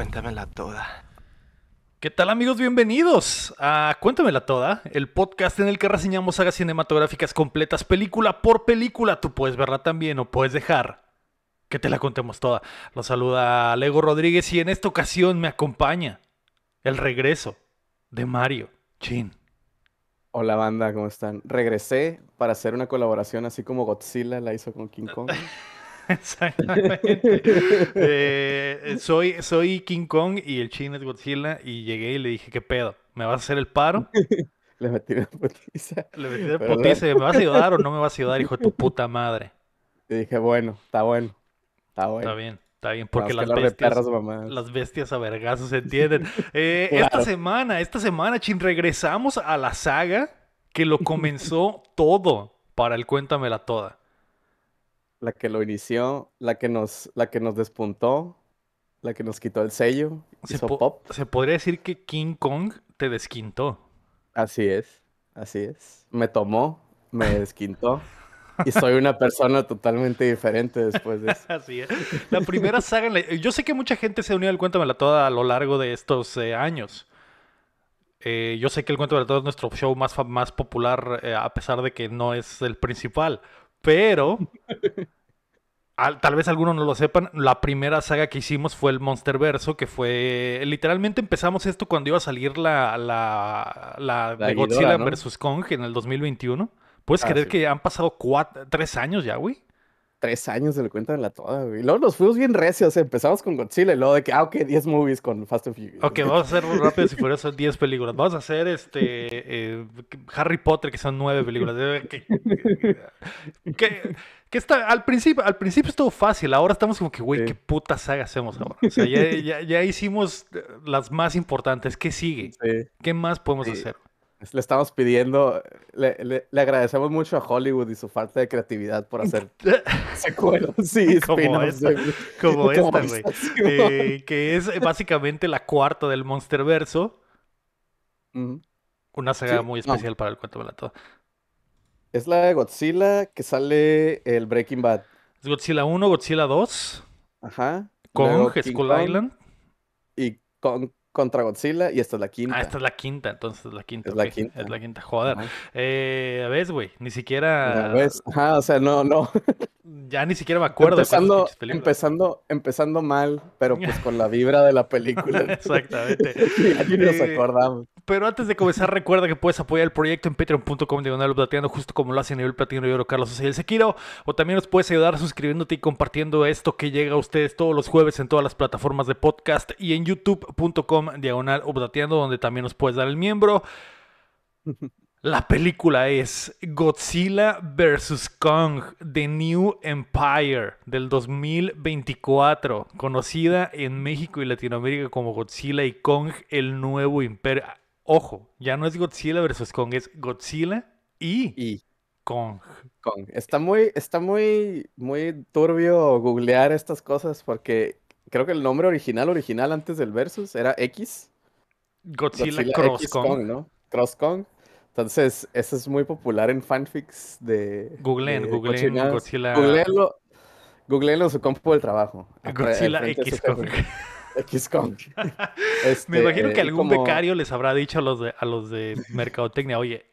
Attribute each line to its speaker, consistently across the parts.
Speaker 1: Cuéntamela toda. ¿Qué tal amigos? Bienvenidos a Cuéntamela Toda, el podcast en el que reseñamos sagas cinematográficas completas, película por película. Tú puedes verla también o puedes dejar que te la contemos toda. Los saluda Lego Rodríguez y en esta ocasión me acompaña el regreso
Speaker 2: de Mario Chin. Hola banda, ¿cómo están? Regresé para hacer una colaboración así como Godzilla la hizo con King Kong. Exactamente.
Speaker 1: Eh, soy, soy King Kong y el chin es Godzilla y llegué y le dije, ¿qué pedo? ¿Me vas a hacer el paro?
Speaker 2: Le metí la potiza. Le metí la potiza. ¿Me vas a ayudar o no me vas a ayudar, hijo de tu puta madre? Y dije, bueno, está bueno. Está bueno. Está bien. Está bien, porque las bestias,
Speaker 1: las bestias a vergazos se entienden. Eh, esta semana, esta semana, Chin, regresamos a la saga que lo comenzó todo para el Cuéntamela Toda
Speaker 2: la que lo inició, la que nos, la que nos despuntó, la que nos quitó el sello, se podría decir que King Kong te desquintó. Así es, así es. Me tomó, me desquintó. y soy una persona totalmente diferente después de eso. Así es.
Speaker 1: La primera saga. Yo sé que mucha gente se ha unido al cuento de la toda a lo largo de estos eh, años. Eh, yo sé que el cuento de la toda es nuestro show más, más popular, eh, a pesar de que no es el principal. Pero, tal vez algunos no lo sepan, la primera saga que hicimos fue el Monster Verso, que fue. Literalmente empezamos esto cuando iba a salir la, la, la, de Godzilla vs. Kong en el 2021. ¿Puedes ah, creer que han pasado tres
Speaker 2: años ya, güey? tres años de la cuenta de la toda, güey. Luego nos fuimos bien recios, empezamos con Godzilla y luego de que, ah, ok, 10 movies con Fast and Furious. Ok, vamos a hacer rápido si
Speaker 1: fueran eso 10 películas. Vamos a hacer este eh, Harry Potter, que son nueve películas. que, está, al principio, al principio estuvo fácil, ahora estamos como que, güey, qué puta
Speaker 2: saga hacemos ahora. O sea,
Speaker 1: ya, hicimos las más importantes. ¿Qué sigue?
Speaker 2: ¿Qué más podemos hacer? Le estamos pidiendo, le, agradecemos mucho a Hollywood y su falta de creatividad por hacer
Speaker 3: secuelas.
Speaker 2: Sí, como esta, como esta, güey.
Speaker 1: que es básicamente la cuarta del Monsterverso. Verso Una saga muy especial para el cuento de la toda.
Speaker 2: Es la de Godzilla que sale el Breaking Bad.
Speaker 1: Es Godzilla 1, Godzilla 2. Ajá.
Speaker 2: Kong, Skull Island. Y con contra Godzilla y esta es la quinta. Ah, esta es la quinta, entonces es la quinta. Es la quinta. Es la quinta, joder.
Speaker 1: Eh, ¿Ves, güey? Ni siquiera...
Speaker 2: o sea, no, no.
Speaker 1: ya ni siquiera me acuerdo. Empezando,
Speaker 2: empezando, empezando mal, pero pues con la vibra de la película. Exactamente. Aquí nos eh, acordamos.
Speaker 1: Pero antes de comenzar, recuerda que puedes apoyar el proyecto en patreon.com diagonal justo como lo hace a nivel platino y oro Carlos el Sequiro. O también nos puedes ayudar suscribiéndote y compartiendo esto que llega a ustedes todos los jueves en todas las plataformas de podcast y en youtube.com diagonal updateando donde también nos puedes dar el miembro. La película es Godzilla vs. Kong, The New Empire, del 2024, conocida en México y Latinoamérica como Godzilla y Kong, el nuevo imperio.
Speaker 2: Ojo, ya no es Godzilla vs. Kong, es Godzilla y, Kong. Kong. Está muy, está muy, muy turbio googlear estas cosas porque creo que el nombre original, original antes del Versus era X. Godzilla, Cross Kong. Cross Kong. Entonces, eso es muy popular en fanfics de. google en googleen Godzilla. Googleenlo, googleenlo su compu del trabajo. Godzilla X Kong. X Kong. Me este, imagino que algún becario
Speaker 1: les habrá dicho a los de, a los de mercadotecnia, oye,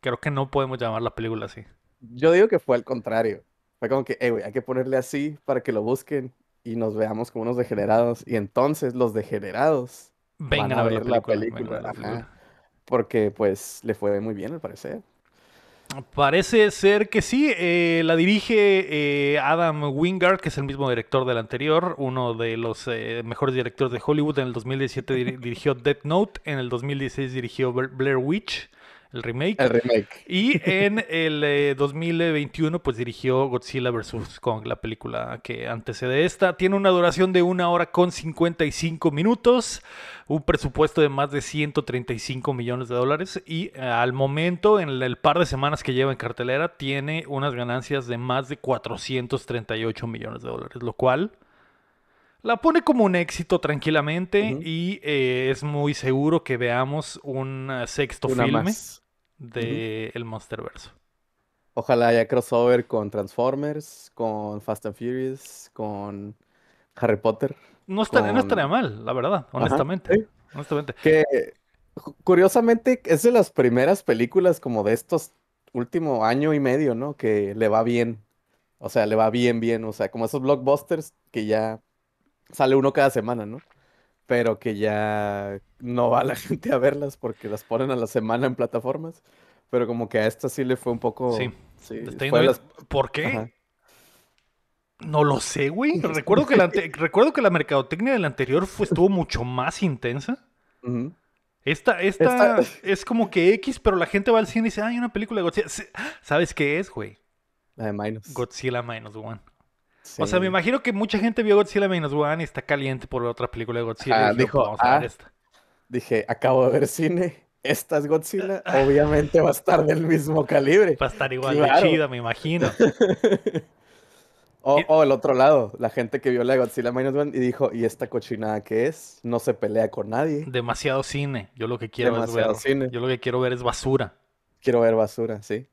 Speaker 1: creo que no podemos llamar la película así.
Speaker 2: Yo digo que fue al contrario. Fue como que, hey, güey, hay que ponerle así para que lo busquen y nos veamos como unos degenerados. Y entonces los degenerados vengan a, ver la película. Porque pues le fue muy bien al parecer.
Speaker 1: Parece ser que sí. Eh, la dirige eh, Adam Wingard, que es el mismo director del anterior, uno de los eh, mejores directores de Hollywood. En el 2017 dirigió Death Note, en el 2016 dirigió Blair Witch el remake. remake. Y en el 2021, eh, pues dirigió Godzilla vs. Kong, la película que antecede esta. Tiene una duración de una hora con 55 minutos, un presupuesto de más de 135 millones de dólares. Y eh, al momento, en el par de semanas que lleva en cartelera, tiene unas ganancias de más de 438 millones de dólares, lo cual la pone como un éxito tranquilamente y eh, es muy seguro que veamos un ah, sexto filme de el
Speaker 2: Ojalá haya crossover con Transformers, con Fast and Furious, con Harry Potter. No estaría, mal, la verdad, honestamente. honestamente. Que curiosamente es de las primeras películas como de estos último año y medio, ¿no? Que le va bien. O sea, le va bien, bien. O sea, como esos blockbusters que ya sale uno cada semana, ¿no? Pero que ya no va la gente a verlas porque las ponen a la semana en plataformas. Pero como que a esta sí le fue un poco... Sí. sí
Speaker 1: ¿Por qué? No lo sé, güey. Recuerdo que la, Recuerdo que la mercadotecnia del anterior estuvo mucho más intensa. esta, esta, es como que X, pero la gente va al cine y dice, hay una película de Godzilla. ¿Sabes qué es, güey? La de Minus. Godzilla Minus One. O sea, me imagino que mucha gente vio Godzilla Minus One y está caliente por ver otra película de Godzilla. dijo, ah,
Speaker 2: Dije, acabo de ver cine. Esta es Godzilla. Obviamente va a estar del mismo calibre. Va a estar igual de chida,
Speaker 1: me imagino.
Speaker 2: o, el otro lado, la gente que vio la Godzilla Minus One y dijo, ¿y esta cochinada qué es? No se pelea con nadie.
Speaker 1: Demasiado cine. Yo lo que quiero es ver. Cine. Yo lo que quiero ver es basura.
Speaker 2: Quiero ver basura, sí.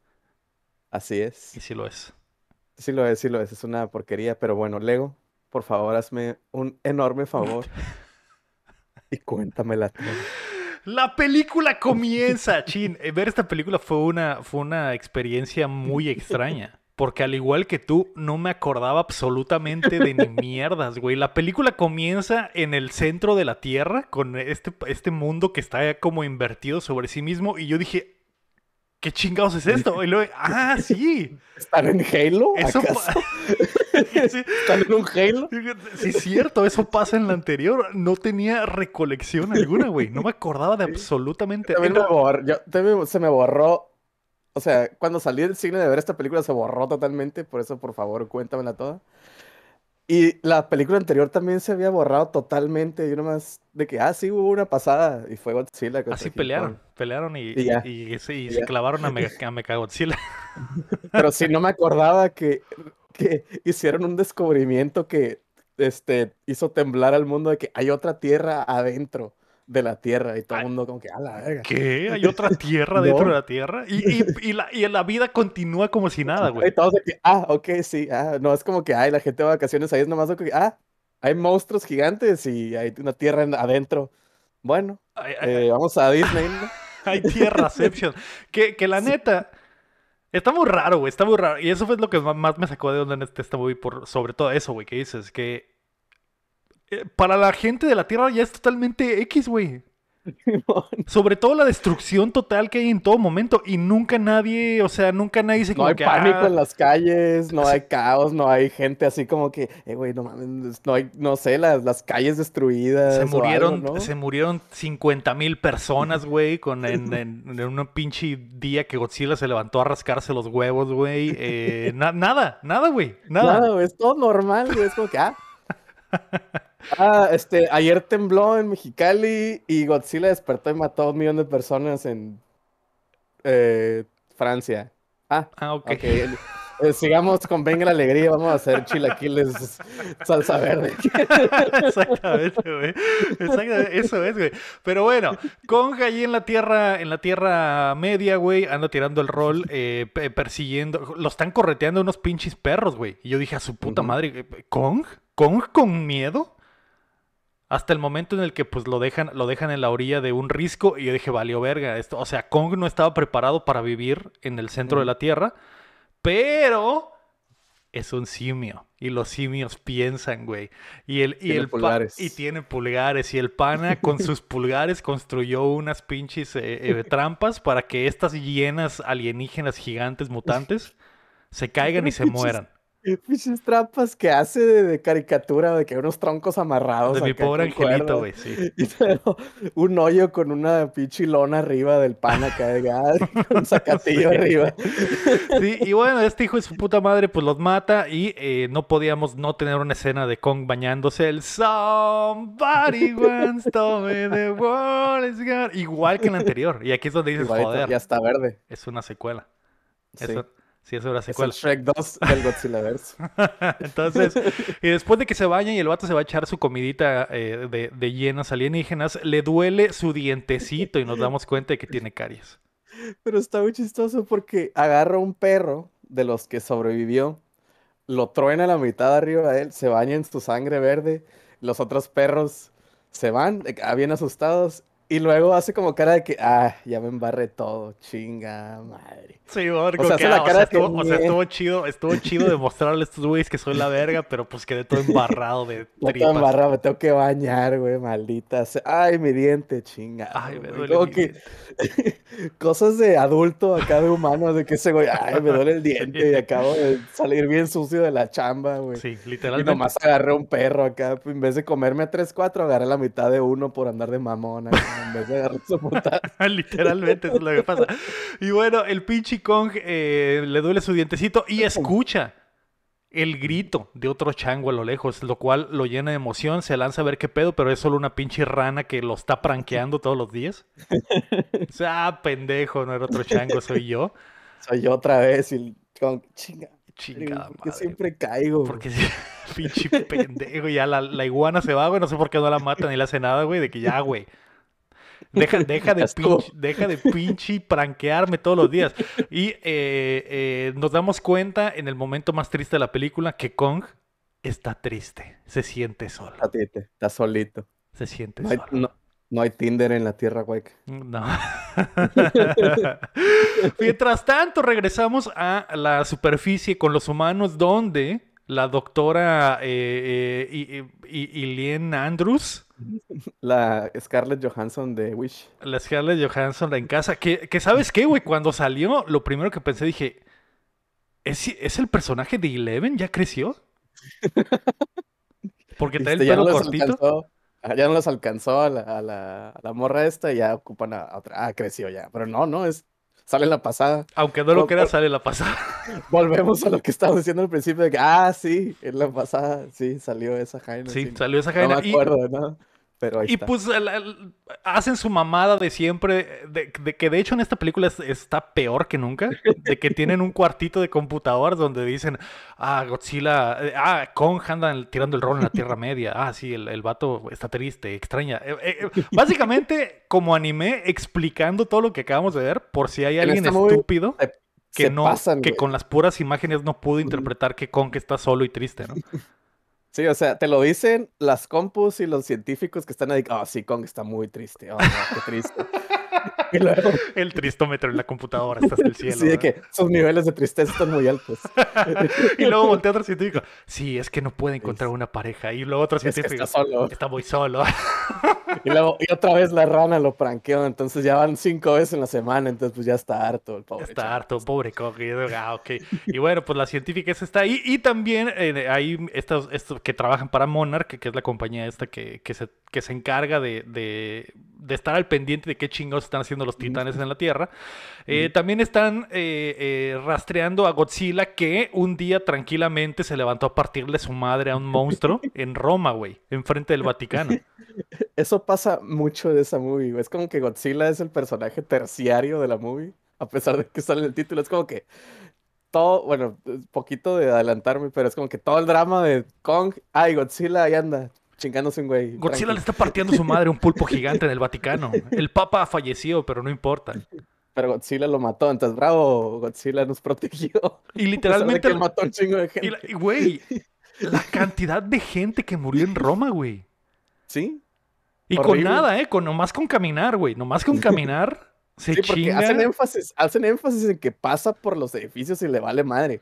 Speaker 2: Así es. Y sí lo es. Sí lo es, sí lo es, es una porquería, pero bueno, Lego, por favor, hazme un enorme favor y cuéntamela.
Speaker 1: La película comienza, Chin. Eh, ver esta película fue una, fue una experiencia muy extraña. Porque al igual que tú, no me acordaba absolutamente de ni mierdas, güey. La película comienza en el centro de la Tierra, con este, este mundo que está como invertido sobre sí mismo. Y yo dije, ¿qué chingados es esto? Y luego, ah, sí. ¿Están en Halo? Eso ¿Están en un Halo? Sí, es cierto, eso pasa en la anterior. No tenía recolección alguna, güey. No me acordaba de
Speaker 2: absolutamente nada. se me borró. O sea, cuando salí del cine de ver esta película se borró totalmente. Por eso, por favor, cuéntamela toda. Y la película anterior también se había borrado totalmente. Y nomás de que, ah, sí, hubo una pasada. Y fue Godzilla. así pelearon.
Speaker 1: Pelearon y, se clavaron a, me, a Godzilla
Speaker 2: Pero sí, no me acordaba que, que hicieron un descubrimiento que este, hizo temblar al mundo de que hay otra tierra adentro de la Tierra y todo el mundo como que, a la verga. ¿Qué? ¿Hay otra Tierra dentro de la
Speaker 1: Tierra? Y, y, la, vida
Speaker 2: continúa
Speaker 1: como si nada, güey.
Speaker 2: ah, ok, sí, ah, no, es como que, ay, la gente va de vacaciones ahí es nomás como que, ah, hay monstruos gigantes y hay una Tierra adentro. Bueno, eh, vamos a Disney. hay Tierra que, que la neta... Está muy raro,
Speaker 1: güey, está muy raro. Y eso fue lo que más me sacó de onda en este, movie, por, sobre todo eso, güey, que dices, que eh, para la gente de la Tierra ya es totalmente X, güey. Sobre todo la destrucción total que hay en todo momento y nunca nadie, o sea, nunca nadie se... No hay pánico ah". en
Speaker 2: las calles, no hay caos, no hay gente así como que, eh, güey, no mames, no hay, no sé, las, las calles destruidas. Se murieron, se
Speaker 1: murieron 50 mil personas, güey, con, en, en, un pinche día que Godzilla se levantó a rascarse los huevos,
Speaker 2: güey. Eh, nada, nada, güey, nada. es todo normal, güey, es como que, ah, Ah, este, ayer tembló en Mexicali y Godzilla despertó y mató a un millón de personas en eh, Francia. Ah, ah ok. Eh, sigamos con Venga la Alegría, vamos a hacer chilaquiles salsa verde. Exactamente, güey. Exactamente, eso es, güey. Pero bueno, Kong
Speaker 1: allí en la tierra, en la tierra media, güey, anda tirando el rol, eh, persiguiendo, lo están correteando unos pinches perros, güey. Y yo dije a su puta madre, ¿Kong? ¿Kong con miedo? Hasta el momento en el que pues lo dejan, lo dejan en la orilla de un risco y yo dije, valió verga, esto, o sea, Kong no estaba preparado para vivir en el centro de la Tierra, pero es un simio y los simios piensan, güey. Y el, y el y tiene pulgares y el pana con sus pulgares construyó unas pinches eh, eh, trampas para que estas hienas alienígenas gigantes mutantes se caigan y se mueran.
Speaker 2: Piches trapas que hace de, caricatura, de que unos troncos amarrados. De mi pobre angelito, güey, sí. un hoyo con una pichilona arriba del pan acá un sacatillo arriba. Sí, y
Speaker 1: bueno, este hijo de su puta madre, pues los mata y eh, no podíamos no tener una escena de Kong bañándose. El Somebody wants to be the world Igual que en la anterior. Y aquí es donde dices, joder. Ya está verde. Es una secuela. Sí. Sí, es Shrek
Speaker 2: 2 del Godzillaverse.
Speaker 1: Entonces, y después de que se baña y el vato se va a echar su comidita eh, de, de llenas alienígenas, le duele su dientecito y nos damos cuenta de que tiene caries.
Speaker 2: Pero está muy chistoso porque agarra un perro de los que sobrevivió, lo truena a la mitad arriba de él, se baña en su sangre verde, los otros perros se van eh, bien asustados y luego hace como cara de que, ah, ya me embarré todo, chinga madre. Sí, o sea, la ah, cara o estuvo,
Speaker 1: que... o sea, estuvo, chido, estuvo chido demostrarle a estos güeyes que soy la verga, pero pues quedé todo embarrado de tripas. Todo embarrado,
Speaker 2: me tengo que bañar, güey, maldita. Ay, mi diente, chinga. Ay, me duele el diente. Cosas de adulto acá de humano, de que ese güey, ay, me duele el diente y acabo de salir bien sucio de la chamba, güey. Sí, literalmente. Y nomás agarré un perro acá, en vez de comerme a 3, 4, agarré la mitad de uno por andar de mamona. Ah, literalmente, es lo que pasa. Y bueno, el pinche Kong eh, le duele su
Speaker 1: dientecito y escucha el grito de otro chango a lo lejos, lo cual lo llena de emoción, se lanza a ver qué pedo, pero es solo una pinche rana que lo está pranqueando todos los días.
Speaker 2: O
Speaker 1: sea, ah, pendejo, no era
Speaker 2: otro chango, soy yo. Soy yo otra vez y Kong, chinga. porque siempre caigo. Porque pinche pendejo, ya
Speaker 1: la, iguana se va, güey, no sé por qué no la mata ni le hace nada, güey, de que ya, güey, Deja, de, pinche, deja de pinche pranquearme todos los días. Y eh, eh, nos damos cuenta en el momento más triste de la película que Kong está triste, se siente
Speaker 2: solo. Está, triste, está solito. Se siente no hay, solo. No, hay Tinder en la tierra, güey.
Speaker 1: No. Mientras tanto, regresamos a la superficie con los humanos donde la doctora eh, y lien Andrews
Speaker 2: La Scarlett Johansson de Wish. La
Speaker 1: Scarlett Johansson en casa. Que, sabes qué, güey, cuando salió, lo primero que pensé, dije, ¿es, ¿es el personaje de Eleven? ¿Ya creció? Porque trae el este, pelo
Speaker 2: cortito. Ah, ya no los alcanzó a la, la, la morra esta y ya ocupan a, otra. Ah, creció ya. Pero no, no, es sale la pasada.
Speaker 1: Aunque no lo queda, sale la pasada.
Speaker 2: Volvemos a lo que estaba diciendo al principio de que, ah, sí, en la pasada, sí, salió esa Jaime, Sí, salió esa Jaime. No me acuerdo, de nada y pues
Speaker 1: hacen su mamada de siempre, de, que de hecho en esta película está peor que nunca, de que tienen un cuartito de computador donde dicen, ah, Godzilla, eh, ah, Kong anda tirando el rol en la Tierra Media, ah, sí, el, el vato está triste, extraña. Eh, eh, básicamente, como animé, explicando todo lo que acabamos de ver, por si hay alguien este estúpido. que no, que con las puras imágenes no pudo interpretar que Kong está solo y triste, ¿no?
Speaker 2: Sí, o sea, te lo dicen las compus y los científicos que están ahí. Ah, sí, Kong está muy triste. Oh, no, qué triste. El tristómetro en la computadora hasta el cielo. Sí, de que sus niveles de tristeza están muy altos.
Speaker 1: y luego voltea otro científico. Sí, es que no puede encontrar una pareja. Y luego otro científico. está, solo. muy solo.
Speaker 2: y luego, y otra vez la rana lo franqueó. Entonces ya van cinco veces en la semana. Entonces pues ya está harto el pobre. Está
Speaker 1: harto, pobre cogido. Ah, ok. Y bueno, pues la científica está ahí. Y también eh, hay estos, estos que trabajan para Monarch, que, que es la compañía esta que, que, se, que se encarga de de estar al pendiente de qué chingados están haciendo los titanes en la Tierra. Eh, también están eh, eh, rastreando a Godzilla que un día tranquilamente se levantó a partirle su madre a un monstruo en Roma, güey, enfrente del Vaticano.
Speaker 2: Eso pasa mucho de esa movie, güey. Es como que Godzilla es el personaje terciario de la movie, a pesar de que sale el título. Es como que todo, bueno, poquito de adelantarme, pero es como que todo el drama de Kong, ay, Godzilla, ahí anda chingándose un güey. Godzilla le
Speaker 1: está partiendo su madre un pulpo gigante en el Vaticano. El Papa ha fallecido,
Speaker 2: pero no importa. Pero Godzilla lo mató, entonces bravo, Godzilla nos protegió.
Speaker 1: Y literalmente. mató un chingo de gente. Y güey, la cantidad de gente que murió en
Speaker 2: Roma, güey. Sí.
Speaker 1: Y con nada, ¿eh? Con, nomás con caminar, güey. Nomás con
Speaker 2: caminar. Se sí, hacen énfasis, hacen énfasis en que pasa por los edificios y le vale madre.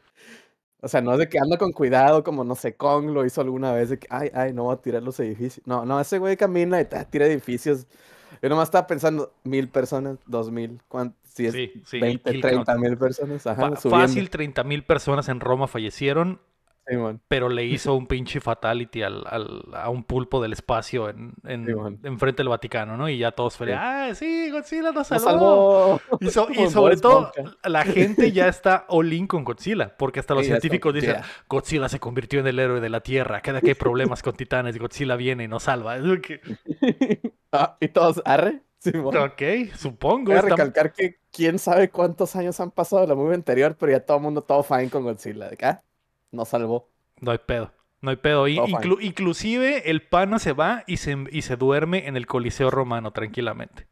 Speaker 2: O sea, no es de que anda con cuidado, como no sé, Kong lo hizo alguna vez, de que, ay, ay, no voy a tirar los edificios. No, no, ese güey camina y ah, tira edificios. Yo nomás estaba pensando, mil personas, dos mil, ¿cuánto? Si es sí, sí, 20, 30 mil personas. Fácil
Speaker 1: 30 mil personas en Roma fallecieron pero le hizo un pinche fatality al, al, a un pulpo del espacio en, en, frente del Vaticano, ¿no? Y ya todos fueron, ah, sí, Godzilla
Speaker 2: nos salvó. Y, sobre todo, la gente ya
Speaker 1: está all in con Godzilla, porque hasta los científicos dicen, Godzilla se convirtió en el héroe de la Tierra, cada que hay problemas con titanes, Godzilla viene y nos salva. Ah, y todos, arre. ok, supongo.
Speaker 2: Voy recalcar que quién sabe cuántos años han pasado de la movie anterior, pero ya todo el mundo todo fine con Godzilla. ¿de acá? No salvó.
Speaker 1: No hay pedo. No hay pedo. Y,
Speaker 2: inclusive
Speaker 1: el pana se va y se, duerme en el Coliseo Romano tranquilamente.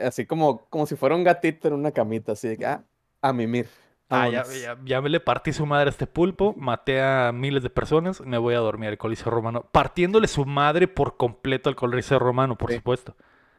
Speaker 2: así como, como si fuera un gatito en una camita, así de ah, a mimir. Ah,
Speaker 1: ya, me le partí su madre a este pulpo, maté a miles de personas, me voy a dormir al Coliseo Romano. Partiéndole su madre por completo al Coliseo Romano, por supuesto.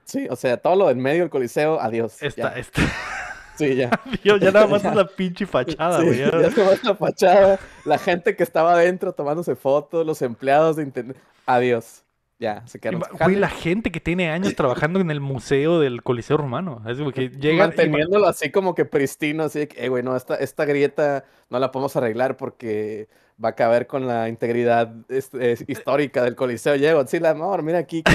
Speaker 2: Sí, o sea, todo lo en medio del Coliseo, adiós. Está, está. Sí, ya. ya nada más es la pinche fachada, güey. ya la fachada. La gente que estaba adentro tomándose fotos, los empleados de internet. Adiós. Ya, se quedaron. la
Speaker 1: gente que tiene años trabajando en el museo del Coliseo Romano. Es que llega Manteniéndolo
Speaker 2: así como que pristino, así que, eh, güey, no, esta, esta grieta no la podemos arreglar porque va a caber con la integridad este, histórica del Coliseo. Llego, sí, la amor, mira aquí. ¿qué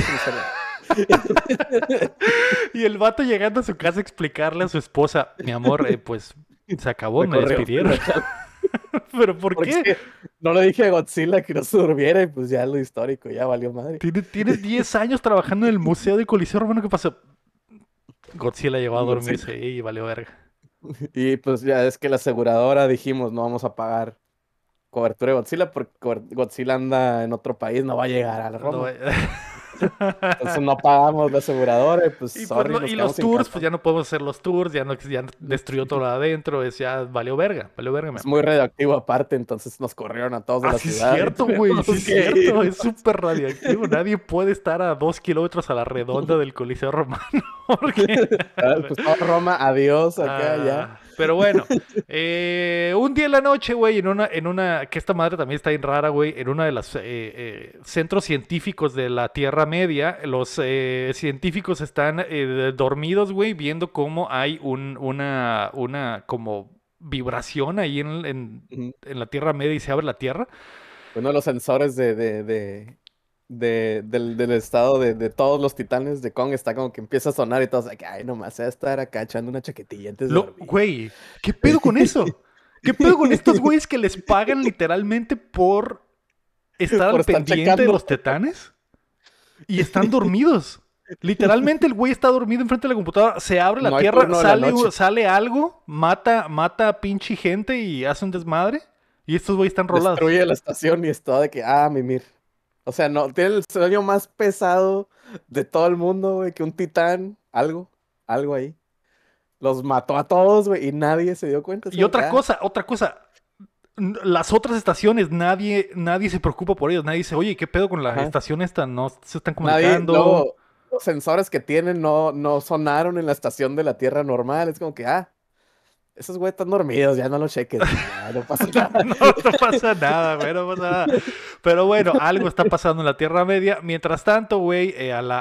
Speaker 2: y el vato
Speaker 1: llegando a su casa a explicarle a su esposa, mi amor, eh, pues se acabó, me, despidieron.
Speaker 2: ¿Pero por qué? No le dije a Godzilla que no se durmiera y pues ya lo histórico,
Speaker 1: ya valió madre. Tienes, 10 años trabajando en el Museo de Coliseo Romano, ¿qué pasó?
Speaker 2: Godzilla llegó a dormirse y valió verga. Y pues ya es que la aseguradora dijimos, no vamos a pagar cobertura de Godzilla porque Godzilla anda en otro país, no va a llegar al Roma. Entonces no pagamos los aseguradores Pues, y, pues, los tours,
Speaker 1: pues ya no podemos hacer los tours, ya, no, ya destruyó todo adentro, es ya valió verga, valió verga. Es muy
Speaker 2: radioactivo aparte, entonces nos corrieron a todos de la ah, ciudad. Es cierto, güey, es cierto, es súper
Speaker 1: radioactivo. Nadie puede estar a dos kilómetros a la redonda del Coliseo Romano.
Speaker 2: pues Roma, adiós, acá, ya. Ah, pero bueno, eh, un día
Speaker 1: en la noche, güey, en una, en una, que esta madre también está bien rara, güey, en una de los eh, eh, centros científicos de la Tierra Media, los científicos están dormidos, güey, viendo cómo hay una, una como vibración ahí
Speaker 2: en, en, la Tierra Media y se abre la Tierra. Uno de los sensores de del, estado de, todos los titanes de Kong está como que empieza a sonar y todos, ay, nomás se va a estar acá echando una chaquetilla antes de. güey, ¿qué pedo con eso? ¿Qué pedo con estos güeyes que les pagan literalmente por estar al pendiente de los
Speaker 1: titanes? Y están dormidos. Literalmente el güey está dormido enfrente de la computadora, se abre la tierra, sale, algo, mata, mata a pinche gente y hace
Speaker 2: un desmadre. Y estos güeyes están rolados. Destruye la estación y esto de que, ah, mimir. O sea, no, tiene el sueño más pesado de todo el mundo, güey, que un titán, algo, algo ahí. Los mató a todos, güey, y nadie se dio cuenta. Y otra cosa, otra cosa.
Speaker 1: Las otras estaciones, nadie, nadie se preocupa por ellos. Nadie dice, oye, ¿qué pedo con la estaciones estación esta? No se están comentando.
Speaker 2: los sensores que tienen no, no sonaron en la estación de la Tierra normal. Es como que, ah, esos güeyes están dormidos, ya no los cheques. no pasa nada. no, pasa nada, güey, no pasa nada. Pero bueno, algo está pasando en la
Speaker 1: Tierra Media. Mientras tanto, güey, eh, a la,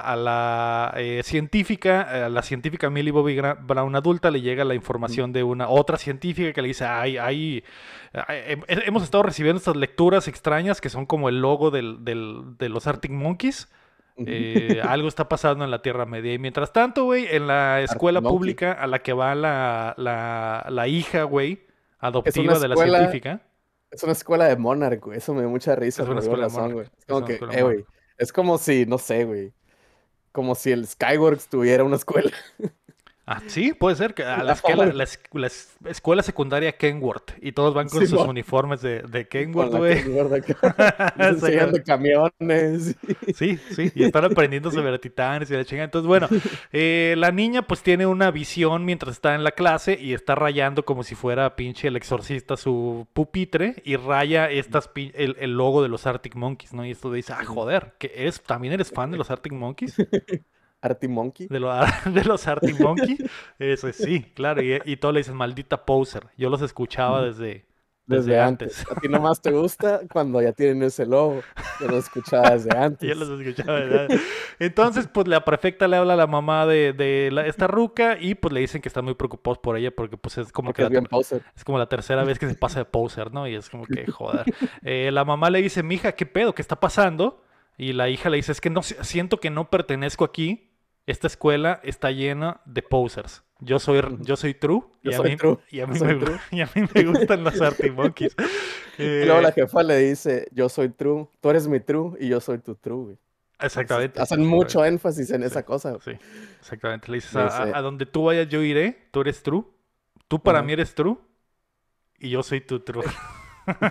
Speaker 1: a eh, científica, eh, a la científica Millie Bobby Brown adulta, le llega la información de una otra científica que le dice, ay, ay, hemos estado recibiendo estas lecturas extrañas que son como el logo de los Arctic Monkeys. Eh, algo está pasando en la Tierra Media. Y mientras tanto, güey, en la ah, escuela pública a la que va la, la, la hija, güey, adoptiva de la científica.
Speaker 2: Es una escuela de Monarch, güey. Eso me da mucha risa. Es una escuela de como que, eh, güey, es como si, no sé, güey, como si el Skyworks tuviera una escuela.
Speaker 1: Ah, sí, puede ser que a la, escuela, secundaria Kenworth y todos van con sus uniformes de, Kenworth,
Speaker 2: camiones.
Speaker 1: Sí, sí, y están aprendiendo sobre titanes y la chingada. Entonces, bueno, eh, la niña pues tiene una visión mientras está en la clase y está rayando como si fuera pinche el exorcista su pupitre y raya estas el, el logo de los Arctic Monkeys, ¿no? Y esto dice, ah, joder, que también eres fan de los Arctic Monkeys. Artimonkey. De, de los Monkey? Eso sí, claro. Y, y todo le dices, maldita poser. Yo los escuchaba desde,
Speaker 2: desde, antes. A ti nomás te gusta cuando ya tienen ese lobo. Yo los escuchaba desde antes. Yo los escuchaba desde antes.
Speaker 1: Entonces, pues la prefecta le habla a la mamá de, esta ruca y pues le dicen que están muy preocupados por ella porque pues es como que... Es, es, como la tercera vez que se pasa de poser, ¿no? Y es como que, joder. Eh, la mamá le dice, mija, ¿qué pedo? ¿Qué está pasando? Y la hija le dice, es que no siento que no pertenezco aquí esta escuela está llena de
Speaker 2: posers. Yo soy, yo soy true. y, a mí, me, gustan los artimonkeys. luego la eh, jefa le dice, yo soy true, tú eres mi true y yo soy tu true, Exactamente. hacen mucho énfasis en esa cosa. Sí, exactamente.
Speaker 1: Le dices, a, donde tú vayas yo iré, tú eres true, tú para mí eres true y yo soy tu true.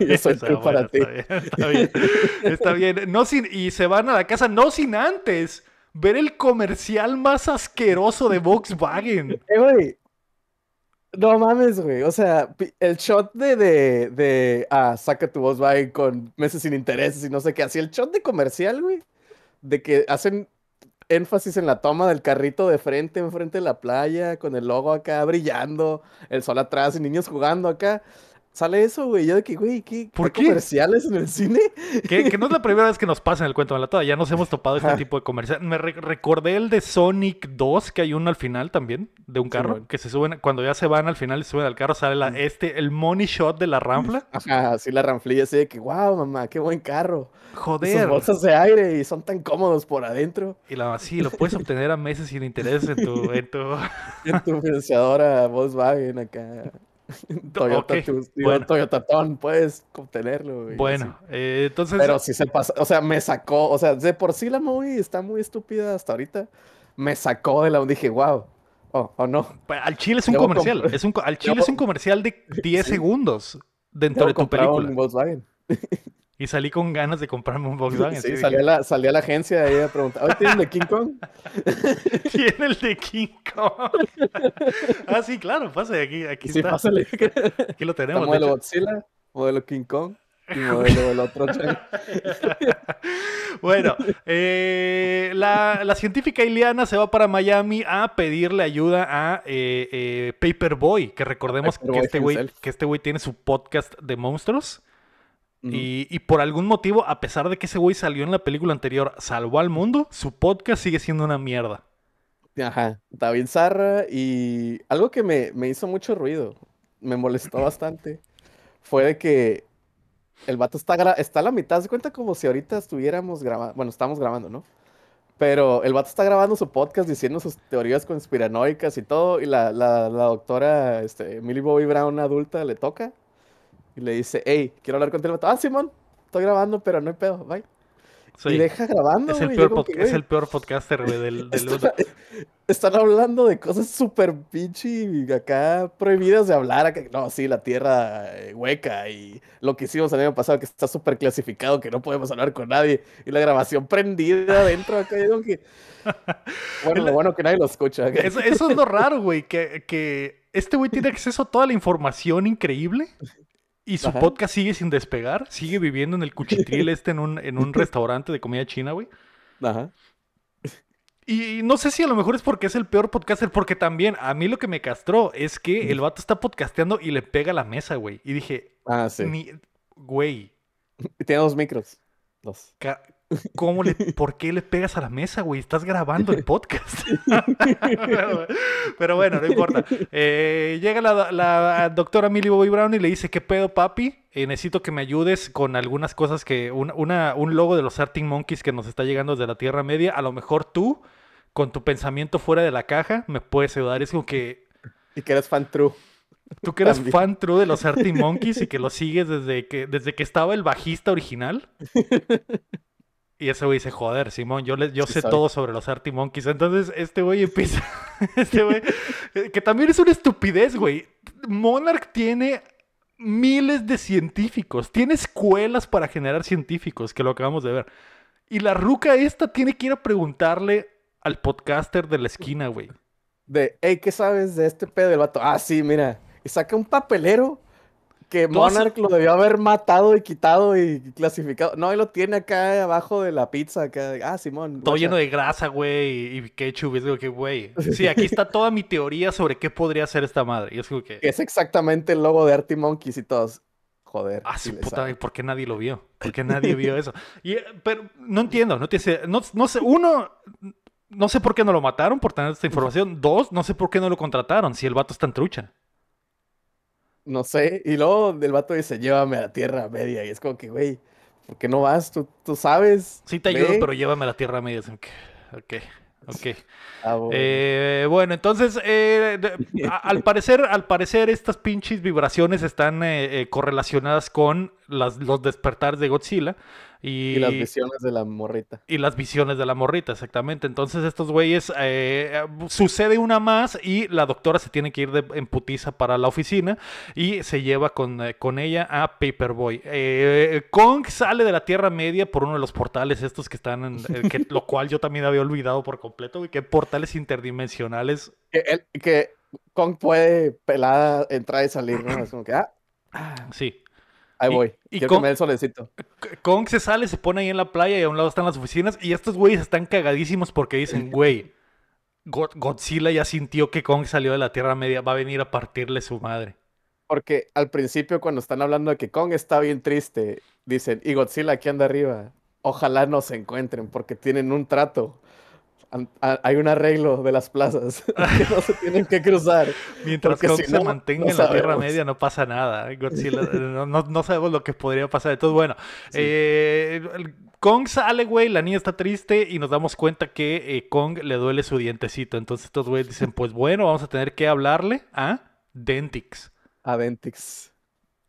Speaker 1: Yo soy true para ti. Está bien, está bien. Está bien. No sin, y se van a la casa no sin antes ver el comercial más asqueroso de Volkswagen.
Speaker 2: Eh, No mames, güey. O sea, el shot de, de, de, ah, saca tu Volkswagen con meses sin intereses y no sé qué. Así el shot de comercial, güey. De que hacen énfasis en la toma del carrito de frente, enfrente de la playa, con el logo acá brillando, el sol atrás y niños jugando acá. Sale eso, güey. Yo de que, güey, ¿qué, comerciales en el cine?
Speaker 1: Que, no es la primera vez que nos pasa en el cuento de la toda. Ya nos hemos topado este tipo de comerciales. Me recordé el de Sonic 2, que hay uno al final también, de un carro, que se suben, cuando ya se van al final y suben al carro, sale la, mm. este, el money shot de la
Speaker 2: ramfla. Ajá, sí, la ramflilla, así de que, wow, mamá, qué buen carro. Joder. Sus bolsas de aire y son tan cómodos por adentro. Y la
Speaker 1: sí, lo puedes obtener a meses sin interés tu, en tu...
Speaker 2: en tu financiadora Volkswagen acá. Toyota, ton, puedes obtenerlo. bueno, eh, entonces. Pero si se pasa, o sea, me sacó, o sea, de por sí la movie está muy estúpida hasta ahorita. Me sacó de la. Dije, wow. o no. Pues, al
Speaker 1: chile es un comercial. Es un, al chile es un comercial
Speaker 2: de 10 segundos
Speaker 1: dentro de tu película. Y salí con ganas de comprarme un Volkswagen. Sí, salí, a la,
Speaker 2: salí a la agencia y a preguntar, ¿hoy tienen el de King Kong?
Speaker 1: ¿Tiene el de King Kong? ah, sí, claro, pase, aquí, aquí está. Pásale. Aquí lo tenemos. Modelo Godzilla,
Speaker 2: modelo King Kong. Y modelo otro bueno,
Speaker 1: eh, la, científica Iliana se va para Miami a pedirle ayuda a eh, eh, Paperboy, que recordemos que, este que este güey tiene su podcast de monstruos. Y, por algún motivo, a pesar de que ese güey salió en la película anterior, salvó al mundo, su podcast sigue siendo una mierda. Ajá,
Speaker 2: está bien zarra y algo que me, hizo mucho ruido, me molestó bastante, fue de que el vato está, está a la mitad, se cuenta como si ahorita estuviéramos grabando, bueno, estamos grabando, ¿no? Pero el vato está grabando su podcast diciendo sus teorías conspiranoicas y todo, y la, doctora este, Millie Bobby Brown adulta le toca y le dice, hey, quiero hablar contigo. Ah, Simón, estoy grabando, pero no hay pedo, bye. y deja grabando, es el, peor
Speaker 1: podcaster, del,
Speaker 2: Están hablando de cosas súper pinche acá prohibidas de hablar. Acá. No, sí, la tierra eh, hueca y lo que hicimos el año pasado que está súper clasificado, que no podemos hablar con nadie. Y la grabación prendida dentro acá. que... Bueno, lo bueno que nadie lo escucha. Eso, es lo
Speaker 1: raro, güey, que, que este güey tiene acceso a toda la información increíble Y su podcast sigue sin despegar, sigue viviendo en el cuchitril este en un, en un restaurante de comida china, güey. Ajá. Y no sé si a lo mejor es porque es el peor podcaster, porque también a mí lo que me castró es que el vato está podcasteando y le pega la mesa, güey. Y dije,
Speaker 2: ah, sí. Güey. Tiene dos micros. Dos. ¿Cómo
Speaker 1: le, ¿Por qué le pegas a la mesa, güey? Estás grabando el podcast. Pero bueno, no importa. Eh, llega la, doctora Millie Bobby Brown y le dice, ¿qué pedo, papi? Eh, necesito que me ayudes con algunas cosas que... Un, logo de los Arting Monkeys que nos está llegando desde la Tierra Media. A lo mejor tú, con tu pensamiento fuera de la caja, me puedes ayudar. Es como que...
Speaker 2: Y que eres fan true. Tú que eres fan true de los Arting Monkeys y que lo
Speaker 1: sigues desde que, desde que estaba el bajista original. Y ese güey dice, joder, Simón, yo, le, yo sé todo sobre los Monkeys. Entonces, este güey empieza, este güey, eh, que también es una estupidez, güey. Monarch tiene miles de científicos, tiene escuelas para generar científicos, que lo acabamos de ver. Y la ruca esta tiene que ir a preguntarle al podcaster de la esquina, güey.
Speaker 2: De, hey, ¿qué sabes de este pedo del vato? Ah, sí, mira. Y saca un papelero que Monarch lo debió haber matado y quitado y clasificado. No, él lo tiene acá abajo de la pizza. Acá. Ah, Simón. Todo lleno
Speaker 1: de grasa, güey, y, ketchup. Es como que, güey. Sí, aquí está toda mi teoría sobre qué podría ser esta madre. Y es como que. Es
Speaker 2: exactamente el logo de Artie Monkeys y todos.
Speaker 1: Joder. Ah, sí, puta, ¿por qué nadie lo vio? ¿Por qué nadie vio eso? Eh, pero no entiendo, no, te no sé, uno, no sé por qué no lo mataron por tener esta información. Dos, no sé por qué no lo contrataron si el vato está en trucha
Speaker 2: no sé. Y luego el vato dice, llévame a la Tierra Media. Y es como que, güey, ¿por qué no vas? Tú, tú sabes. Sí te ayudo, pero
Speaker 1: llévame a la Tierra Media. Ok. Ok. Ah, eh, bueno. entonces, eh, al parecer, al parecer, estas pinches vibraciones están eh, correlacionadas con las, los despertares de Godzilla. Y, las visiones
Speaker 2: de la morrita.
Speaker 1: Y las visiones de la morrita, exactamente. Entonces estos güeyes, eh, eh, sucede una más y la doctora se tiene que ir en putiza para la oficina y se lleva con, eh, con ella a Paperboy. Eh, Kong sale de la Tierra Media por uno de los portales estos que están en... lo cual yo también había olvidado por completo, y que portales interdimensionales.
Speaker 2: Que, Kong puede pelada entrar y salir, ¿no? como que, ah, ah. Sí.
Speaker 1: Ahí voy. Y Quiero el solecito. Kong se sale, se pone ahí en la playa y a un lado están las oficinas. Y estos güeyes están cagadísimos porque dicen, güey, Godzilla ya sintió que Kong salió de la Tierra Media, va a venir a partirle su madre.
Speaker 2: Porque al principio, cuando están hablando de que Kong está bien triste, dicen, y Godzilla aquí anda arriba. Ojalá no se encuentren porque tienen un trato hay un arreglo de las plazas no se tienen que cruzar. Mientras Kong se mantenga en la Tierra Media
Speaker 1: no pasa nada. ¿eh? no, sabemos lo que podría pasar. Entonces, bueno, eh, Kong sale, güey, la niña está triste y nos damos cuenta que eh, Kong le duele su dientecito. Entonces estos güeyes dicen, pues bueno, vamos a tener que hablarle a Dentix.
Speaker 2: A Dentix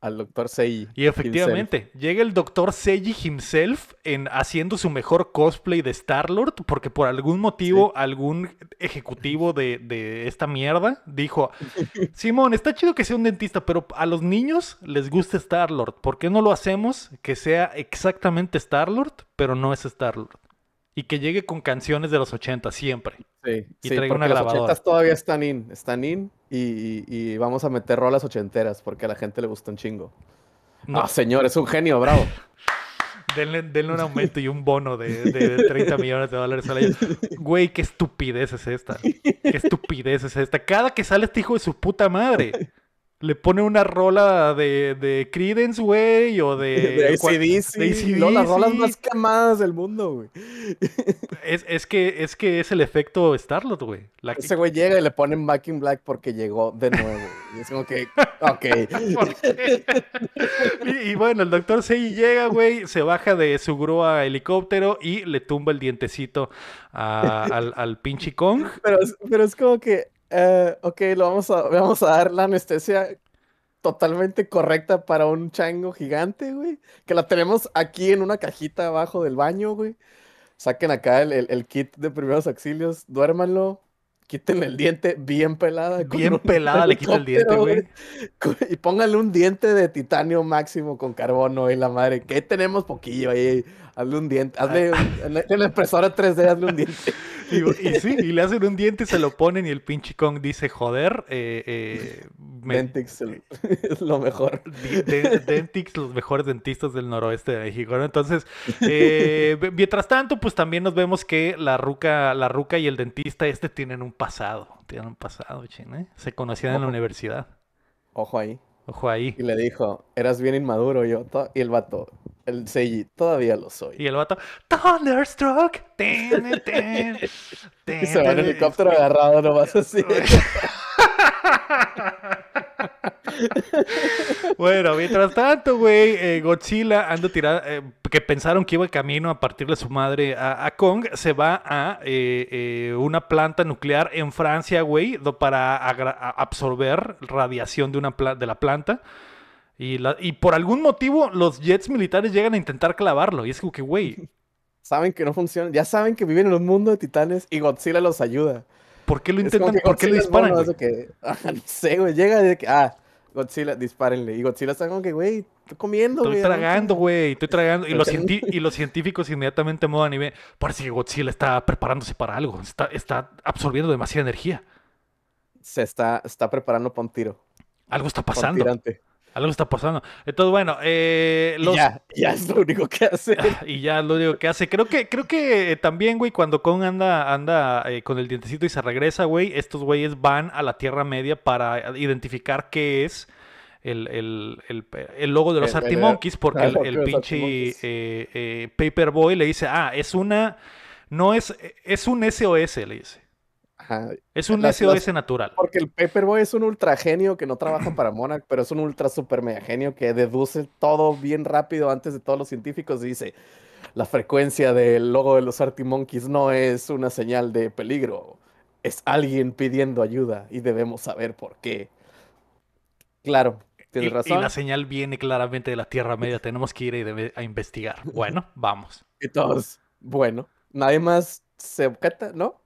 Speaker 2: al doctor
Speaker 1: Seiji. Y efectivamente, llega el doctor Seiji himself en, haciendo su mejor cosplay de Star-Lord, porque por algún motivo algún ejecutivo de, de, esta mierda dijo, Simón, está chido que sea un dentista, pero a los niños les gusta Star-Lord, ¿por qué no lo hacemos que sea exactamente Star-Lord, pero no es Star-Lord? Y que llegue con canciones de los 80 siempre. Sí, y una Los
Speaker 2: todavía están in, están in y, y, vamos a meter rolas ochenteras porque a la gente le gusta un chingo. No, ah, señor, es un genio, bravo.
Speaker 1: denle, un aumento y un bono de, 30 millones de dólares al año. Güey, qué estupidez es esta. Qué estupidez es esta. Cada que sale este hijo de su puta madre le pone una rola de, de Credence, güey, o de... De ACDC. No, las rolas más
Speaker 2: camadas del mundo, güey.
Speaker 1: Es, que, es que es el efecto Starlord, güey.
Speaker 2: La Ese güey llega y le ponen Back Black porque llegó de nuevo. y es como que, ok.
Speaker 1: y, bueno, el doctor Sei llega, güey, se baja de su grúa helicóptero y le tumba el dientecito al, al pinche Kong.
Speaker 2: Pero, pero es como que eh, ok, lo vamos a, vamos a dar la anestesia totalmente correcta para un chango gigante, güey. Que la tenemos aquí en una cajita abajo del baño, güey. Saquen acá el, kit de primeros auxilios, duérmanlo, quiten el diente bien pelada. Bien pelada le quita el diente, güey. Y pónganle un diente de titanio máximo con carbono y la madre. Que tenemos poquillo ahí. Hazle un diente. Hazle ah. en la impresora 3D, hazle un diente. Y, sí,
Speaker 1: y le hacen un diente y se lo ponen y el pinche Kong dice, joder, eh, eh, Dentix es lo mejor. Dentix, los mejores dentistas del noroeste de México. Entonces, eh, mientras tanto, pues también nos vemos que la ruca, la ruca y el dentista este tienen un pasado, tienen un pasado,
Speaker 2: ¿eh? Se conocían en la universidad. Ojo ahí. Ojo ahí. Y le dijo, eras bien inmaduro yo, y el vato, el Seiji, todavía lo soy.
Speaker 1: Y el vato, Thunderstruck.
Speaker 2: y se va en helicóptero agarrado nomás así. bueno, mientras
Speaker 1: tanto, güey, eh, Godzilla ando tirada, eh, que pensaron que iba el camino a partirle a su madre a, Kong, se va a eh, una planta nuclear en Francia, güey, para absorber radiación de, una de la planta. Y, por algún motivo los jets militares llegan a intentar clavarlo. Y es como que, güey.
Speaker 2: Saben que no funciona. Ya saben que viven en un mundo de titanes y Godzilla los ayuda. ¿Por qué lo intentan? ¿Por qué le disparan? no sé, güey. Llega de que, ah, Godzilla, dispárenle. Y Godzilla está como que, güey, estoy comiendo, estoy Estoy tragando,
Speaker 1: güey, estoy tragando. Y los, científicos inmediatamente mudan y ven, parece que Godzilla está preparándose para algo. Está, absorbiendo demasiada energía.
Speaker 2: Se está, está preparando para un tiro. Algo está pasando.
Speaker 1: Algo está pasando. Entonces, bueno, eh, ya, es lo único que hace. y ya es lo único que hace. Creo que, creo que eh, también, güey, cuando Kong anda, anda eh, con el dientecito y se regresa, güey, estos güeyes van a la Tierra Media para identificar qué es el, el, el, el logo de los Artimonkeys, ah, porque el, el pinche eh, Paperboy le dice, ah, es una, no es, es un SOS, le dice. Es un SOS natural.
Speaker 2: Porque el Paperboy es un ultra genio que no trabaja para Monarch, pero es un ultra super mega genio que deduce todo bien rápido antes de todos los científicos y dice: La frecuencia del logo de los Monkeys no es una señal de peligro. Es alguien pidiendo ayuda y debemos saber por qué. Claro, tienes razón. Y la
Speaker 1: señal viene claramente de la Tierra Media. Tenemos que ir a, investigar. Bueno, vamos.
Speaker 2: Y todos, bueno, nadie más se oculta, ¿no?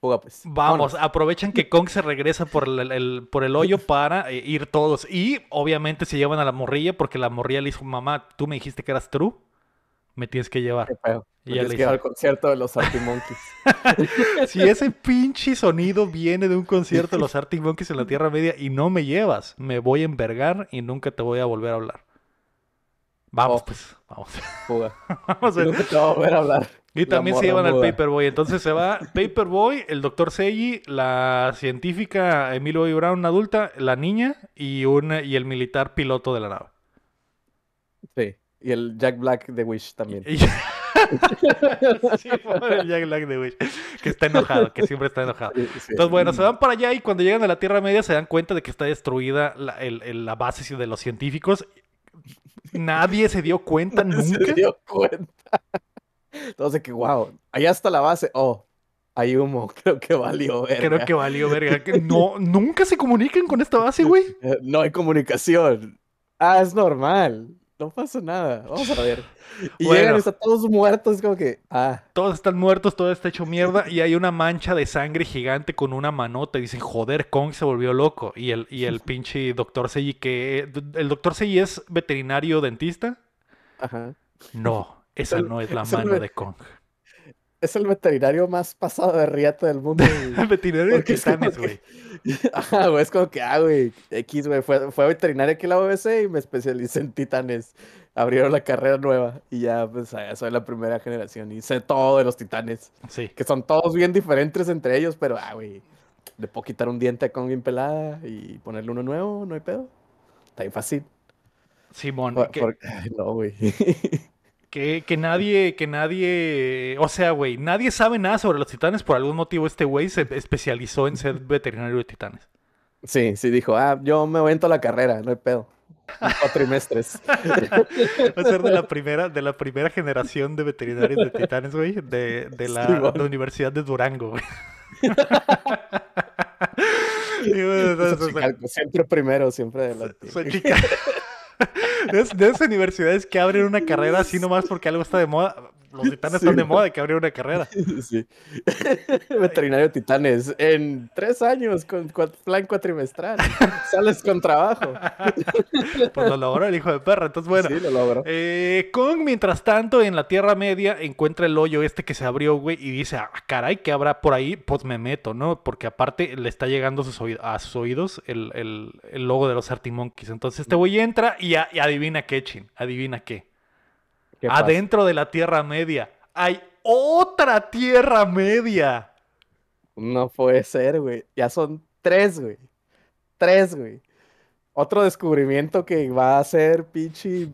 Speaker 2: Pues.
Speaker 1: Vamos, aprovechan que Kong se regresa por el, por el hoyo para eh, ir todos. Y obviamente se llevan a la morrilla porque la morrilla le dijo, mamá, tú me dijiste que eras true, me tienes que llevar. Y al
Speaker 2: concierto de los Arctic Monkeys.
Speaker 1: si ese pinche sonido viene de un concierto de los Arctic Monkeys en la Tierra Media y no me llevas, me voy a envergar y nunca te voy a volver a hablar. Vamos, oh. pues,
Speaker 2: vamos. vamos Nunca te voy a volver a hablar. Y también se llevan al
Speaker 1: Paperboy. Entonces se va Paperboy, el doctor Seiji, la científica Emilio Brown, una adulta, la niña y, una, y el militar piloto de la nave.
Speaker 2: Sí. Y el Jack Black de Wish también. Sí, sí, el Jack Black de Wish. Que está enojado, que siempre está enojado. Entonces, bueno, se van para
Speaker 1: allá y cuando llegan a la Tierra Media se dan cuenta de que está destruida la, base de los científicos.
Speaker 2: Nadie se dio cuenta nunca. Se dio cuenta. Entonces, que wow, allá está la base. Oh, hay humo. Creo que valió verga. Creo que valió verga. No, nunca se comunican con esta base, güey. Eh, no hay comunicación. Ah, es normal. No pasa nada. Vamos a ver. Y están todos muertos, como que. Ah. Todos
Speaker 1: están muertos, todo está hecho mierda. Y hay una mancha de sangre gigante con una manota. Y dicen, joder, Kong se volvió loco. Y el, y el pinche doctor Seiji, que. ¿El doctor Seiji es veterinario dentista? Ajá. No. Esa no es la mano de
Speaker 2: Kong. Es el veterinario más pasado de riata del mundo. el veterinario de titanes, güey. es como que, ah, güey, X, güey, fue, fue veterinario aquí en la OBC y me especialicé en titanes. Abrieron la carrera nueva y ya, pues, soy la primera generación y sé todo de los titanes. Sí. Que son todos bien diferentes entre ellos, pero, ah, güey, le puedo quitar un diente a Kong bien pelada y ponerle uno nuevo, no hay pedo. Está bien fácil. Simón, por, no, güey.
Speaker 1: Que, que, nadie, que nadie, o sea, güey, nadie sabe nada sobre los titanes. Por algún motivo este güey se especializó en ser veterinario de titanes.
Speaker 2: Sí, sí, dijo, ah, yo me avento a la carrera, no hay pedo. Cuatro trimestres. Va
Speaker 1: a ser de la primera, de la primera generación de veterinarios de titanes, güey, de, de la, Universidad de Durango, güey. siempre primero, siempre
Speaker 2: de, de esas universidades que abren una carrera así nomás porque algo está de moda los titanes están de moda, hay que abrir una carrera. Sí. Veterinario titanes, en tres años, con plan cuatrimestral, sales con trabajo. pues lo logró el hijo de perra,
Speaker 1: entonces bueno. Sí, lo logra. Eh, Kong, mientras tanto, en la Tierra Media encuentra el hoyo este que se abrió, güey, y dice, ah, caray, ¿qué habrá por ahí? Pues me meto, ¿no? Porque aparte le está llegando a sus, oídos el, logo de los Artimonkeys. Entonces este mm. güey entra y, adivina qué, chin, adivina qué. Adentro de la Tierra Media hay otra
Speaker 2: Tierra Media. No puede ser, güey. Ya son tres, güey. Tres, güey. Otro descubrimiento que va a hacer pinche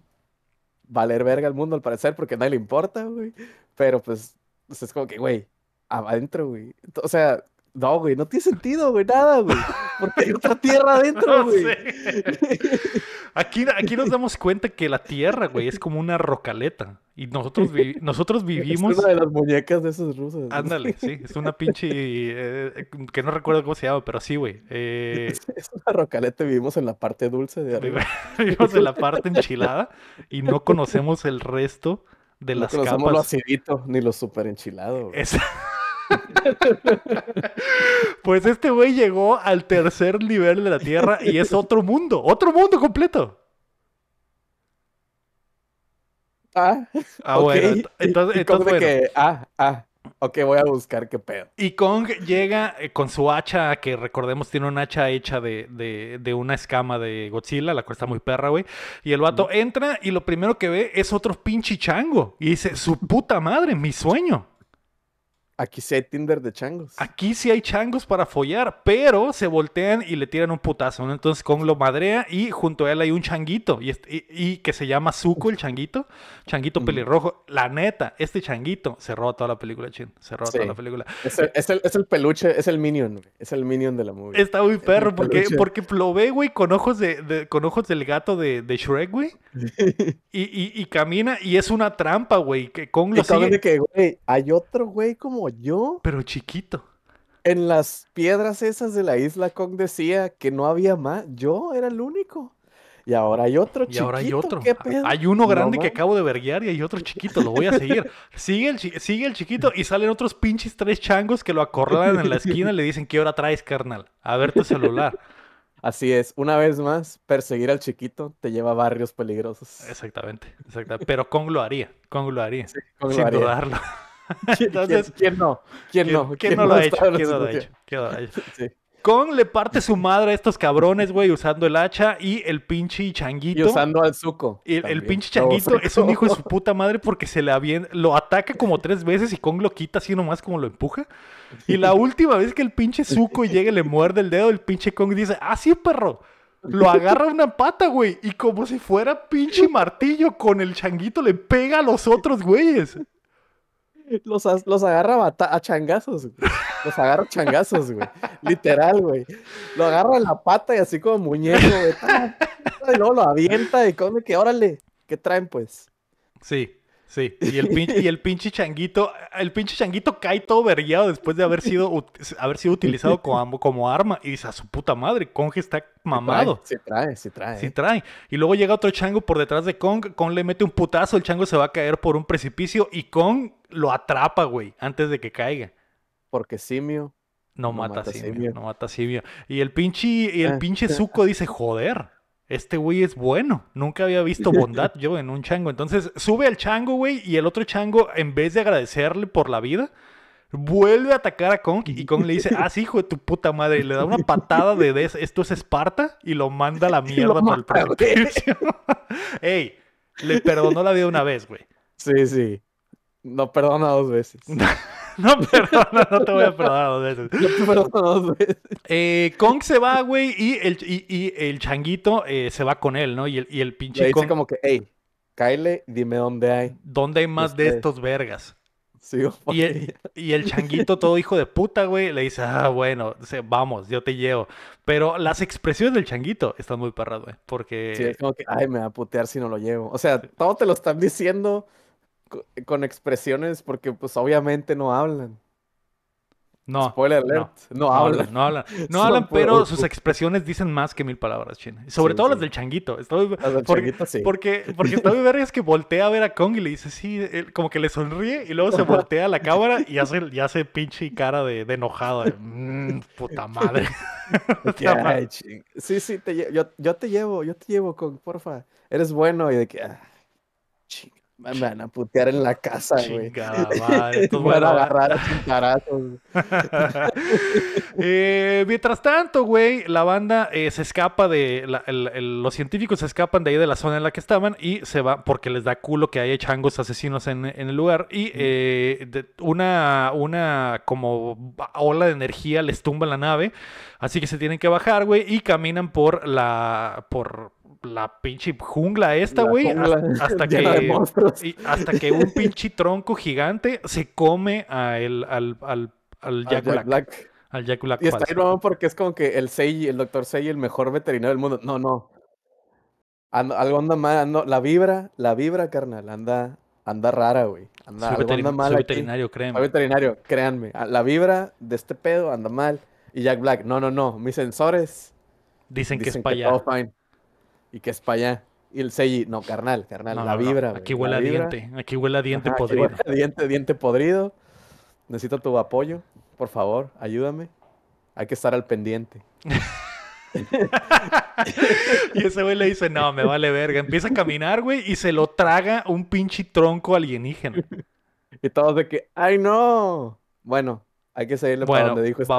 Speaker 2: valer verga al mundo, al parecer, porque a nadie le importa, güey. Pero pues, pues es como que, güey, adentro, güey. O sea, no, güey, no tiene sentido, güey, nada, güey. Porque hay otra tierra adentro, güey. Aquí, aquí nos damos cuenta
Speaker 1: que la tierra, güey, es como una rocaleta. Y nosotros, nosotros vivimos. Es una de las
Speaker 2: muñecas de esos rusos. Ándale, sí. Es una pinche.
Speaker 1: Eh, que no recuerdo cómo se llama, pero sí, güey. Eh,
Speaker 2: es, una rocaleta. Vivimos en la parte dulce de arriba. vivimos en la parte
Speaker 1: enchilada y no conocemos el resto de las capas. No lo
Speaker 2: acidito ni lo super
Speaker 1: enchilado. Güey
Speaker 2: pues este güey llegó al
Speaker 1: tercer nivel de la Tierra y es otro mundo, otro mundo completo.
Speaker 2: Ah, ah Entonces, entonces Que, ah, ah. Ok, voy a buscar qué pedo.
Speaker 1: Y Kong llega eh, con su hacha, que recordemos tiene una hacha hecha de, de una escama de Godzilla, la cual está muy perra, güey. Y el vato entra y lo primero que ve es otro pinche chango. Y dice, su puta madre, mi sueño.
Speaker 2: Aquí sí hay Tinder de changos.
Speaker 1: Aquí sí hay changos para follar, pero se voltean y le tiran un putazo. ¿no? Entonces Kong lo madrea y junto a él hay un changuito y, que se llama Zuko el changuito, changuito pelirrojo. La neta, este changuito se roba toda la película, chin. Se roba toda la película. Es
Speaker 2: el, peluche, es el minion, es el minion de la movie. Está muy perro porque, porque
Speaker 1: lo ve, güey, con ojos de, con ojos del gato de, Shrek, güey. y, camina y es una trampa, güey. Que Kong lo
Speaker 2: Que, güey, hay otro güey como yo. Pero chiquito. En las piedras esas de la isla Kong decía que no había más. Yo era el único. Y ahora hay otro chiquito. ahora hay otro. Hay uno grande que
Speaker 1: acabo de verguiar y hay otro chiquito. Lo voy a seguir. sigue, el chiquito y salen otros pinches tres changos que lo acorralan en la esquina y le dicen: ¿Qué hora traes, carnal?
Speaker 2: A ver tu celular. Así es, una vez más, perseguir al chiquito te lleva a barrios peligrosos. Exactamente,
Speaker 1: exactamente. Pero Kong lo haría, Kong lo haría, sin dudarlo. Entonces, ¿quién,
Speaker 2: no? ¿Quién, no? ¿Quién, no lo ha hecho? ¿Quién
Speaker 1: no ha hecho? Sí. Kong le parte su madre a estos cabrones, güey, usando el hacha y el pinche changuito. Y usando al suco. El, el pinche changuito es un hijo de su puta madre porque se le bien lo ataca como tres veces y Kong lo quita así nomás como lo empuja. Y la última vez que el pinche suco llega y le muerde el dedo, el pinche Kong dice, ah, sí, perro. Lo agarra una pata, güey, y como si fuera pinche
Speaker 2: martillo, con el changuito le pega a los otros güeyes. Los, agarra a, changazos, Los agarra a changazos, güey. Literal, güey. Lo agarra en la pata y así como muñeco, güey. Y luego lo avienta y come que, órale, ¿qué traen, pues?
Speaker 1: Sí, sí. Y el, y el
Speaker 2: pinche changuito, el pinche
Speaker 1: changuito cae todo vergueado después de haber sido, haber sido utilizado como, arma. Y dice, a su puta madre, Kong está mamado. Se trae, sí trae. Sí trae. Y luego llega otro chango por detrás de Kong. Kong le mete un putazo, el chango se va a caer por un precipicio y Kong lo atrapa, güey, antes de que caiga. Porque simio. No, mata, simio, No mata simio. Y el pinche, y el eh. pinche dice, joder, este güey es bueno. Nunca había visto bondad yo en un chango. Entonces sube al chango, güey, y el otro chango, en vez de agradecerle por la vida, vuelve a atacar a Kong y Kong le dice, ah, sí, hijo de tu puta madre, y le da una patada de des, esto es Esparta, y lo manda a la mierda por el perro. Ey, le perdonó la vida una vez, güey.
Speaker 2: Sí, sí. No perdona dos veces. no
Speaker 1: perdona, no te voy a perdonar dos veces. No dos veces. Eh, Kong se va, güey, y el, y, el changuito eh, se va con él, ¿no? Y el, y el pinche Le dice como
Speaker 2: que, hey, Kyle, dime dónde hay. ¿Dónde hay más de, este, estos vergas? Sí, y,
Speaker 1: el, y, el, changuito, todo hijo de puta, güey, le dice, ah, bueno, vamos, yo te llevo. Pero las expresiones del changuito están muy parradas, güey, porque... Sí, es como
Speaker 2: que, ay, me va a putear si no lo llevo. O sea, todo te lo están diciendo, con expresiones porque pues obviamente no hablan. No. Spoiler alert. No, hablan. No hablan, no hablan pero sus
Speaker 1: expresiones dicen más que mil palabras, China. Sobre todo las del changuito. Estoy... porque, changuito, sí. Porque, es que voltea a ver a Kong y le dice, sí, como que le sonríe y luego se voltea a la cámara y hace, y hace pinche cara de, enojado. Mm, puta madre.
Speaker 2: sí, sí, yo, te llevo, yo te llevo, con porfa. Eres bueno. Y de que, ah, van a putear en la casa, güey. Van a agarrar a sus
Speaker 1: eh, mientras tanto, güey, la banda eh, se escapa de. los científicos se escapan de ahí de la zona en la que estaban y se va porque les da culo que haya changos asesinos en, el lugar. Y eh, una, una como ola de energía les tumba la nave. Así que se tienen que bajar, güey, y caminan por la. por la pinche jungla esta, güey, hasta, que, hasta que un pinche tronco gigante se come a el, al, al, al Jack, Black. Y está ahí
Speaker 2: porque es como que el Seiji, el doctor Seiji, el mejor veterinario del mundo. No, no. algo anda mal, la vibra, la vibra, carnal, anda, anda rara, güey. Anda, soy, mal veterinario, créanme. Soy veterinario, créanme. Ah, la vibra de este pedo anda mal. Y Jack Black, no, no, no. Mis sensores dicen, que es para y que es para allá. Y el Seiji, no, carnal, carnal, la vibra. Aquí huele a diente, aquí huele a diente podrido. diente, diente podrido. Necesito tu apoyo, por favor, ayúdame. Hay que estar al pendiente. y ese güey le dice, no, me vale verga. Empieza a caminar, güey, y
Speaker 1: se lo traga un pinche tronco alienígena.
Speaker 2: Y todos de que, ay no. Bueno, hay que seguirle bueno, donde dijo este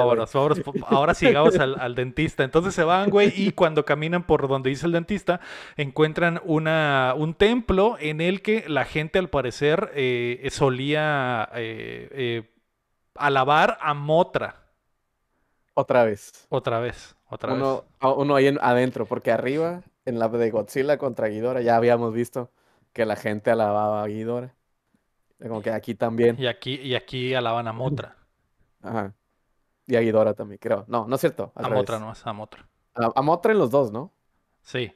Speaker 2: ahora sigamos al, dentista.
Speaker 1: Entonces se van, güey, y cuando caminan por donde dice el dentista, encuentran una, un templo en el que la gente, al parecer, eh, solía eh, eh, alabar a Motra.
Speaker 2: Otra vez.
Speaker 1: Otra vez,
Speaker 2: otra uno, vez. Uno ahí adentro, porque arriba, en la de Godzilla contra Ghidorah, ya habíamos visto que la gente alababa a Ghidorah. Como que aquí también.
Speaker 1: Y aquí, y aquí
Speaker 2: alaban a Motra. Ajá. Y Aguidora también, creo. No, no es cierto. A motra no es motra. A, motra en los dos, ¿no? Sí.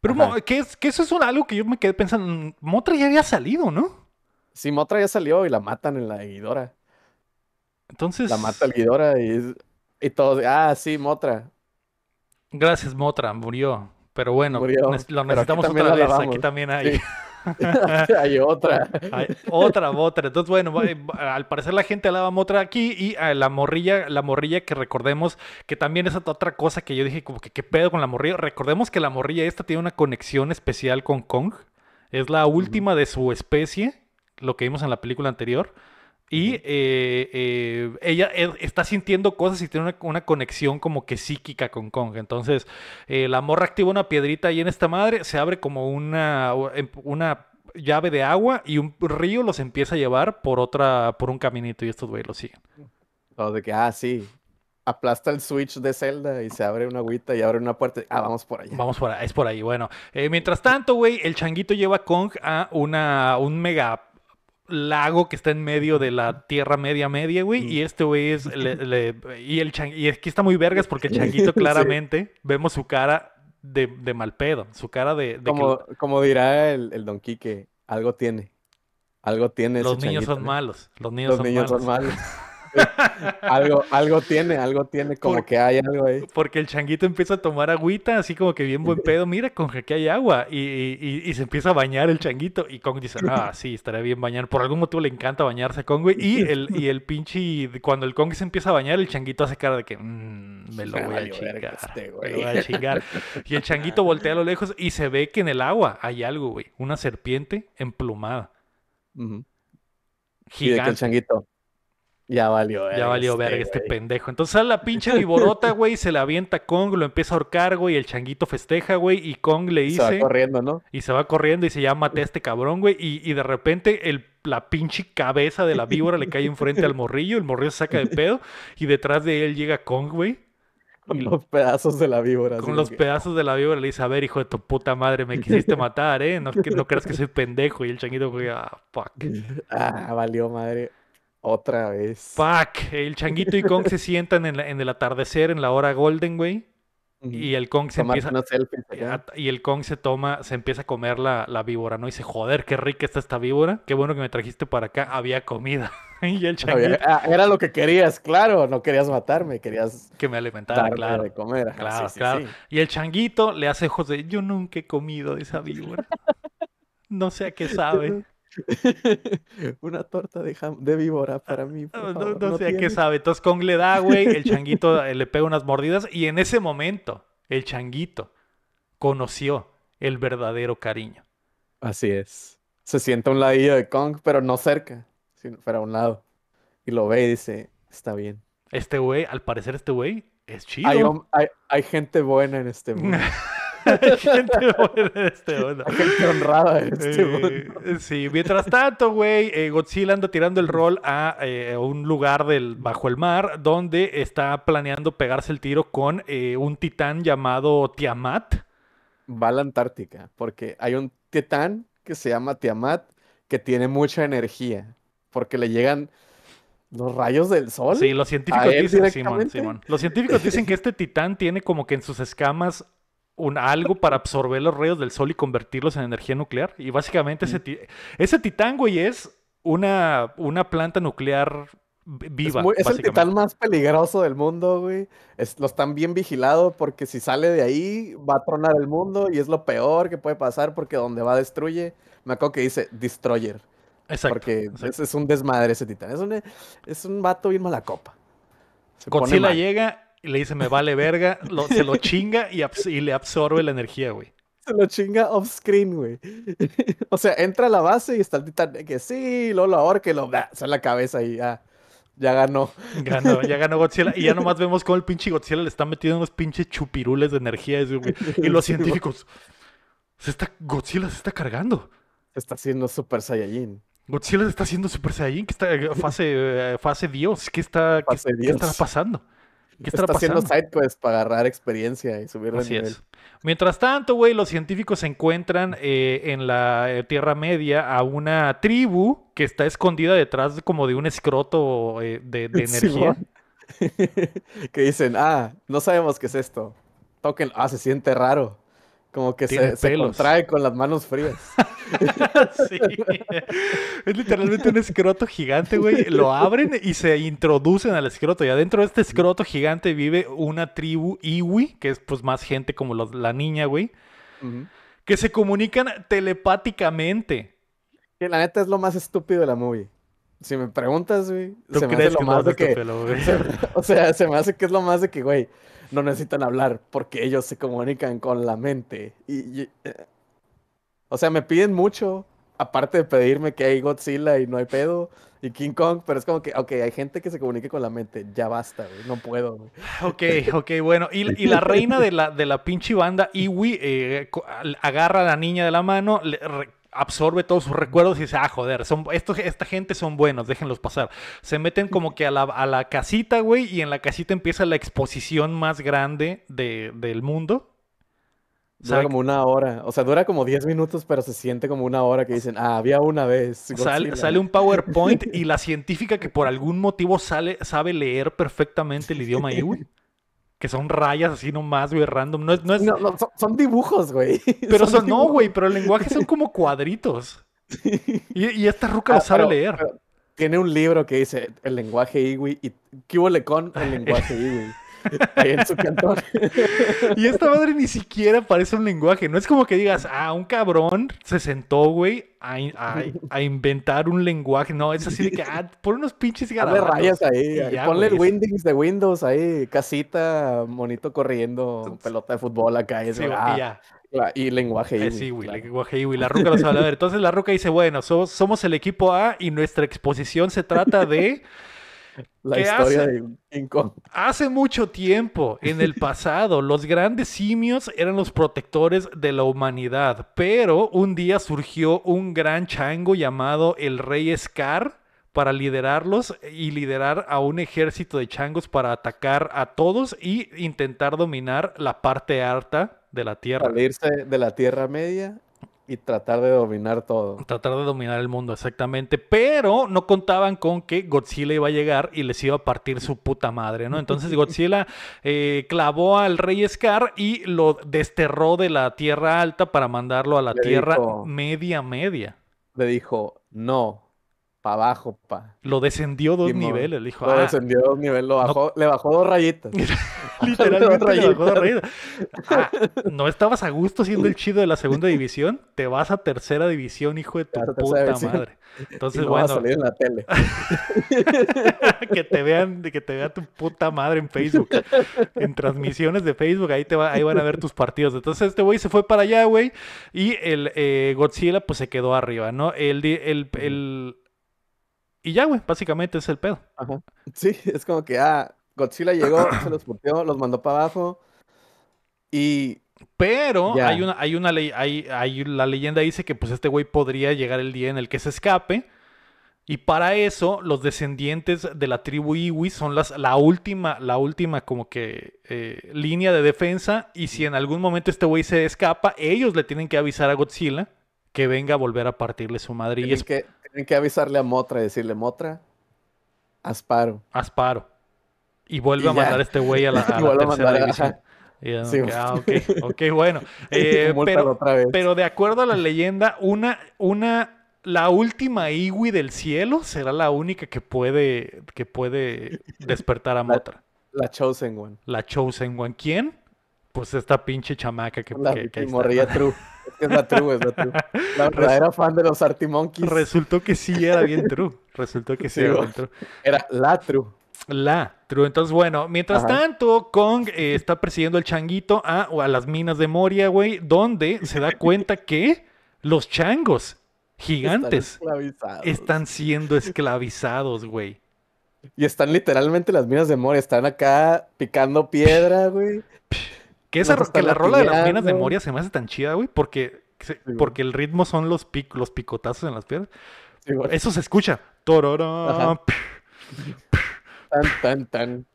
Speaker 2: Pero qué, es, que eso es algo que yo me quedé pensando. Mm, motra ya había salido, ¿no? Sí, Motra ya salió y la matan en la Aguidora. Entonces. La mata Aguidora y, y todo. Ah, sí, Motra.
Speaker 1: Gracias, Motra, murió. Pero bueno, lo necesitamos otra vez. Aquí también hay.
Speaker 2: hay
Speaker 1: otra. otra, otra Entonces, bueno, eh, al parecer la gente alaba Motra aquí y la morrilla, la morrilla que recordemos, que también es otra cosa que yo dije, como que qué pedo con la morrilla. Recordemos que la morrilla esta tiene una conexión especial con Kong. Es la última de su especie, lo que vimos en la película anterior. Y eh, eh, ella e, está sintiendo cosas y tiene una, conexión como que psíquica con Kong. Entonces, eh, la morra activa una piedrita y en esta madre, se abre como una, em, una llave de agua y un río los empieza a llevar por otra, por un caminito y
Speaker 2: estos güey lo siguen. Todo de que, ah, sí, aplasta el switch de Zelda y se abre una agüita y abre una puerta. Ah, vamos por
Speaker 1: allá. Vamos por ahí, es por ahí. Bueno, eh, mientras tanto, güey, el changuito lleva a Kong a una, un mega lago que está en medio de la Tierra Media Media, güey. Y mm. este güey es. Le, y el y aquí está muy vergas porque el changuito claramente vemos su cara de, de mal pedo. Su cara de.
Speaker 2: como, dirá el, el Don Quique, algo tiene. Algo tiene. Los niños son malos. Los niños, son malos. algo, algo tiene, algo tiene, como que hay algo ahí. Porque el
Speaker 1: changuito empieza a tomar agüita, así como que bien buen pedo, mira, con que hay agua, y, se empieza a bañar el changuito, y Kong dice, ah, sí, estaría bien bañar, por algún motivo le encanta bañarse a Kong, güey, y el, y pinche, cuando el Kong se empieza a bañar, el changuito hace cara de que, mm, me lo voy a
Speaker 2: chingar, este me voy a chingar,
Speaker 1: y el changuito voltea a lo lejos y se ve que en el agua hay algo, güey, una serpiente emplumada.
Speaker 2: Gigante. el changuito, ya valió Ya valió ver este, este
Speaker 1: pendejo. Entonces sale la pinche viborota, güey, se la avienta Kong, lo empieza a ahorcar, güey, el changuito festeja, güey, y Kong le dice... Se va corriendo, ¿no? Y se va corriendo y se llama maté a este cabrón, güey, y, de repente el, la pinche cabeza de la víbora le cae enfrente al morrillo, el morrillo se saca de pedo, y detrás de él llega Kong, güey.
Speaker 2: Con los pedazos de la víbora. Con los
Speaker 1: pedazos de la víbora le dice, a ver, hijo de tu puta madre, me quisiste matar, ¿eh? No, no creas que soy pendejo. Y el changuito, güey, ah, fuck.
Speaker 2: Ah, valió madre. Otra vez.
Speaker 1: ¡Pack! El changuito y Kong se sientan en, el atardecer, en la hora golden, güey. Y el Kong se empieza. y el Kong se toma, se empieza a comer la, víbora, ¿no? Y dice, joder, qué rica está esta víbora. Qué bueno que me trajiste para acá. Había comida. y el changuito.
Speaker 2: Ah, era lo que querías, claro. No querías matarme, querías. Que me alimentara, claro. De comer. Claro, claro.
Speaker 1: Y el changuito le hace ojos de, yo nunca he comido esa víbora.
Speaker 2: no sé a qué sabe. Una torta de, de víbora para mí. Por No,
Speaker 1: sé a qué sabe. Entonces Kong le da, güey, el changuito eh, le pega unas mordidas y en ese momento el changuito conoció el verdadero cariño.
Speaker 2: Así es. Se sienta un ladillo de Kong, pero no cerca, sino para un lado. Y lo ve y dice, está bien.
Speaker 1: Este güey, al parecer este güey, es chido.
Speaker 2: hay gente buena en este mundo. gente buena este Hay honrada
Speaker 1: este eh, eh, Sí, mientras tanto, güey, eh, Godzilla anda tirando el rol a un lugar del, bajo el mar donde está planeando pegarse el tiro con un titán llamado Tiamat.
Speaker 2: Va a la Antártica, porque hay un titán que se llama Tiamat que tiene mucha energía, porque le llegan los rayos del sol. Sí, los científicos Los
Speaker 1: científicos dicen que
Speaker 2: este titán tiene como
Speaker 1: que en sus escamas un algo para absorber los rayos del sol y convertirlos en energía nuclear. Y básicamente ese, mm. ese titán, güey, es una, una planta nuclear viva. Es, el titán
Speaker 2: más peligroso del mundo, güey. Es, lo están bien vigilado porque si sale de ahí va a tronar el mundo y es lo peor que puede pasar porque donde va destruye. Me acuerdo que dice destroyer. Exacto. Porque Es, un desmadre ese titán. Es un, es un vato bien mala copa. Godzilla
Speaker 1: llega y le dice, me vale verga, se lo chinga y, le absorbe la energía, güey.
Speaker 2: Se lo chinga off screen, güey. o sea, entra a la base y está el titán que sí, luego lo ahorca y lo da, la cabeza y ya. Ya ganó.
Speaker 1: Ganó, ya ganó Godzilla. Y ya nomás vemos cómo el pinche Godzilla le está metiendo unos pinches chupirules de energía. Y los científicos. Se está, Godzilla se está cargando.
Speaker 2: Está haciendo Super Saiyajin.
Speaker 1: Godzilla está haciendo Super Saiyajin, que está eh, fase, eh, fase Dios, ¿qué está, ¿qué está pasando? ¿Qué está pasando? haciendo
Speaker 2: sidequests para agarrar experiencia y subir de Así Mientras tanto, güey, los científicos
Speaker 1: se encuentran eh, en la eh, Tierra Media a una tribu que está escondida detrás como de un escroto
Speaker 2: eh, de, energía. que dicen, ah, no sabemos qué es esto. token ah, se siente raro. Como que se, se, contrae con las manos frías. sí. Es literalmente un escroto gigante, güey. Lo abren
Speaker 1: y se introducen al escroto. Y adentro de este escroto gigante vive una tribu iwi, que es pues más gente como la niña, güey. Que se comunican telepáticamente.
Speaker 2: Que la neta es lo más estúpido de la movie. Si me preguntas, güey, se me hace lo más de que... O sea, se me hace que es lo más de que, güey no necesitan hablar porque ellos se comunican con la mente. Y, eh, o sea, me piden mucho, aparte de pedirme que hay Godzilla y no hay pedo y King Kong, pero es como que, ok, hay gente que se comunique con la mente, ya basta, no puedo. Ok, ok, bueno, y, la reina de
Speaker 1: la, de la pinche banda, Iwi, eh, agarra a la niña de la mano, absorbe todos sus recuerdos y dice, ah, joder, son, esta gente son buenos, déjenlos pasar. Se meten como que a la, a la casita, güey, y en la casita empieza la exposición más grande de,
Speaker 2: del mundo. Dura como una hora, o sea, dura como 10 minutos, pero se siente como una hora que dicen, ah, había una vez. Sale, sale, un
Speaker 1: PowerPoint y la científica que por algún motivo sabe leer perfectamente el idioma Iwi que son rayas así nomás, güey, random. No es, no son, dibujos, güey. Pero son, no, güey, pero el lenguaje son como
Speaker 2: cuadritos. Y, esta ruca lo ah, sabe leer. tiene un libro que dice el lenguaje igui y qué con el lenguaje iwi. en su
Speaker 1: y esta madre ni siquiera parece un lenguaje. No es como que digas, ah, un cabrón se sentó, güey, a, inventar un lenguaje. No, es así de que, ah, pon unos pinches garabatos. Ponle rayas ahí, ponle el
Speaker 2: Windings de Windows ahí, casita, monito corriendo, pelota de fútbol acá. y ah, lenguaje eh, ahí. sí, güey, lenguaje güey. La Roca lo sabe. A
Speaker 1: ver, entonces la Roca dice, bueno, somos el equipo A y nuestra exposición se trata de
Speaker 2: la hace,
Speaker 1: Hace mucho tiempo, en el pasado, los grandes simios eran los protectores de la humanidad, pero un día surgió un gran chango llamado el Rey Scar para liderarlos y liderar a un ejército de changos para atacar a todos y intentar dominar la parte alta de la Tierra. de
Speaker 2: la Tierra Media y tratar de dominar todo.
Speaker 1: Tratar de dominar el mundo, exactamente. Pero no contaban con que Godzilla iba a llegar y les iba a partir su puta madre, ¿no? Entonces Godzilla eh, clavó al rey Scar y lo desterró de la Tierra Alta para mandarlo a la Tierra Media
Speaker 2: Media. Le dijo, no, para abajo, pa.
Speaker 1: Lo descendió dos niveles, le dijo. Lo ah". descendió
Speaker 2: dos niveles, lo bajó, le bajó dos rayitas.
Speaker 1: Literalmente le bajó dos rayitas. Ah, no estabas a gusto siendo el chido de la segunda división, te vas a tercera división, hijo de tu puta madre. Entonces, bueno. a salir en la tele. que te vean, que te vea tu puta madre en Facebook. En transmisiones de Facebook, ahí te ahí van a ver tus partidos. Entonces este güey se fue para allá, güey. Y el eh, Godzilla pues se quedó arriba, ¿no? El, el, el y ya, güey, básicamente es el pedo.
Speaker 2: Sí, es como que, ah, Godzilla llegó, se los puteó, los mandó para abajo.
Speaker 1: Y. Pero hay una, hay una ley, hay, hay, la leyenda dice que pues este güey podría llegar el día en el que se escape. Y para eso, los descendientes de la tribu Iwi son las, la última, la última como que eh, línea de defensa. Y si en algún momento este güey se escapa, ellos le tienen que avisar a Godzilla que venga a volver a partirle su madre. y es... que
Speaker 2: tienen que avisarle a Motra y decirle, Motra, Asparo. Asparo. Y vuelve a mandar este güey a la, tercera división.
Speaker 1: Ah, ok, bueno. Eh, pero, de acuerdo a la leyenda, una, una, la última Iwi del cielo será la única que puede, que puede despertar a Motra. La, Chosen One. La Chosen One. ¿Quién? Pues esta pinche chamaca que, que morría true.
Speaker 2: Es la true, es la true. La verdadera fan de los Monkeys. Resultó que sí era bien true. Resultó
Speaker 1: que sí, era bien true. Era la true. La True. Entonces, bueno, mientras tanto, Kong eh, está persiguiendo el changuito a, a las minas de Moria, güey, donde se da cuenta que los changos gigantes están, están siendo esclavizados, güey.
Speaker 2: Y están literalmente las minas de Moria, están acá picando piedra, güey. Que, esa, la rola de las piernas de Moria
Speaker 1: se me hace tan chida, güey, porque, porque el ritmo son los, pic, los picotazos en las piernas. Eso se escucha. Tan, tan, tan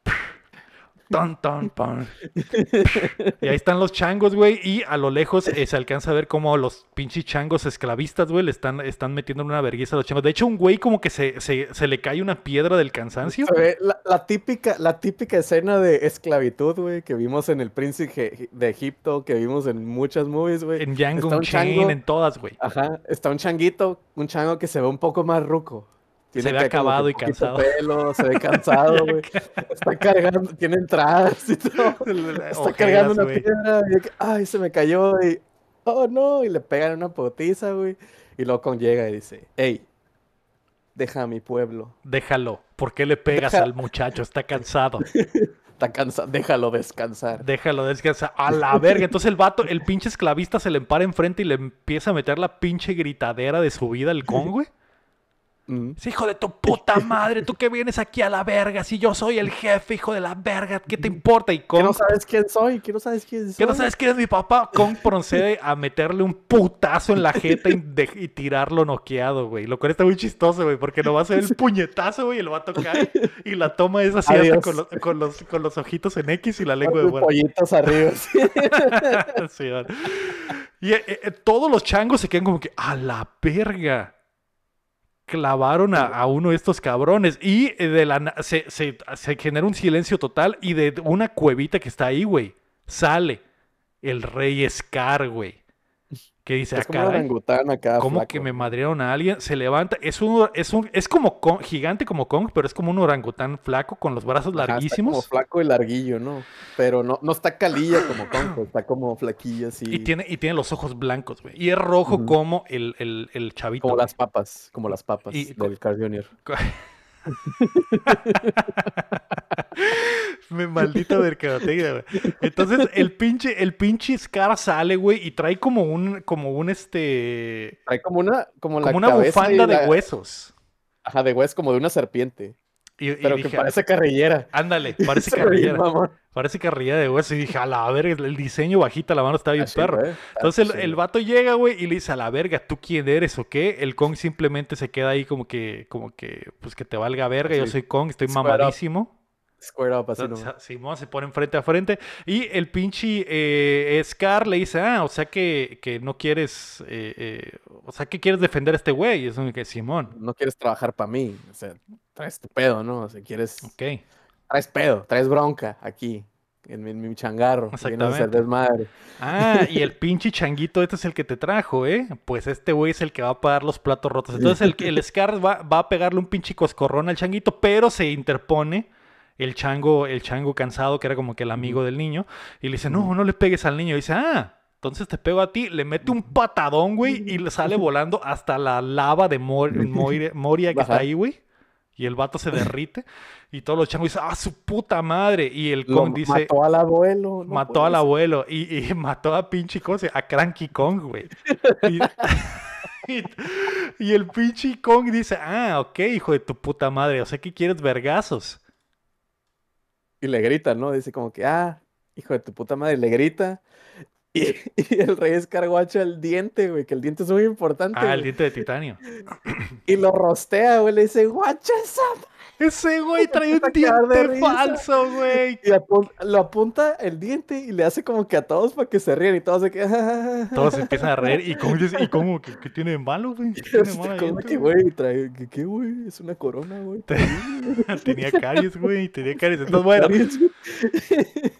Speaker 1: y ahí están los changos, güey. Y a lo lejos eh, se alcanza a ver cómo los pinches changos esclavistas, güey, le están, están metiendo una vergüenza a los changos. De hecho, un güey como que se, le cae una piedra del cansancio.
Speaker 2: la, típica, la típica escena de esclavitud, güey, que vimos en El Príncipe de Egipto, que vimos en muchas movies, güey. En Yangon Chain, en todas, güey. Ajá. Está un changuito, un chango que se ve un poco más ruco se ve acabado y cansado. se ve cansado, güey. está cargando, tiene entradas y todo. Está cargando una piedra ay, se me cayó y oh no, y le pegan una potiza, güey. Y con llega y dice, hey, deja a mi pueblo. Déjalo, ¿por qué le pegas al muchacho? Está cansado. está cansado, déjalo descansar. Déjalo descansar.
Speaker 1: A la verga. Entonces el vato, el pinche esclavista se le empara enfrente y le empieza a meter la pinche gritadera de su vida al con, güey hijo de tu puta madre, tú que vienes aquí a la verga, si yo soy el jefe, hijo de la verga, ¿qué te importa? Y Kong, ¿Que no
Speaker 2: sabes quién soy? ¿Que no sabes quién soy? ¿Que no sabes
Speaker 1: quién es mi papá? Kong procede a meterle un putazo en la jeta y, tirarlo noqueado, güey. Lo cual está muy chistoso, güey, porque lo va a hacer el puñetazo, güey, y lo va a tocar y, la toma es así con, los, con, los, ojitos en X y la lengua de buena. arriba, Y eh, eh, todos los changos se quedan como que, a la verga clavaron a, uno de estos cabrones y eh, se, se, genera un silencio total y de una cuevita que está ahí, güey, sale el rey Scar, güey que dice, es ah, como acá, como que me madrieron a alguien, se levanta, es un, es un, es como con, gigante como Kong, pero es como un orangután flaco con los brazos larguísimos. como
Speaker 2: flaco y larguillo, ¿no? Pero no, no está calilla como Kong, está como flaquilla así. Y tiene,
Speaker 1: y tiene los ojos blancos, güey. Y es rojo como
Speaker 2: el, el, el, chavito. Como las papas, como las papas del Carl Jr. Me maldito mercadotecnia, güey. Entonces, el
Speaker 1: pinche, el pinche Scar sale, güey, y trae como un, como un este. Trae como una, como, una bufanda de
Speaker 2: huesos. Ajá, de huesos, como de una serpiente pero que parece carrillera.
Speaker 1: Ándale, parece carrillera. parece carrillera de hueso. Y dije, a la verga, el diseño bajita, la mano está bien perro. Entonces el, vato llega, güey, y le dice, a la verga, ¿tú quién eres o qué? El Kong simplemente se queda ahí como que, como que, pues que te valga verga, yo soy Kong, estoy mamadísimo up, Simón se pone frente a frente. Y el pinche eh, Scar le dice, ah, o sea que, no quieres, eh, eh, o sea que quieres
Speaker 2: defender a este güey. es un que Simón. No quieres trabajar para mí. O sea, traes tu pedo, ¿no? O sea, quieres. Ok. Traes pedo, traes bronca aquí. En mi, changarro mi changarro. Exactamente. desmadre. Ah, y el
Speaker 1: pinche changuito, este es el que te trajo, ¿eh? Pues este güey es el que va a pagar los platos rotos. Entonces el, el Scar va, va a pegarle un pinche coscorrón al changuito, pero se interpone el chango, el chango cansado, que era como que el amigo del niño, y le dice, no, no le pegues al niño. Y dice, ah, entonces te pego a ti, le mete un patadón, güey, y le sale volando hasta la lava de Moria, que está ahí, güey. Y el vato se derrite. Y todos los changos dicen, ¡ah, su puta madre! Y el Kong dice... Mató al abuelo. mató al abuelo. Y, mató a pinche Kong, a Cranky Kong, güey. Y... el pinche Kong dice, ah, ok, hijo de tu puta madre, o sea que quieres vergazos
Speaker 2: y le grita, ¿no? Dice como que, ah, hijo de tu puta madre, le grita. Y, el rey escarguacha el diente, güey, que el diente es muy importante. Ah, el diente de titanio. Y lo rostea, güey, le dice, guacha esa ese güey trae un diente falso, güey. Y apunta, lo apunta el diente y le hace como que a todos para que se rían y todos se que... todos empiezan a reír y como, y cómo ¿qué, tiene de malo, güey? ¿Qué tiene este, malo que, güey, trae, ¿qué, güey? Es una corona, güey. tenía caries, güey, tenía caries. Entonces, bueno,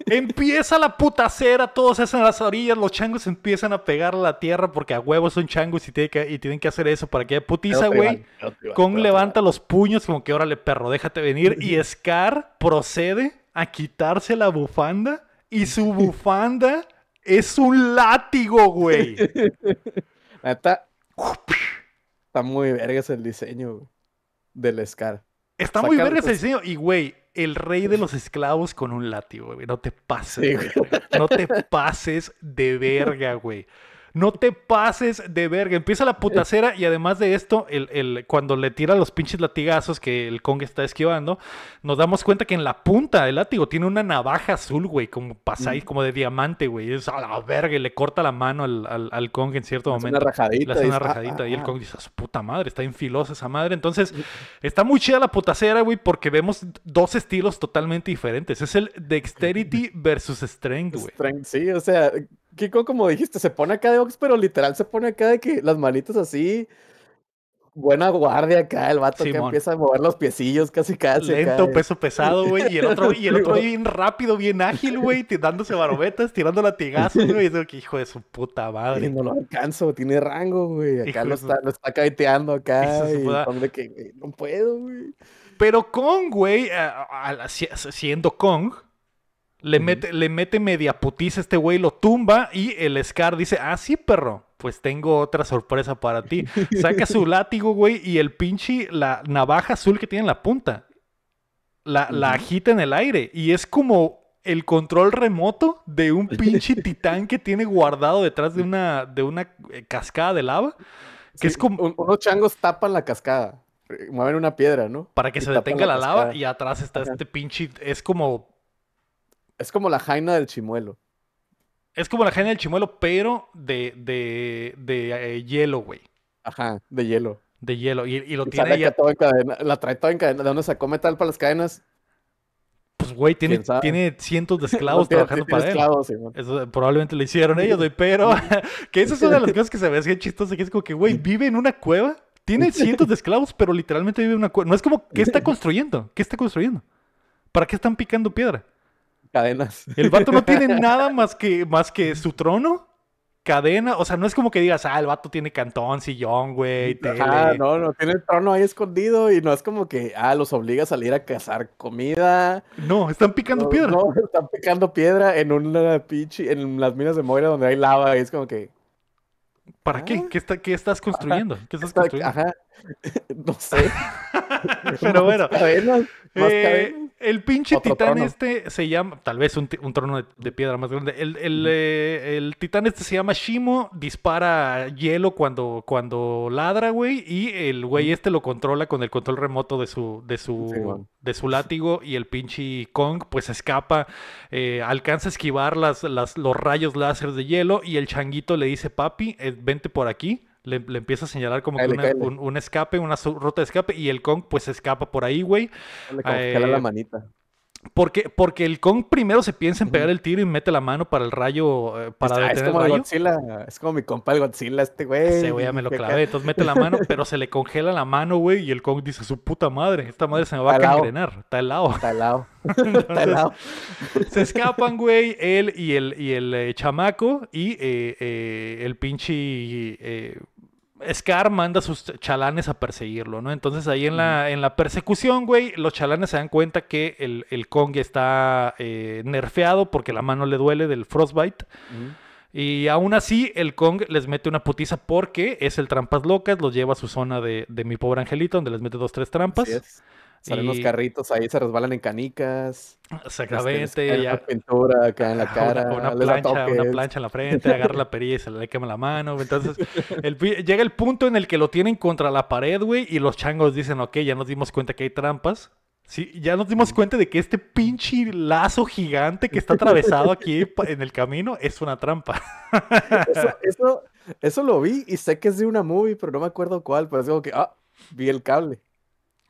Speaker 1: empieza la putacera, todos hacen las orillas, los changos empiezan a pegar la tierra porque a huevos son changos y, tienen que, y tienen que hacer eso para que putiza, güey. Kong levanta los puños como que, le perro, déjate venir. Y Scar procede a quitarse la bufanda y su bufanda
Speaker 2: es un látigo, güey. Está muy vergas el diseño del Scar. Está muy vergas el diseño.
Speaker 1: Y, güey, el rey de los esclavos con un látigo, güey. No te pases, No te pases de verga, güey. No te pases de verga. Empieza la putacera y además de esto, el, cuando le tira los pinches latigazos que el Kong está esquivando, nos damos cuenta que en la punta del látigo tiene una navaja azul, güey, como pasáis, mm. como de diamante, güey. Es a la verga le corta la mano al, al, Kong en cierto momento. Una rajadita. Le hace una rajadita. y el Kong dice, su puta madre, está enfilosa esa madre. Entonces, mm. está muy chida la putacera, güey, porque vemos dos estilos totalmente diferentes. Es el dexterity versus strength, güey.
Speaker 2: Strength, sí, o sea, Kiko, como dijiste, se pone acá de box, pero literal se pone acá de que las manitas así. Buena guardia acá, el vato que empieza a mover los piecillos casi casi. Lento, eh. peso pesado, güey. Y el otro, y el otro bien
Speaker 1: rápido, bien ágil, güey. Dándose barobetas, tirando latigazos, güey.
Speaker 2: Es que hijo de su puta madre. no lo alcanzo, tiene rango, güey. Acá lo está, lo está caeteando acá. Y que, no puedo, güey. Pero Kong, güey,
Speaker 1: eh, siendo Kong, le, mete, media putiza este güey, lo tumba y el Scar dice, ah, sí, perro, pues tengo otra sorpresa para ti. Saca su látigo, güey, y el pinche, la navaja azul que tiene en la punta, la, agita en el aire. Y es como el control remoto de un pinche titán que tiene guardado detrás de una, de una eh, cascada de lava. Que es
Speaker 2: como... unos changos tapan la cascada eh, mueven una piedra, ¿no? Para que se detenga la, lava y atrás está este pinche, es como es como la jaina del chimuelo.
Speaker 1: Es como la jaina del chimuelo, pero de, de, de eh, hielo, güey. Ajá, de hielo. De hielo. Y, y lo tiene ella.
Speaker 2: la trae toda en cadena. ¿De dónde sacó metal para las cadenas?
Speaker 1: Pues, güey, tiene, tiene cientos de esclavos trabajando tiene, para esclavos, él. Sí, eso, probablemente lo hicieron ellos, güey. Pero que esa es una de las cosas que se ve así chistosa. Que es como que, güey, vive en una cueva. Tiene cientos de esclavos, pero literalmente vive en una cueva. No es como, ¿qué está construyendo? ¿Qué está construyendo? ¿Para qué están picando piedra? cadenas. El vato no tiene nada más que,
Speaker 2: más que su
Speaker 1: trono, cadena. O sea, no es como que digas, ah, el vato tiene cantón, sillón, güey, Ah, no,
Speaker 2: no, tiene el trono ahí escondido y no es como que, ah, los obliga a salir a cazar comida. No, están picando piedra. No, están picando piedra en una pichi, en las minas de Moira donde hay lava y es como que,
Speaker 1: ¿Para qué? Ah". ¿Qué, está, ¿Qué, estás construyendo? ¿Qué
Speaker 2: estás construyendo? Ajá. No sé. Pero bueno. Eh,
Speaker 1: el pinche titán este se llama, tal vez un, trono de, piedra más grande. El, eh, el, titán este se llama Shimo, dispara hielo cuando, cuando ladra, güey. Y el güey este lo controla con el control remoto de su, de su, de su látigo. Y el pinche Kong, pues escapa, eh, alcanza a esquivar las, las, los rayos láser de hielo. Y el changuito le dice, papi, eh, vente por aquí. Le, empieza a señalar como que una, un, escape, una ruta de escape, y el Kong pues se escapa por ahí, güey. Le congela eh, la manita. Porque, porque el Kong primero se piensa en pegar el tiro y mete la mano para el rayo, eh, pues, para ah, es como el
Speaker 2: Godzilla, es como mi compa el Godzilla, este güey. Sí, güey, ya me lo clavé. Entonces mete la mano,
Speaker 1: pero se le congela la mano, güey, y el Kong dice, su puta madre, esta madre se me va a cangrenar. Está helado. Está helado. se escapan, güey, él y el, eh, chamaco y el pinche Scar manda a sus chalanes a perseguirlo, ¿no? Entonces ahí en la, en la persecución, güey, los chalanes se dan cuenta que el, Kong está eh, nerfeado porque la mano le duele del frostbite. Y aún así, el Kong les mete una putiza porque es el trampas locas, los lleva a su zona de, de mi pobre angelito, donde les mete dos, tres trampas. Salen los carritos
Speaker 2: ahí, se resbalan en canicas. Este, Exactamente. Este, ya... Una pintura acá en la cara. Una, plancha, en la frente, agarra
Speaker 1: la perilla y se le quema la mano. Entonces, llega el punto en el que lo tienen contra la pared, güey, y los changos dicen, ok, ya nos dimos cuenta que hay trampas. Sí, ya nos dimos cuenta de que este pinche lazo gigante que está atravesado aquí en el camino es una trampa. Eso,
Speaker 2: eso, eso lo vi y sé que es de una movie, pero no me acuerdo cuál, pero es como que, ah, vi el cable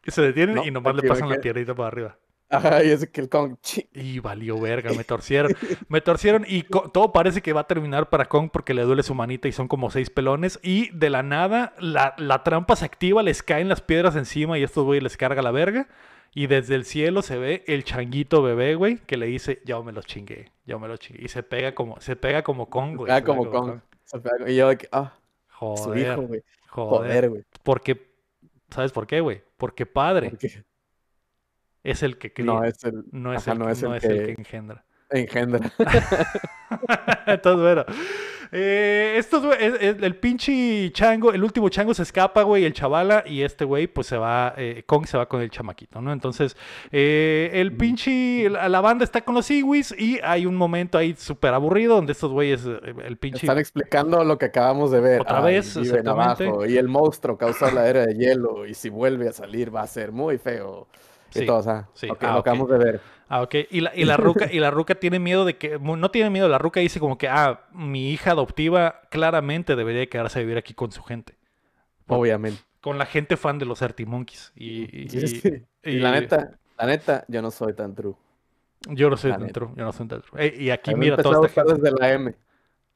Speaker 2: se detienen y nomás le pasan la tierrita
Speaker 1: para arriba. Ajá, y es que el Kong. Y valió verga, me torcieron. me torcieron y todo parece que va a terminar para Kong porque le duele su manita y son como seis pelones. Y de la nada, la, trampa se activa, les caen las piedras encima y estos güey les carga la verga. Y desde el cielo se ve el changuito bebé, güey, que le dice, ya me los chingué, ya me los chingué. Y se pega como, se pega como Kong, güey. Se pega como, Kong.
Speaker 2: y yo, ah, joder, su hijo, güey. Joder, güey.
Speaker 1: Porque, ¿sabes por qué, güey? Porque padre es el que cría, no es el, que engendra. Engendra. Entonces, bueno. Eh, el, pinche chango, el último chango se escapa, güey, el chavala, y este güey, pues se va, eh, Kong se va con el chamaquito, ¿no? Entonces, eh, el pinche, la, banda está con los iwis y hay un momento ahí súper aburrido donde estos güeyes, el pinche. Están
Speaker 2: explicando lo que acabamos de ver. Otra vez, exactamente. y el monstruo causó la era de hielo, y si vuelve a salir va a ser muy feo. Sí, y sí. Ah, ah, lo acabamos de ver.
Speaker 1: Ah, ok. Y la, y la ruca, y la tiene miedo de que, no tiene miedo, la ruca dice como que, ah, mi hija adoptiva claramente debería quedarse a vivir aquí con su gente. Obviamente. Con la gente fan de los Artimonkeys. Y, y, la neta,
Speaker 2: la neta, yo no soy tan true. Yo no soy tan true, yo no soy tan true. y aquí mira todos. esta fans
Speaker 1: de la M.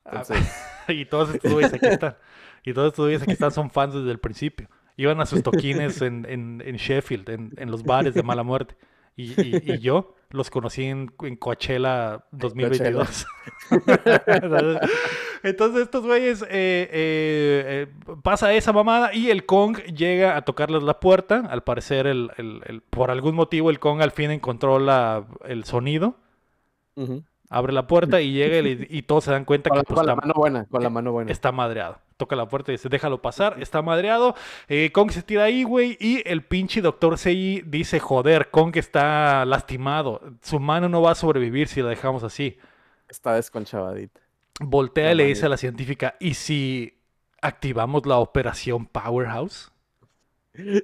Speaker 1: Ah, y todos estos güeyes aquí están. Y todos estos güeyes aquí están son fans desde el principio. Iban a sus toquines en, Sheffield, en, los bares de mala muerte. Y, yo los conocí en, Coachella 2022. Entonces estos güeyes eh, eh, eh, pasa esa mamada y el Kong llega a tocarles la puerta. Al parecer, el, por algún motivo, el Kong al fin encontró el sonido. Ajá. Abre la puerta y llega y, todos se dan cuenta que pues, con está, la mano
Speaker 2: buena, con la eh, mano buena.
Speaker 1: Está madreado. Toca la puerta y dice, déjalo pasar, está madreado. Eh, Kong se tira ahí, güey, y el pinche doctor Sei dice, joder, Kong está lastimado. Su mano no va a sobrevivir si la dejamos así.
Speaker 2: Está desconchavadita.
Speaker 1: Voltea y le dice a la científica, ¿y si activamos la operación
Speaker 2: Powerhouse?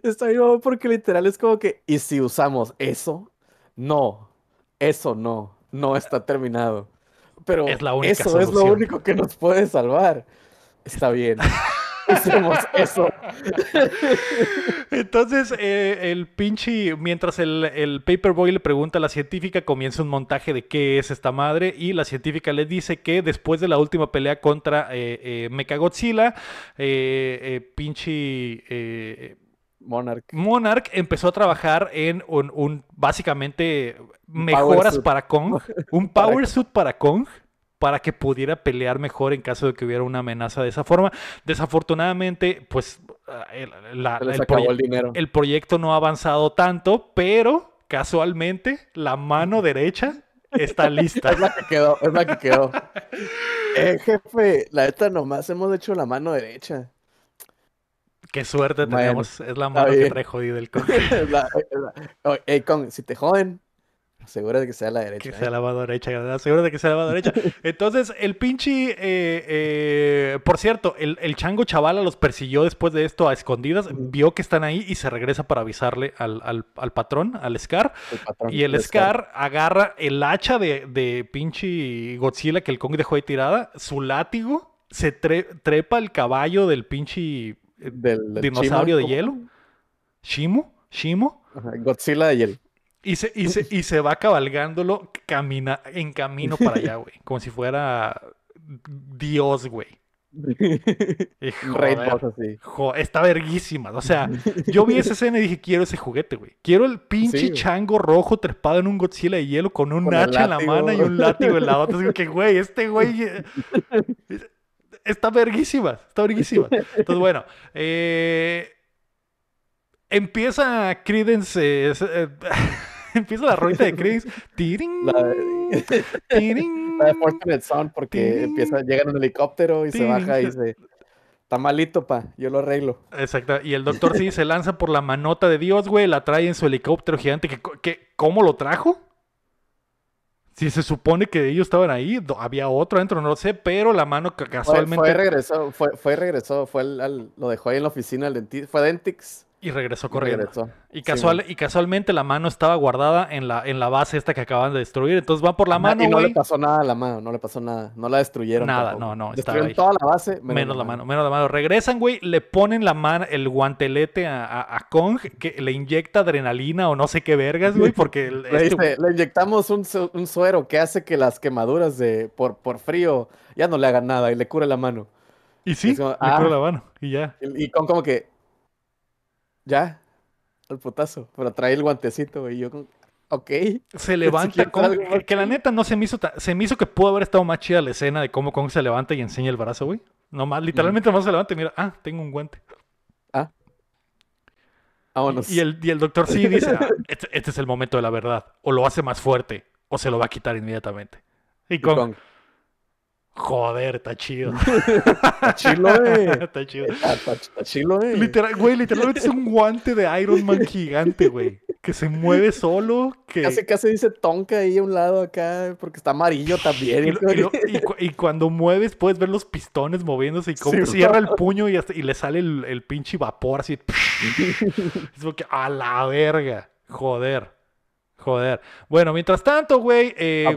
Speaker 2: Está bien, porque literal es como que, ¿y si usamos eso? No, eso no no está terminado. Pero es eso es lo único que nos puede salvar. Está bien. Hicimos eso.
Speaker 1: Entonces, eh, el pinche, mientras el, el, paperboy le pregunta a la científica, comienza un montaje de qué es esta madre y la científica le dice que después de la última pelea contra eh, eh, Mechagodzilla, eh, eh, pinche Monarch. empezó a trabajar en un, básicamente mejoras para Kong, un power suit para Kong para que pudiera pelear mejor en caso de que hubiera una amenaza de esa forma. Desafortunadamente, pues el, proyecto no ha avanzado tanto, pero casualmente
Speaker 2: la mano derecha está lista. es la que quedó, es la que quedó. Eh, jefe, la neta nomás hemos hecho la mano derecha. Qué suerte
Speaker 1: tenemos. Es la mano que trae jodido el
Speaker 2: Kong. El Kong, si te joden, asegúrate que sea la derecha. Que ¿eh? sea
Speaker 1: la mano derecha, asegúrate
Speaker 2: que sea la mano derecha. Entonces, el
Speaker 1: pinche. Eh, eh, por cierto, el, chango chavala los persiguió después de esto a escondidas. Vio que están ahí y se regresa para avisarle al, patrón, al Scar. y el, Scar, agarra el hacha de, de pinche Godzilla que el Kong dejó ahí tirada, su látigo se trepa el caballo del pinche dinosaurio de hielo. Shimo, Shimo. Godzilla de hielo. Y se, y y se va cabalgándolo camina, en camino para allá, güey. Como si fuera Dios, güey. está verguísima. O sea, yo vi esa escena y dije, quiero ese juguete, güey. Quiero el pinche chango rojo trepado en un Godzilla de hielo con un hacha en la mano y un látigo en la otra. Así que, güey, este güey... está verguísima, está verguísima. Entonces, bueno, eh, empieza Credence. Eh, eh, empieza
Speaker 2: la ruita de Credence. Tiring. La de, Fortunate porque empieza, llega en un helicóptero y se baja y dice, Está malito, pa. Yo lo arreglo.
Speaker 1: Exacto. Y el doctor sí se lanza por la manota de Dios, güey. La trae en su helicóptero gigante. Que, que, ¿Cómo lo trajo? Si se supone que ellos estaban ahí, había otro adentro, no lo sé, pero la mano casualmente. Fue, regresó,
Speaker 2: fue, fue regresó, fue lo dejó ahí en la oficina, al fue Dentix. Y regresó corriendo. Y, casual,
Speaker 1: y casualmente la mano estaba guardada en la, en la base esta que acaban de destruir. Entonces va por la mano. Y no le
Speaker 2: pasó nada a la mano, no le pasó nada. No la destruyeron. Nada, no, no. Destruyeron toda la base. Menos,
Speaker 1: la, mano. menos la mano. Regresan, güey, le ponen la mano, el guantelete a, a, Kong, que le inyecta adrenalina o no sé qué vergas, güey, porque... le, este dice,
Speaker 2: le inyectamos un, suero que hace que las quemaduras de por, por frío ya no le hagan nada y le cura la mano. Y sí, le cura ah". la mano y ya. Y, y Kong como que, ya, el putazo pero trae el guantecito, güey. Yo, ok. Se levanta. Con,
Speaker 1: que, la neta no se me hizo, se me hizo que pudo haber estado más chida la escena de cómo Kong se levanta y enseña el brazo, güey. literalmente nomás se levanta y mira, ah, tengo un guante. Ah. Vámonos. Y, el, y el, doctor sí dice, ah, este, este, es el momento de la verdad. O lo hace más fuerte, o se lo va a quitar inmediatamente. Y Y Kong
Speaker 2: Joder, está chido.
Speaker 1: Está chido, eh. Está chido.
Speaker 2: Está, chido,
Speaker 1: eh. Literal, güey, literalmente es un guante de Iron Man gigante, güey. Que se mueve solo. Que... Casi,
Speaker 2: casi dice tonka ahí a un lado acá, porque está amarillo también.
Speaker 1: Y, cuando mueves, puedes ver los pistones moviéndose y como cierra el puño y, y le sale el, el pinche vapor así. es que a la verga. Joder. Joder. Bueno, mientras tanto, güey. Eh,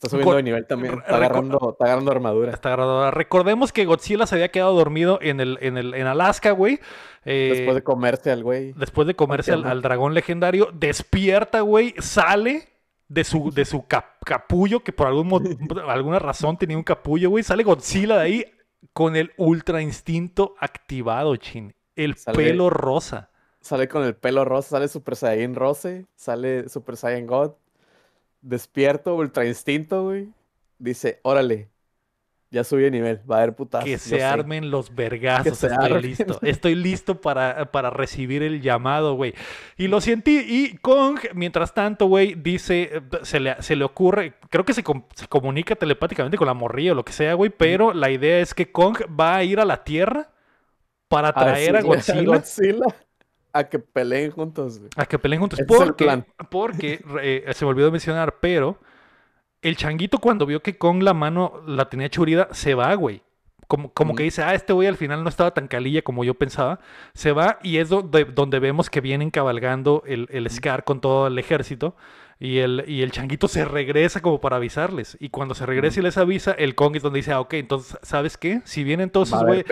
Speaker 1: Está subiendo de nivel también. Está agarrando, está agarrando, armadura. Recordemos que Godzilla se había quedado dormido en el, en el, en Alaska, güey. Eh, después de comerse al güey. Después de comerse al, dragón legendario. Despierta, güey. Sale de su, de su capullo, que por algún alguna razón tenía un capullo, güey. Sale Godzilla de ahí con el ultra instinto activado, chin.
Speaker 2: El pelo rosa. Sale con el pelo rosa, sale Super Saiyan Rose, sale Super Saiyan God, despierto, ultra instinto, güey. Dice, órale, ya subí de nivel, va a haber putas. Que se armen
Speaker 1: los vergazos, estoy listo. Estoy listo para, para recibir el llamado, güey. Y lo sentí, y Kong, mientras tanto, güey, dice, se le, ocurre, creo que se, se comunica telepáticamente con la morrilla o lo que sea, güey, pero la idea es que Kong va a ir a la Tierra para traer a, A Godzilla
Speaker 2: a que peleen juntos. Güey. A que peleen juntos. porque,
Speaker 1: porque eh, se me olvidó mencionar, pero el changuito cuando vio que con la mano la tenía churida, se va, güey. Como, como que mm. dice, ah, este güey al final no estaba tan calilla como yo pensaba. Se va y es donde, donde vemos que vienen cabalgando el, el Scar con todo el ejército. Y el, changuito se regresa como para avisarles. Y cuando se regresa y les avisa, el Kong es donde dice, ah, ok, entonces, ¿sabes qué? Si vienen todos esos güeyes,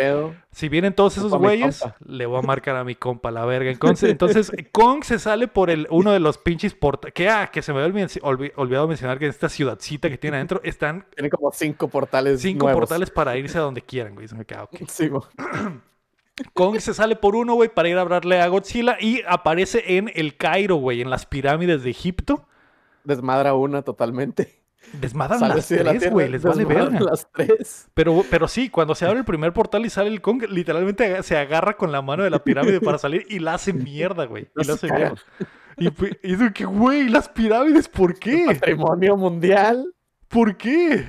Speaker 1: si vienen todos esos güeyes, le voy a marcar a mi compa la verga. Entonces, entonces Kong se sale por el, uno de los pinches portales. Que, ah, que se me había olvidado mencionar que en esta ciudadcita que tiene adentro están...
Speaker 2: Tiene como cinco portales Cinco portales
Speaker 1: para irse a donde quieran, güey. Se me ok. Kong se sale por uno, güey, para ir a hablarle a Godzilla y aparece en el Cairo, güey, en las pirámides de Egipto
Speaker 2: desmadra una totalmente. Desmadran las tres, güey, les vale las
Speaker 1: tres. Pero, pero sí, cuando se abre el primer portal y sale el Kong, literalmente se agarra con la mano de la pirámide para salir y la hace mierda, güey. Y la hace mierda.
Speaker 2: Y, y que, güey, las pirámides, ¿por qué? patrimonio mundial. ¿Por qué?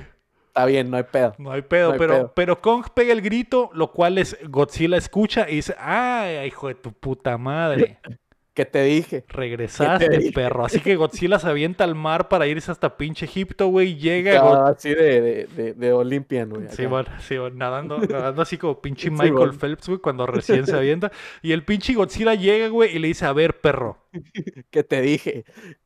Speaker 2: Está bien, no hay pedo. No hay pedo, pero, pedo.
Speaker 1: pero Kong pega el grito, lo cual es Godzilla escucha y dice, ¡ay, hijo de tu puta madre! ¿Qué te dije? Regresaste, perro. Así que Godzilla se avienta al mar para irse hasta pinche Egipto, güey. Llega.
Speaker 2: así ah, de, de, de, de
Speaker 1: güey. Sí, bueno, sí, bueno, nadando, nadando así como pinche Michael Phelps, güey, cuando recién se avienta. Y el pinche Godzilla llega, güey, y le dice: A ver, perro. ¿Qué te dije?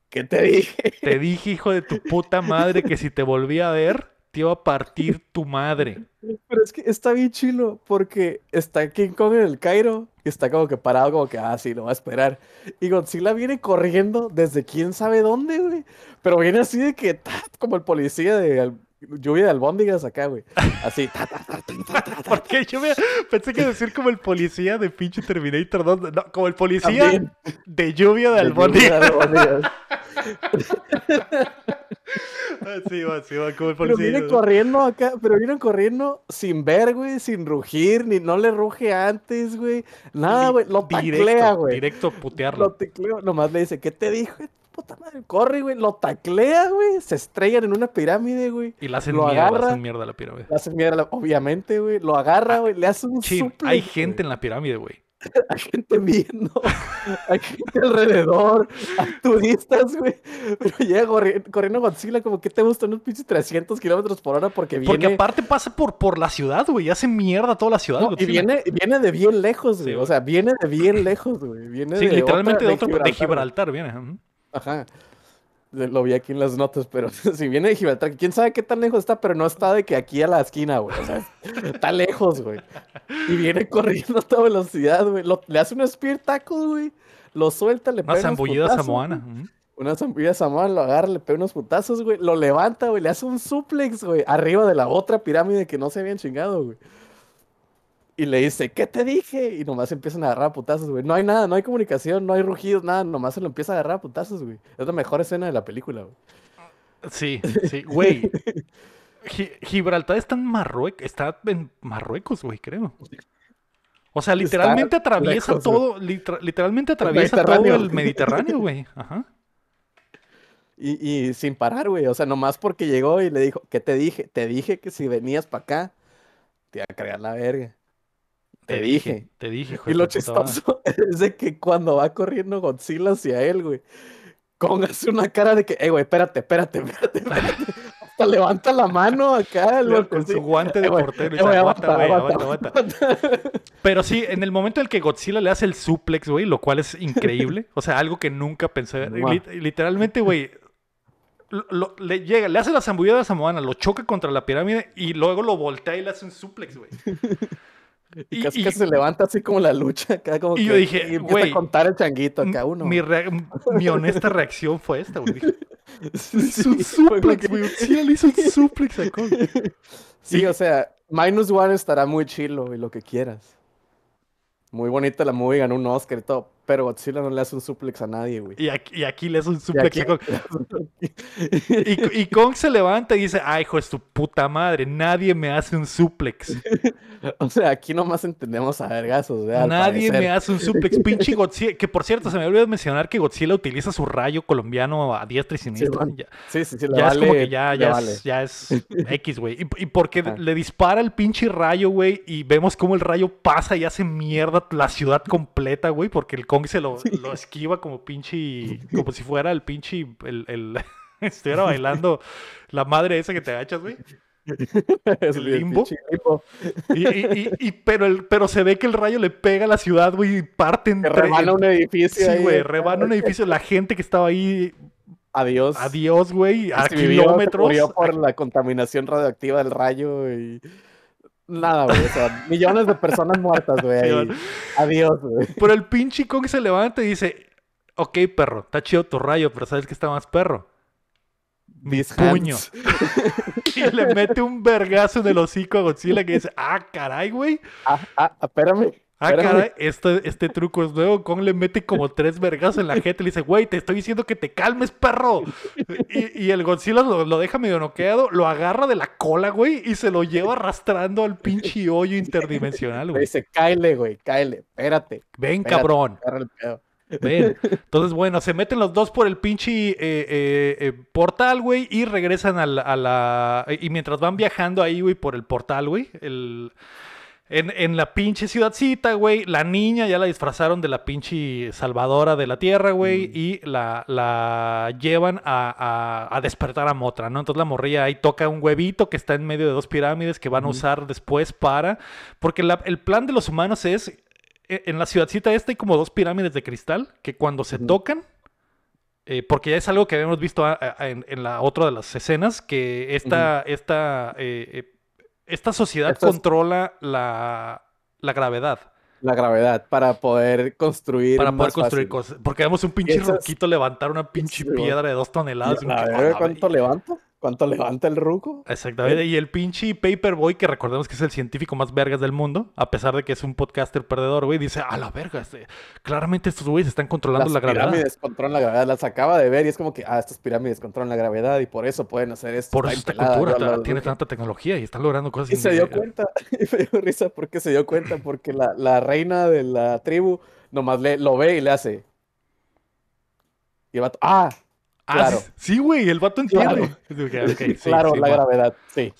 Speaker 1: ¿Qué te dije? Te dije, hijo de tu puta madre, que si te volvía a ver, te iba a partir tu madre.
Speaker 2: Pero es que está bien chilo, porque está King Kong en el Cairo y está como que parado, como que, ah, sí, lo va a esperar. Y Godzilla viene corriendo desde quién sabe dónde, güey. Pero viene así de que, como el policía de lluvia de albóndigas acá, güey. Así. porque yo pensé que decir como el policía de pinche
Speaker 1: Terminator 2, no, como el policía de lluvia de De lluvia de albóndigas. Pero vienen corriendo
Speaker 2: acá, pero vienen corriendo sin ver, güey, sin rugir, ni no le ruge antes, güey. Nada, güey, lo taclea, güey.
Speaker 1: Directo putearlo.
Speaker 2: Lo nomás le dice, ¿qué te dijo? corre, güey, lo taclea, güey. Se estrellan en una pirámide, güey. Y la hacen lo mierda, agarra, la pirámide. obviamente, güey. Lo agarra, ah, güey, le hace un Chip, Hay
Speaker 1: gente en la pirámide, güey
Speaker 2: a gente viendo, hay gente alrededor, a turistas, güey. Pero llega corriendo Godzilla, como que te gustan unos pinches 300 kilómetros por hora porque viene. Porque
Speaker 1: aparte pasa por, la ciudad, güey. Hace mierda toda la ciudad, güey. Y viene, viene
Speaker 2: de bien lejos, güey. o sea, viene de bien lejos, güey. Viene sí, literalmente de, otro, de Gibraltar viene. Ajá. Lo vi aquí en las notas, pero si viene de Gibraltar, quién sabe qué tan lejos está, pero no está de que aquí a la esquina, güey. O sea, está lejos, güey. Y viene corriendo a toda velocidad, güey. le hace un spear tackle, güey. Lo suelta, le pega. Una zambullida samoana. Una zambullida samoana, lo agarra, le pega unos putazos, güey. Lo levanta, güey. Le hace un suplex, güey. Arriba de la otra pirámide que no se habían chingado, güey y le dice, ¿qué te dije? Y nomás empiezan a agarrar putazos, güey. No hay nada, no hay comunicación, no hay rugidos, nada. Nomás se lo empieza a agarrar a putazos, güey. Es la mejor escena de la película, güey.
Speaker 1: Sí, sí, güey. Gibraltar está en Marruecos, está en Marruecos, güey, creo. O sea, literalmente atraviesa todo, literalmente atraviesa todo el Mediterráneo, güey. Ajá.
Speaker 2: Y, sin parar, güey. O sea, nomás porque llegó y le dijo, ¿qué te dije? Te dije que si venías para acá, te iba a crear la verga. Te, dije,
Speaker 1: Te dije, güey. Y lo chistoso
Speaker 2: es de que cuando va corriendo Godzilla hacia él, güey, con hace una cara de que, eh, güey, espérate, espérate, espérate. Hasta levanta la mano acá. El con su guante de portero. aguanta, aguanta, aguanta,
Speaker 1: Pero sí, en el momento en el que Godzilla le hace el suplex, güey, lo cual es increíble. O sea, algo que nunca pensé. literalmente, güey, le llega, le hace la zambullida de la lo choca contra la pirámide y luego lo voltea y le hace un suplex, güey.
Speaker 2: Y, casi que se levanta así como la lucha. y yo dije, voy a contar el changuito acá uno. Mi, honesta reacción fue esta, un suplex, hizo un
Speaker 3: suplex
Speaker 2: Sí, o sea, Minus One estará muy chilo y lo que quieras. Muy bonita la movie, ganó un Oscar y todo, pero Godzilla no le hace un suplex a nadie, güey.
Speaker 1: Y aquí, y aquí le hace un suplex a Kong. y, Kong se levanta y dice, ay, ah, hijo, es tu puta madre, nadie
Speaker 2: me hace un suplex. o sea, aquí nomás entendemos a vergazos, Nadie me hace un suplex, pinche
Speaker 1: Godzilla. Que por cierto, se me olvidó mencionar que Godzilla utiliza su rayo colombiano a diestra y siniestra. Sí, sí, sí, ya es como que ya, es, ya es, X, güey. Y, y, porque le dispara el pinche rayo, güey, y vemos cómo el rayo pasa y hace mierda la ciudad completa, güey, porque el Kong se lo, esquiva como pinche, como si fuera el pinche, el, el estuviera bailando la madre esa que te agachas, güey. El limbo. Y, y, y, pero, el, pero se ve que el rayo le pega a la ciudad,
Speaker 2: güey, y parten. Rebana un edificio. Sí, güey, rebana un edificio. La gente
Speaker 1: que estaba ahí
Speaker 2: Adiós. Adiós, güey. A kilómetros. Murió por la contaminación radioactiva del rayo y nada, güey. O millones de personas muertas, güey. Adiós, güey.
Speaker 1: Pero el pinche que se levanta y dice: Ok, perro, está chido tu rayo, pero ¿sabes qué está más perro? Mis puños. y le mete un vergazo en el hocico a Godzilla que dice: Ah, caray, güey. Ah, ah, espérame. Ah, cara este, este truco es nuevo. Kong le mete como tres vergas en la gente. Le dice, güey, te estoy diciendo que te calmes, perro. Y, el Godzilla lo, deja medio noqueado, lo agarra de la cola, güey, y se lo lleva arrastrando al pinche hoyo interdimensional, güey. dice, cáele, güey, cáele, espérate. Ven, cabrón. Ven. Entonces, bueno, se meten los dos por el pinche eh, eh, eh, portal, güey, y regresan a la, Y mientras van viajando ahí, güey, por el portal, güey, el en, la pinche ciudadcita, güey. La niña ya la disfrazaron de la pinche salvadora de la tierra, güey. Mm. Y la, la llevan a, despertar a Motra, ¿no? Entonces la morrilla ahí toca un huevito que está en medio de dos pirámides que van a usar después para. Porque el plan de los humanos es. E, en la ciudadcita esta hay como dos pirámides de cristal que cuando se tocan eh, porque ya es algo que habíamos visto ah, ah, en, la otra de las escenas, que esta, esta eh, eh, esta sociedad controla la, gravedad
Speaker 2: la gravedad para poder construir para poder construir cosas
Speaker 1: porque vemos un pinche roquito levantar una pinche piedra de dos toneladas y ver,
Speaker 2: cuánto levanta ¿Cuánto levanta el ruco? Exactamente. Eh. Y el pinche
Speaker 1: Paperboy, que recordemos que es el científico más vergas del mundo, a pesar de que es un podcaster perdedor, güey, dice, a la verga, este, claramente estos güeyes están controlando la gravedad. Las pirámides
Speaker 2: controlan la gravedad, las acaba de ver y es como que, ah, estas pirámides controlan la gravedad y por eso pueden hacer esto. Por esta cultura tiene
Speaker 1: tanta tecnología y están logrando cosas. Y se dio cuenta,
Speaker 2: y me dio risa porque se dio cuenta, porque la, reina de la tribu nomás le, lo ve y le hace... Y va, ah, Ah,
Speaker 1: sí, güey, el vato entiende. Claro, la gravedad,
Speaker 2: sí.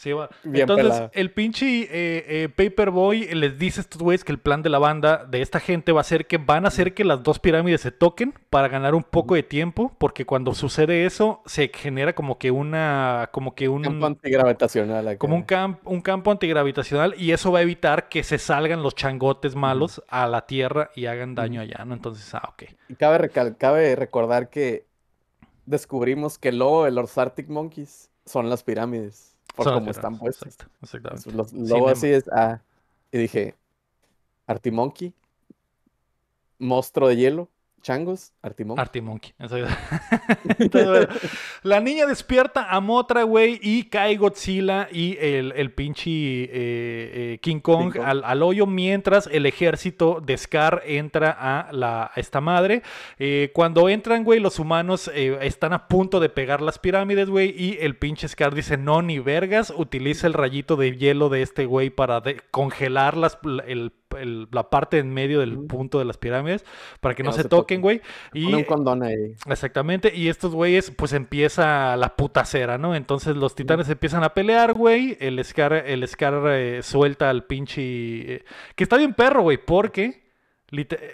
Speaker 2: Entonces,
Speaker 1: el pinche eh, eh, Paperboy les dice a estos güeyes que el plan de la banda de esta gente va a ser que van a hacer que las dos pirámides se toquen para ganar un poco de tiempo, porque cuando sucede eso, se genera como que una. como que un. Campo
Speaker 2: antigravitacional. Como un,
Speaker 1: camp, un campo antigravitacional, y eso va a evitar que se salgan los changotes malos a la tierra y hagan daño allá, ¿no? Entonces, ah, ok.
Speaker 2: cabe, cabe recordar que descubrimos que el de los Arctic Monkeys son las pirámides, por cómo están puestas. así ah, y dije, Monkey? monstruo de hielo, Changos, Artimón. Artimonki.
Speaker 1: la niña despierta a Motra, güey, y cae Godzilla y el, el pinche eh, eh, King Kong, Al, hoyo mientras el ejército de Scar entra a, la, esta madre. Eh, cuando entran, güey, los humanos están a punto de pegar las pirámides, güey, y el pinche Scar dice, no, ni vergas, utiliza el rayito de hielo de este güey para congelar las, el la parte en medio del punto de las pirámides para que no, se, toquen, güey. Y un
Speaker 2: condón ahí.
Speaker 1: Exactamente, y estos güeyes pues empieza la putacera, ¿no? Entonces los titanes empiezan a pelear, güey, el Scar, eh, suelta al pinche... Eh, que está bien perro, güey, porque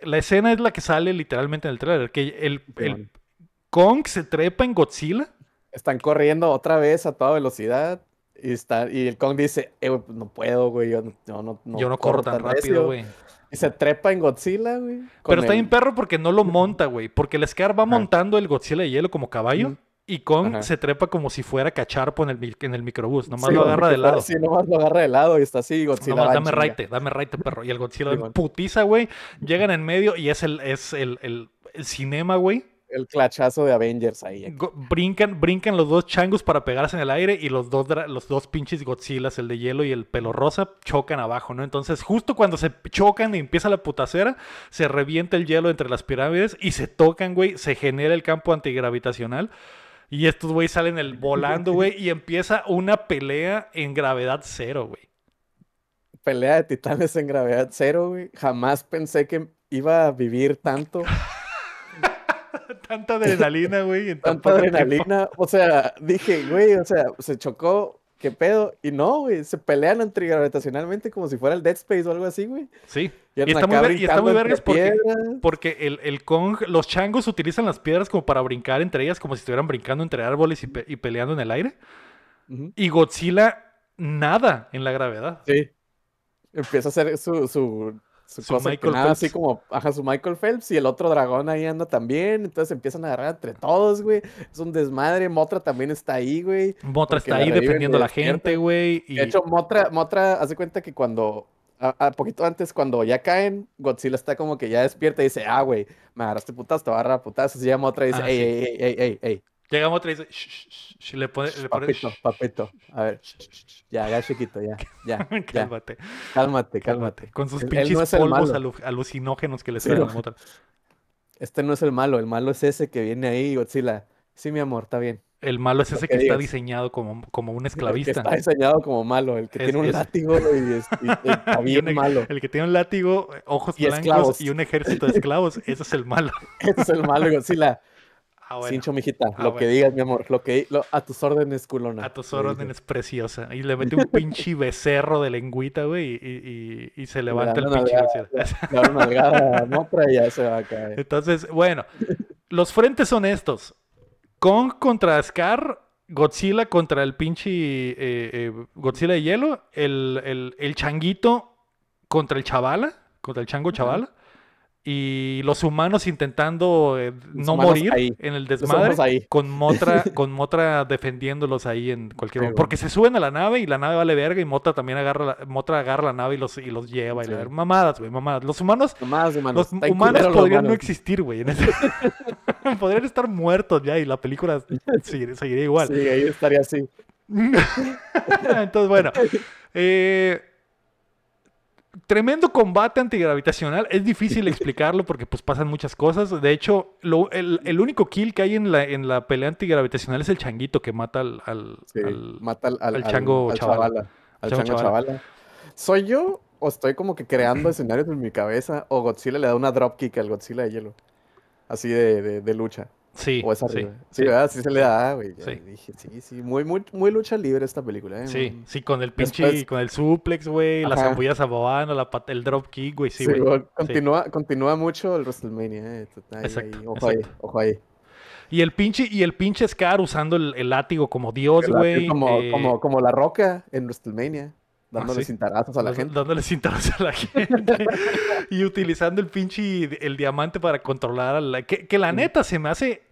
Speaker 1: la escena es la que sale literalmente en el trailer, que el
Speaker 2: Kong se trepa en Godzilla. Están corriendo otra vez a toda velocidad. Y, está, y el Kong dice, eh, pues, no puedo, güey, yo, no, yo no corro, tan, rápido, güey. Y se trepa en Godzilla, güey. Pero está bien
Speaker 1: perro porque no lo monta, güey. Porque el Scar va montando el Godzilla de hielo como caballo. Y Kong se trepa como si fuera cacharpo en el, en el microbús. Nomás lo agarra de lado. Sí, nomás lo agarra de lado y está así. Godzilla nomás, dame raite, dame raite, perro. Y el Godzilla putiza, güey. Llegan en medio y es el, es el, el, el cinema, güey
Speaker 2: el clachazo de Avengers ahí. Eh.
Speaker 1: brincan, brincan los dos changos para pegarse en el aire y los dos, los dos pinches Godzillas, el de hielo y el pelo rosa, chocan abajo, ¿no? Entonces, justo cuando se chocan y empieza la putacera, se revienta el hielo entre las pirámides y se tocan, güey, se genera el campo antigravitacional. Y estos güey salen el volando, güey, y empieza una pelea en gravedad cero,
Speaker 2: güey. Pelea de titanes en gravedad cero, güey. Jamás pensé que iba a vivir tanto.
Speaker 1: Tanta adrenalina, güey. Tanta adrenalina.
Speaker 2: O sea, dije, güey, o sea, se chocó, qué pedo. Y no, güey, se pelean entre gravitacionalmente como si fuera el Dead Space o algo así, güey. Sí. Y, está muy, y,
Speaker 1: porque, el, Kong, los changos utilizan las piedras como para brincar entre ellas, como si estuvieran brincando entre árboles y, peleando en el aire. Y Godzilla, nada en
Speaker 2: la gravedad. Sí. Empieza a hacer su su, Michael así como, baja su Michael Phelps y el otro dragón ahí anda también. Entonces empiezan a agarrar entre todos, güey. Es un desmadre. Motra también está ahí, güey. Motra está ahí defendiendo a la gente, güey. Y... De hecho, Motra, Motra hace cuenta que cuando a, poquito antes, cuando ya caen, Godzilla está como que ya despierta y dice, ah, güey, me agarraste putas, te voy a agarrar putas. Y llama otra y dice, ah, ey, ey, ey, ey, ey,
Speaker 1: llegamos otra y dice, le pone...
Speaker 2: papito, A ver. Ya, ya chiquito, ya. ya, cálmate. Cálmate, cálmate. Con sus pinches polvos
Speaker 1: alucinógenos que le salen otra.
Speaker 2: Este no es el malo, el malo es ese que viene ahí, Godzilla. Sí, mi amor, está bien. El malo es ese que, está diseñado como, como un esclavista. está diseñado como malo, el que tiene un látigo y, bien el, malo. El
Speaker 1: que tiene un látigo, eh, ojos y blancos y un ejército de
Speaker 2: esclavos, ese es el malo. ese es el malo, Godzilla. Ah, bueno. mijita, ah, lo que digas, mi amor, lo que a tus órdenes, culona. A tus órdenes, preciosa. Y le mete un pinche
Speaker 1: becerro de lengüita, güey, y, y, se levanta el pinche becerro. algada, no, se va Entonces, bueno, los frentes son estos. Kong contra Scar, Godzilla contra el pinche eh, eh, Godzilla de hielo, el, el, el changuito contra el chavala, contra el chango chavala y los humanos intentando eh, no morir en el desmadre con Motra con Motra defendiéndolos ahí en cualquier momento. porque se suben a la nave y la nave vale verga y Motra también agarra la, Motra agarra la nave y los y los lleva y le mamadas güey mamadas los humanos los humanos podrían no existir güey podrían estar muertos ya y la película seguiría igual sí ahí
Speaker 2: estaría así
Speaker 1: entonces bueno eh tremendo combate antigravitacional. Es difícil explicarlo porque pues pasan muchas cosas. De hecho, el, único kill que hay en la, en la pelea antigravitacional es el changuito que mata al, al,
Speaker 2: chango chavala. ¿Soy yo o estoy como que creando escenarios en mi cabeza o Godzilla le da una dropkick al Godzilla de hielo? Así de lucha. Sí, o Sí, sí, sí se le da, güey. Sí. Dije, sí, sí. Muy, muy, muy lucha libre esta película, ¿eh? Sí, mm. sí, con el pinche, con
Speaker 1: el suplex, güey, las zambullas a Bobano, el dropkick, güey, sí, güey. Sí, continúa,
Speaker 2: continúa mucho el WrestleMania, ¿eh? exacto, Ojo ahí, ojo ahí. Y el pinche, y el pinche
Speaker 1: Scar usando el, látigo como Dios, güey. Eh, como,
Speaker 2: como, la roca en WrestleMania. Ah, dándole cintarazos a la gente. Dándole cintarazos a la gente.
Speaker 1: y utilizando el pinche el diamante para controlar a la. que la mm. neta se me hace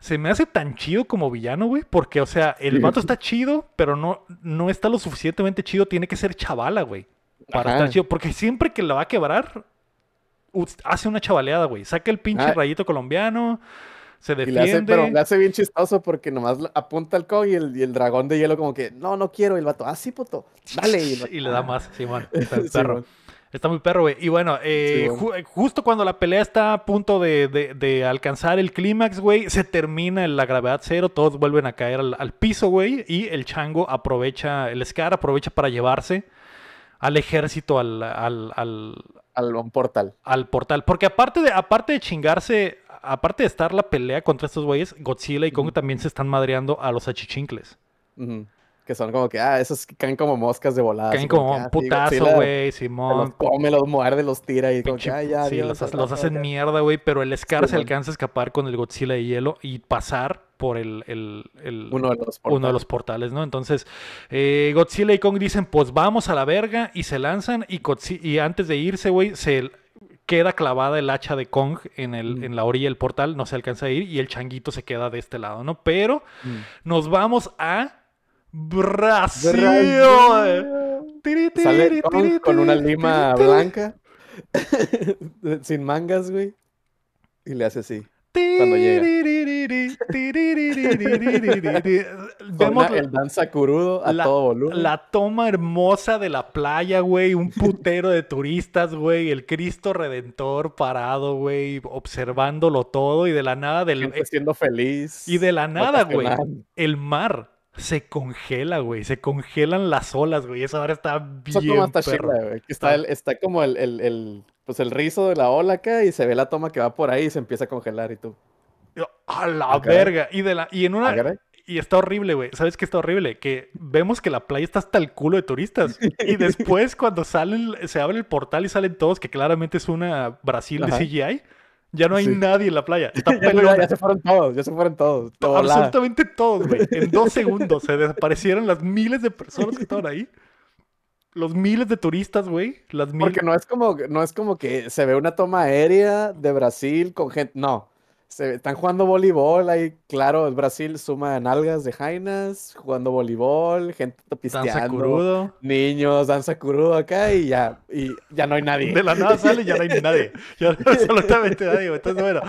Speaker 1: se me hace tan chido como villano, güey. Porque, o sea, el vato está chido, pero no, no está lo suficientemente chido. Tiene que ser chavala, güey. Para estar chido. Porque siempre que la va a quebrar, hace una chavaleada, güey. Saca el pinche ah. rayito colombiano. Se defiende. pero
Speaker 2: hace bien chistoso porque nomás apunta el con y el, dragón de hielo como que, no, no quiero. el vato, ah, sí, puto, dale. Y, le da ah".
Speaker 1: más, Simón. Está muy perro, güey. Y bueno, eh, justo cuando la pelea está a punto de, alcanzar el clímax, güey, se termina la gravedad cero, todos vuelven a caer al, piso, güey, y el chango aprovecha, el Scar aprovecha para llevarse al ejército, al... portal. Al portal. Porque aparte de, aparte de chingarse, aparte de estar la pelea contra estos güeyes, Godzilla y Kong también se están madreando a los achichincles
Speaker 2: que son como que, ah, esos caen como moscas de volada. Caen como, ah, putazo, güey, Simón. Los los muerde, los tira y como que, los, hacen
Speaker 1: mierda, güey, pero el Scar se alcanza a escapar con el Godzilla de hielo y pasar por el, uno, de los uno, de los portales, ¿no? Entonces, eh, Godzilla y Kong dicen, pues vamos a la verga y se lanzan y, antes de irse, güey, se queda clavada el hacha de Kong en, el, mm. en la orilla del portal, no se alcanza a ir y el changuito se queda de este lado, ¿no? Pero mm. nos vamos a Brasil.
Speaker 2: con, una lima blanca. sin mangas, güey. Y le hace así. Cuando llega. el danza curudo a la, todo volumen. La toma hermosa
Speaker 1: de la playa, güey. Un putero de turistas, güey. El Cristo Redentor parado, güey. Observándolo todo. Y de la nada del. Siendo feliz. Y de la nada, güey. El mar se congela, güey. Se congelan las olas, güey. eso ahora
Speaker 2: está bien. perra, está Está, como el, pues el rizo de la ola acá y se ve la toma que va por ahí y se empieza a congelar y tú.
Speaker 1: A la verga. Y de la. Y en una. Y está horrible, güey. ¿Sabes qué está horrible? Que vemos que la playa está hasta el culo de turistas. Y después, cuando salen, se abre el portal y salen todos, que claramente es una Brasil de CGI ya no hay nadie en la playa. ya, se
Speaker 2: fueron todos, ya se fueron todos. Absolutamente todos, güey. En dos segundos se desaparecieron las miles de personas que estaban ahí. Los miles de turistas, güey. Porque no es, como, no es como que se ve una toma aérea de Brasil con gente. No, están jugando voleibol ahí, claro, Brasil suma nalgas de jainas, jugando voleibol, gente pisteando. Niños, danza curudo acá y ya, y ya no hay nadie. De la nada sale y ya no hay nadie.
Speaker 1: absolutamente nadie. Entonces, bueno.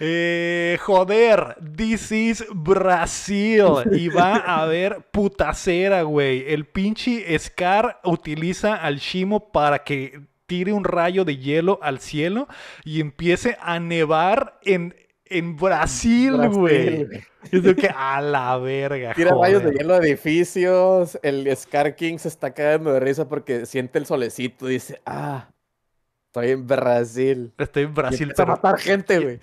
Speaker 1: Eh, joder, this is Brasil. Y va a haber putacera, güey. El pinche Scar utiliza al Shimo para que tire un rayo de hielo al cielo y empiece a nevar en en Brasil, güey. Yo que a
Speaker 2: la verga. Tira rayos de hielo a edificios. El Scar King se está cagando de risa porque siente el solecito. Dice, ah, estoy en Brasil. Estoy en Brasil. ¡Para matar gente, güey.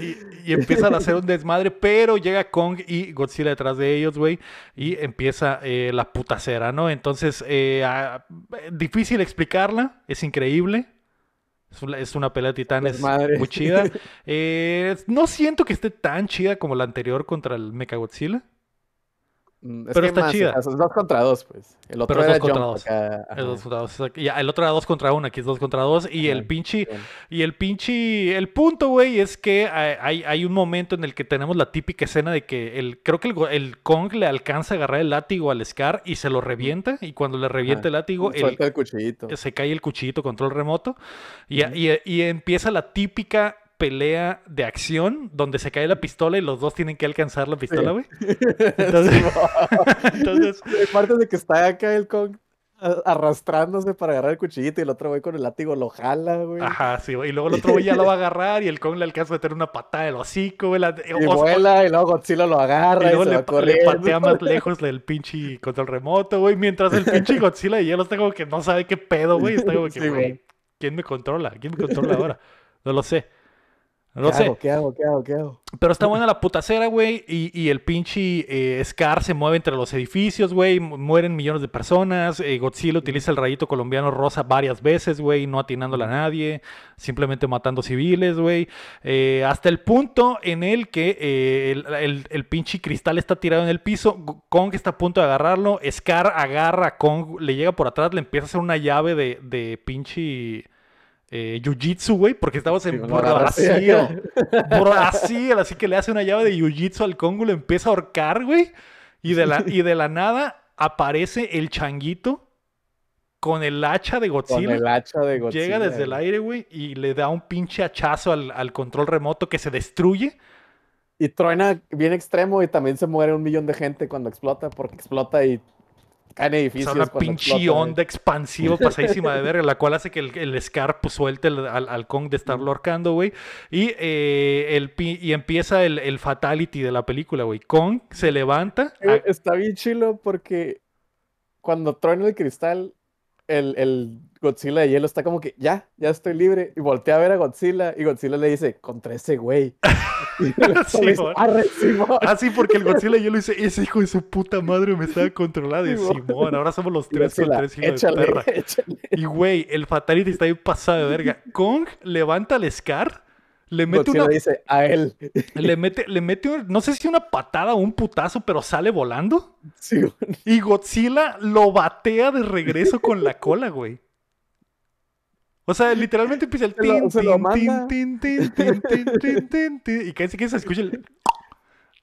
Speaker 2: Y, empiezan a hacer un desmadre, pero llega Kong y Godzilla
Speaker 1: detrás de ellos, güey. Y empieza eh, la putacera, ¿no? Entonces, eh, eh, difícil explicarla. Es increíble. Es una pelea de titanes muy chida. Eh, no siento que esté tan chida como la anterior contra el Mechagodzilla.
Speaker 2: Mm, pero está chida. Es dos contra dos, pues. El otro pero era dos contra dos. el,
Speaker 1: otro era dos contra uno, aquí es dos contra dos. Y el pinche. Y el pinche. El punto, güey, es que hay, un momento en el que tenemos la típica escena de que el. Creo que el, el Kong le alcanza a agarrar el látigo al Scar y se lo revienta. Y cuando le revienta el látigo. Se cae el cuchillito control remoto. Y, y, y empieza la típica pelea de acción donde se cae la pistola y los dos tienen que alcanzar la pistola, güey.
Speaker 2: Entonces, entonces... Aparte de que está acá el Kong arrastrándose para agarrar el cuchillito y el otro güey con el látigo lo jala, güey. Ajá,
Speaker 1: sí, Y luego el otro güey ya lo va a agarrar y el Kong le alcanza a meter una patada del hocico, güey. Y vuela
Speaker 2: y luego Godzilla lo agarra y, luego le, va patea más lejos
Speaker 1: del pinche control remoto, güey. Mientras el pinche Godzilla ya hielo está como que no sabe qué pedo, güey. Está como que, güey, ¿quién me controla? ¿Quién me controla ahora? No lo sé. Hago,
Speaker 2: ¿Qué hago? ¿Qué hago? ¿Qué hago?
Speaker 1: Pero está buena la putacera, güey. Y, el pinche eh, Scar se mueve entre los edificios, güey. Mueren millones de personas. Eh, Godzilla utiliza el rayito colombiano rosa varias veces, güey. No atinándole a nadie. Simplemente matando civiles, güey. Eh, hasta el punto en el que el, el, el, pinche cristal está tirado en el piso. Kong está a punto de agarrarlo. Scar agarra a Kong, le llega por atrás, le empieza a hacer una llave de, de pinche eh, jiu-jitsu, güey, porque estamos en Brasil. Brasil, así que le hace una llave de jiu-jitsu al Congo, empieza a ahorcar, güey, y de la, y de la nada aparece el changuito con el hacha de Godzilla. Llega desde el aire, güey, y le da un pinche hachazo al,
Speaker 2: al, control remoto que se destruye. Y truena bien extremo y también se muere un millón de gente cuando explota, porque explota y o una pinche onda expansiva pasadísima de verga,
Speaker 1: la cual hace que el, el Scar pues, suelte al, Kong de estar lorcando, güey. Y, eh, y empieza el, fatality de la película, güey. Kong se
Speaker 2: levanta. Está bien chilo porque cuando truena el cristal, el Godzilla de hielo está como que, ya, ya estoy libre. Y voltea a ver a Godzilla y Godzilla le dice, contra ese güey. sí, Simón. Ah, sí, porque el Godzilla de hielo dice, ese hijo de su puta madre me estaba controlando. Y Simón, ahora somos los tres contra tres hijos de perra.
Speaker 1: Y güey, el Fatality está ahí pasado de verga. Kong levanta al Scar. Le mete Godzilla dice a él. Le mete, le mete, un, no sé si una patada o un putazo, pero sale volando. Y Godzilla lo batea de regreso con la cola, güey. O sea, literalmente empieza el tin, tin, tin, tin, tin, tin, y casi que se escucha el...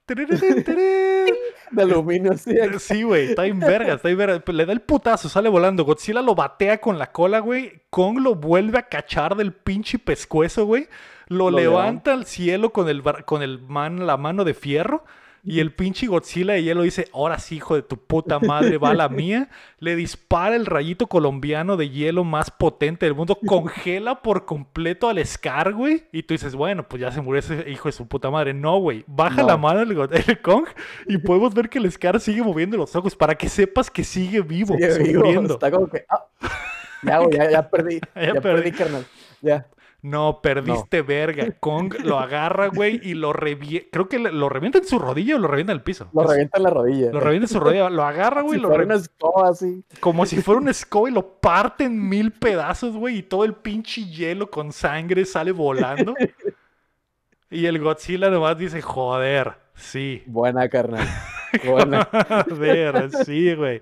Speaker 1: De aluminio, sí. Sí, güey, está en verga, está en verga. Le da el putazo, sale volando. Godzilla lo batea con la cola, güey. Kong lo vuelve a cachar del pinche pescuezo, güey. Lo, lo levanta al cielo con el, con el man, la mano de fierro y el pinche Godzilla de hielo dice, ahora sí, hijo de tu puta madre, va la mía. Le dispara el rayito colombiano de hielo más potente del mundo. Congela por completo al Scar, güey. Y tú dices, bueno, pues ya se murió ese hijo de su puta madre. No, güey. Baja la mano el, Kong y podemos ver que el Scar sigue moviendo los ojos para que sepas que sigue vivo, Está como
Speaker 2: que... Ah. Ya, güey, ya, perdí. ya, perdí, carnal. Ya.
Speaker 1: No, perdiste verga. Kong lo agarra, güey, y lo revienta. Creo que lo revienta en su rodilla o lo revienta en el piso. Lo revienta en la rodilla.
Speaker 2: Lo revienta en su rodilla. Lo agarra, güey. lo fuera una escoba así.
Speaker 1: Como si fuera un escoba y lo parte en mil pedazos, güey. Y todo el pinche hielo con sangre sale volando. Y el Godzilla nomás dice, joder, sí. Buena, carnal. Buena. joder, sí, güey.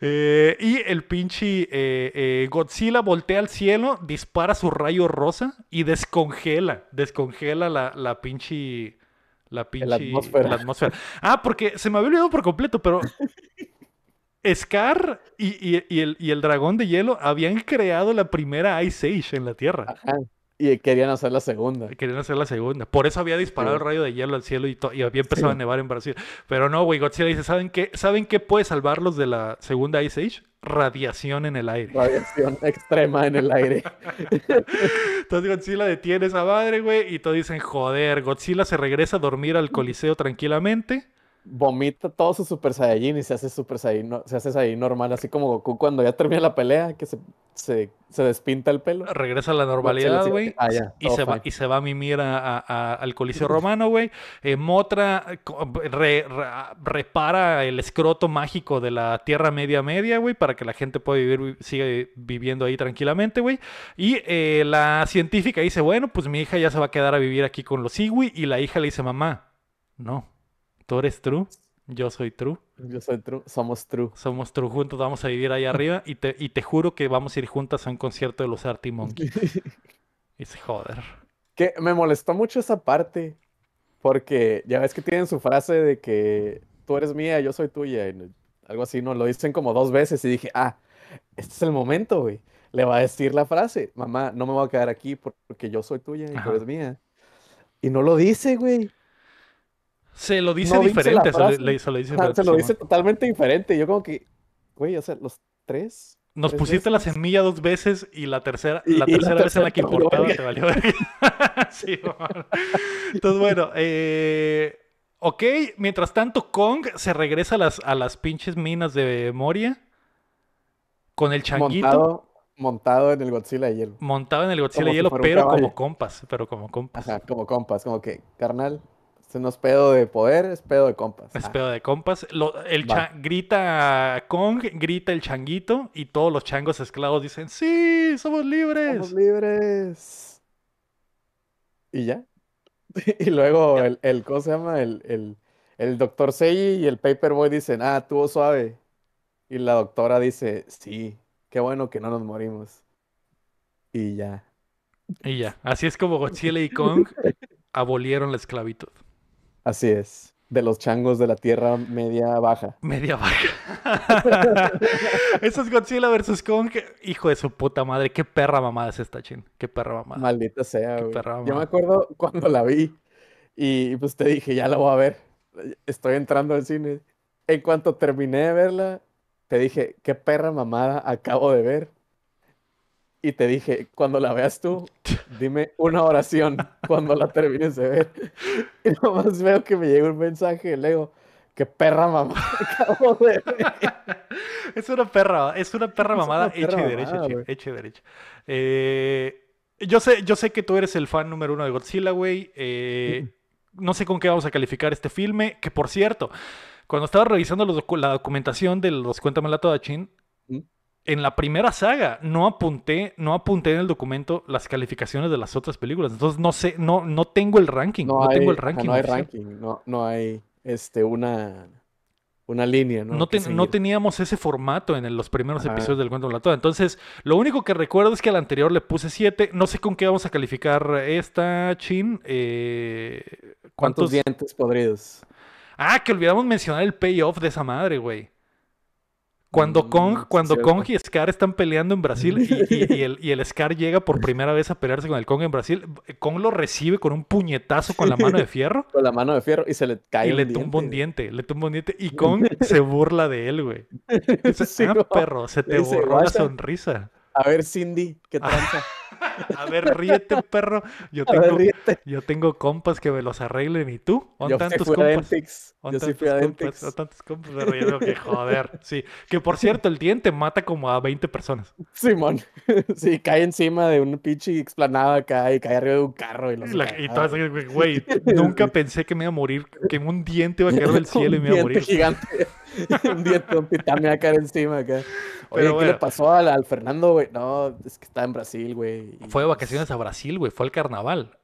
Speaker 1: Eh, y el pinche eh, eh, Godzilla voltea al cielo, dispara su rayo rosa y descongela, descongela la, la pinche... La pinche... La atmósfera. Ah, porque se me había olvidado por completo, pero... Scar y, el, y el dragón de hielo habían creado la primera Ice Age en la Tierra. Ajá. Y querían hacer la segunda. Querían hacer la segunda. Por eso había disparado el rayo de hielo al cielo y, y había empezado a nevar en Brasil. Pero no, güey, Godzilla dice, ¿saben qué? ¿Saben qué puede salvarlos de la segunda Ice Age? Radiación en el aire.
Speaker 2: Radiación extrema en el aire.
Speaker 1: Entonces Godzilla detiene esa madre, güey, y todos dicen, joder, Godzilla se regresa a dormir al coliseo tranquilamente
Speaker 2: vomita todo su Super Saiyajin y se hace Super Saiyajin, se hace normal, así como Goku cuando ya termina la pelea, que se, despinta el pelo. Regresa a la normalidad, güey. Ah, y, se va,
Speaker 1: y se va a mimir a, al Coliseo Romano, güey. Eh, Motra repara el escroto mágico de la Tierra Media Media, güey, para que la gente pueda vivir, siga viviendo ahí tranquilamente, güey. Y eh, la científica dice, bueno, pues mi hija ya se va a quedar a vivir aquí con los Iwi. Y la hija le dice, mamá, no Tú eres true, yo soy true. Yo soy true, somos true. Somos true juntos, vamos a vivir ahí arriba y te, juro que vamos a ir juntas a un concierto de los Artie Monkeys. y joder.
Speaker 2: Que me molestó mucho esa parte, porque ya ves que tienen su frase de que tú eres mía, yo soy tuya, algo así, ¿no? Lo dicen como dos veces y dije, ah, este es el momento, güey. Le va a decir la frase, mamá, no me voy a quedar aquí porque yo soy tuya y tú eres mía. Y no lo dice, güey. Se lo dice diferente, se, lo dice, totalmente diferente. Yo como que, güey, o sea, los tres... Nos pusiste la
Speaker 1: semilla dos veces y la tercera, la, vez en la que importaba se valió. sí, Entonces, bueno, eh, ok, mientras tanto Kong se regresa a las, a las pinches minas de Moria con el changuito.
Speaker 2: Montado, en el Godzilla de hielo.
Speaker 1: Montado en el Godzilla de hielo, pero como
Speaker 2: compas, pero como compas. Ajá, como compas, como que, carnal, este no es pedo de poder, es pedo de compas. Es ah. pedo de compas.
Speaker 1: el grita Kong, grita el changuito y todos los changos esclavos dicen,
Speaker 2: sí, somos libres. Somos libres. Y ya. y luego el, el, ¿cómo se llama? El, el, doctor Seiji y el Paperboy dicen, ah, tuvo suave. Y la doctora dice, sí, qué bueno que no nos morimos. Y ya.
Speaker 1: Y ya. Así es como Godzilla y Kong abolieron la esclavitud.
Speaker 2: Así es de los changos de la Tierra media baja. Media
Speaker 1: baja. Eso es Godzilla vs. Kong. Hijo de su puta madre, qué perra mamada es esta, chin. Qué perra mamada. Maldita sea,
Speaker 2: Yo me acuerdo cuando la vi y pues te dije, ya la voy a ver. Estoy entrando al cine. En cuanto terminé de verla, te dije, qué perra mamada acabo de ver y te dije, cuando la veas tú, dime una oración cuando la termines de ver. Y nomás veo que me llegó un mensaje le digo, ¡Qué perra mamá!
Speaker 1: Es una perra, es una perra mamada hecha, y derecha, hecha, y derecha. Eh, yo, sé, yo sé que tú eres el fan número uno de Godzilla, güey. Eh, no sé con qué vamos a calificar este filme, que por cierto, cuando estaba revisando la documentación de los Cuéntamela Toda Chin, en la primera saga no apunté, no apunté en el documento las calificaciones de las otras películas. Entonces no sé, no, no tengo el ranking. No, tengo el ranking. No hay
Speaker 2: ranking, no, no hay este, una, una línea, ¿no? No,
Speaker 1: teníamos ese formato en los primeros episodios del cuento de la toda. Entonces, lo único que recuerdo es que al anterior le puse 7. No sé con qué vamos a calificar esta, Chin. Eh, ¿Cuántos dientes
Speaker 2: podridos?
Speaker 1: Ah, que olvidamos mencionar el payoff de esa madre, güey. Cuando mm, Kong, cuando Kong y Scar están peleando en Brasil y, el, Scar llega por primera vez a pelearse con el Kong en Brasil, Kong lo recibe con un puñetazo con la mano de fierro. Con la mano de fierro y se le cae. Y le un diente, le tumba un diente. Y Kong se burla de él, güey. Es ah, perro, se te borró la sonrisa. A
Speaker 2: ver, Cindy, ¿qué tal? a ver, ríete, perro. Yo tengo,
Speaker 1: yo tengo compas que me los arreglen y tú. ¿Dónde compas? yo sí fui a Dentex. es tantos compras, relleno que joder. Sí, que por cierto, el diente mata como a 20 personas.
Speaker 2: Simón, sí, cae encima de un pinche explanada acá y cae arriba de un carro. Y, los todo ah. güey, nunca pensé que me
Speaker 1: iba a morir, que un diente iba a caer del cielo y me iba a morir. gigante.
Speaker 2: un diente, un pitán me iba a caer encima acá. Oye, ¿qué le pasó al, al Fernando, güey? No, es que está en Brasil, güey. Fue de
Speaker 1: pues vacaciones a Brasil, güey, fue al carnaval.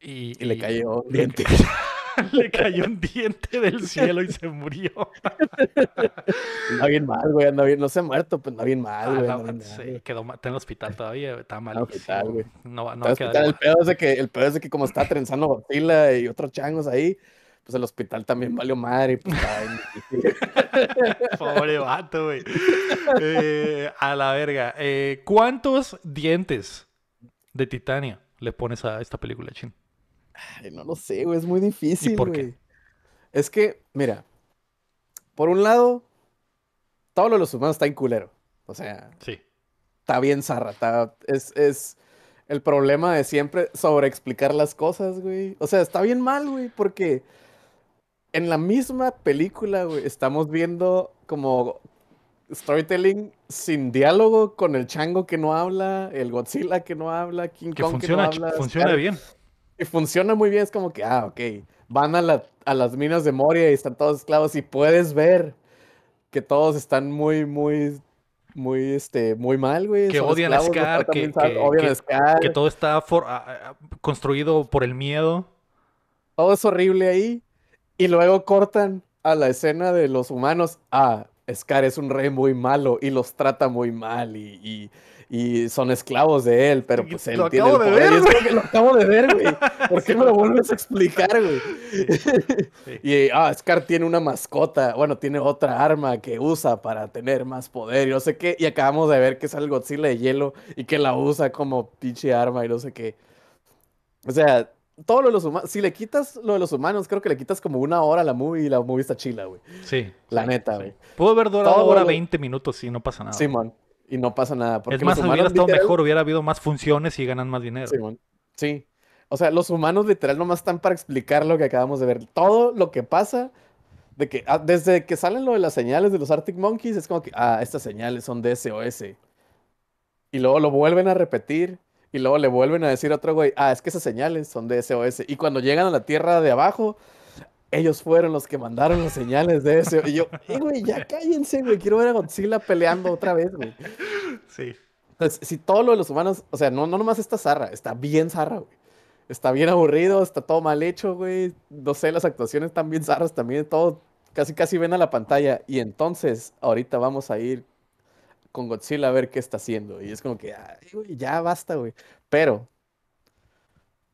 Speaker 1: Y,
Speaker 2: y le cayó un diente. le cayó un diente del cielo y se murió. No bien mal, güey, no se ha muerto, pues no bien mal, ah, güey. sí, quedó
Speaker 1: mal, está en el hospital todavía, está mal. Hospital, güey. No, el, pedo
Speaker 2: es de que, el pedo es que como está trenzando Godzilla y otros changos ahí, pues el hospital también valió madre. Pues,
Speaker 1: Pobre vato, güey. Eh,
Speaker 2: a la verga.
Speaker 1: Eh, ¿Cuántos dientes de Titania le pones a esta película, Chin?
Speaker 2: Ay, no lo sé, güey, es muy difícil, güey. Es que, mira, por un lado, todo de los humanos está en culero. O sea, está bien zarra, es, el problema de siempre sobre explicar las cosas, güey. O sea, está bien mal, güey, porque en la misma película, güey, estamos viendo como storytelling sin diálogo con el chango que no habla, el Godzilla que no habla, King que Kong que Funciona bien y funciona muy bien, es como que, ah, ok, van a, las minas de Moria y están todos esclavos y puedes ver que todos están muy, muy, muy, este, muy mal, güey. Que odian a Scar, que, todo está construido por el miedo. Todo es horrible ahí. Y luego cortan a la escena de los humanos. Ah, Scar es un rey muy malo y los trata muy mal y, son esclavos de él, pero pues él tiene el poder. es lo acabo de ver, güey. ¿Por qué me
Speaker 3: lo vuelves a explicar, güey?
Speaker 2: Y ah, Scar tiene una mascota, bueno, tiene otra arma que usa para tener más poder y no sé qué. Y acabamos de ver que es el Godzilla de hielo y que la usa como pinche arma y no sé qué. O sea, todo lo de los humanos, si le quitas lo de los humanos, creo que le quitas como una hora a la movie y la movie está chila, güey.
Speaker 1: Sí. La neta, güey. Pudo haber durado ahora 20 minutos y no pasa nada. Simón, y no pasa nada. Porque es más, hubiera estado mejor, hubiera habido más funciones y ganan más dinero. Simón,
Speaker 2: sí. O sea, los humanos literal nomás están para explicar lo que acabamos de ver. Todo lo que pasa, de que, ah, desde que salen lo de las señales de los Arctic Monkeys, es como que, ah, estas señales son de SOS. Y luego lo vuelven a repetir y luego le vuelven a decir a otro güey, ah, es que esas señales son de SOS. Y cuando llegan a la tierra de abajo, ellos fueron los que mandaron las señales de SOS. Y yo, güey, ya cállense, güey, quiero ver a Godzilla peleando otra vez, güey. Sí. Entonces, si todo lo de los humanos, o sea, no, no nomás está zarra, está bien zarra, güey. Está bien aburrido, está todo mal hecho, güey. No sé, las actuaciones están bien zarras también, todo casi casi ven a la pantalla. Y entonces, ahorita vamos a ir con Godzilla a ver qué está haciendo. Y es como que, ya basta, güey. Pero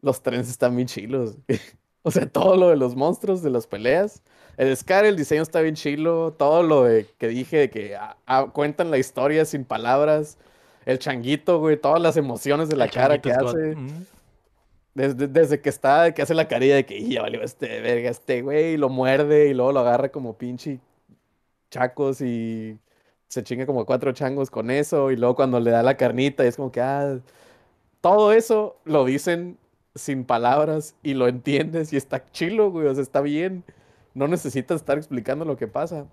Speaker 2: los trenes están bien chilos. o sea, todo lo de los monstruos, de las peleas. El Scar, el diseño está bien chilo. Todo lo de, que dije de que ah, ah, cuentan la historia sin palabras. El changuito, güey, todas las emociones de la cara que hace. Desde, que está, que hace la carilla de que ya valió este verga, este güey, y lo muerde y luego lo agarra como pinche chacos y se chinga como cuatro changos con eso y luego cuando le da la carnita y es como que, ah, todo eso lo dicen sin palabras y lo entiendes y está chilo, güey, o sea, está bien. No necesitas estar explicando lo que pasa.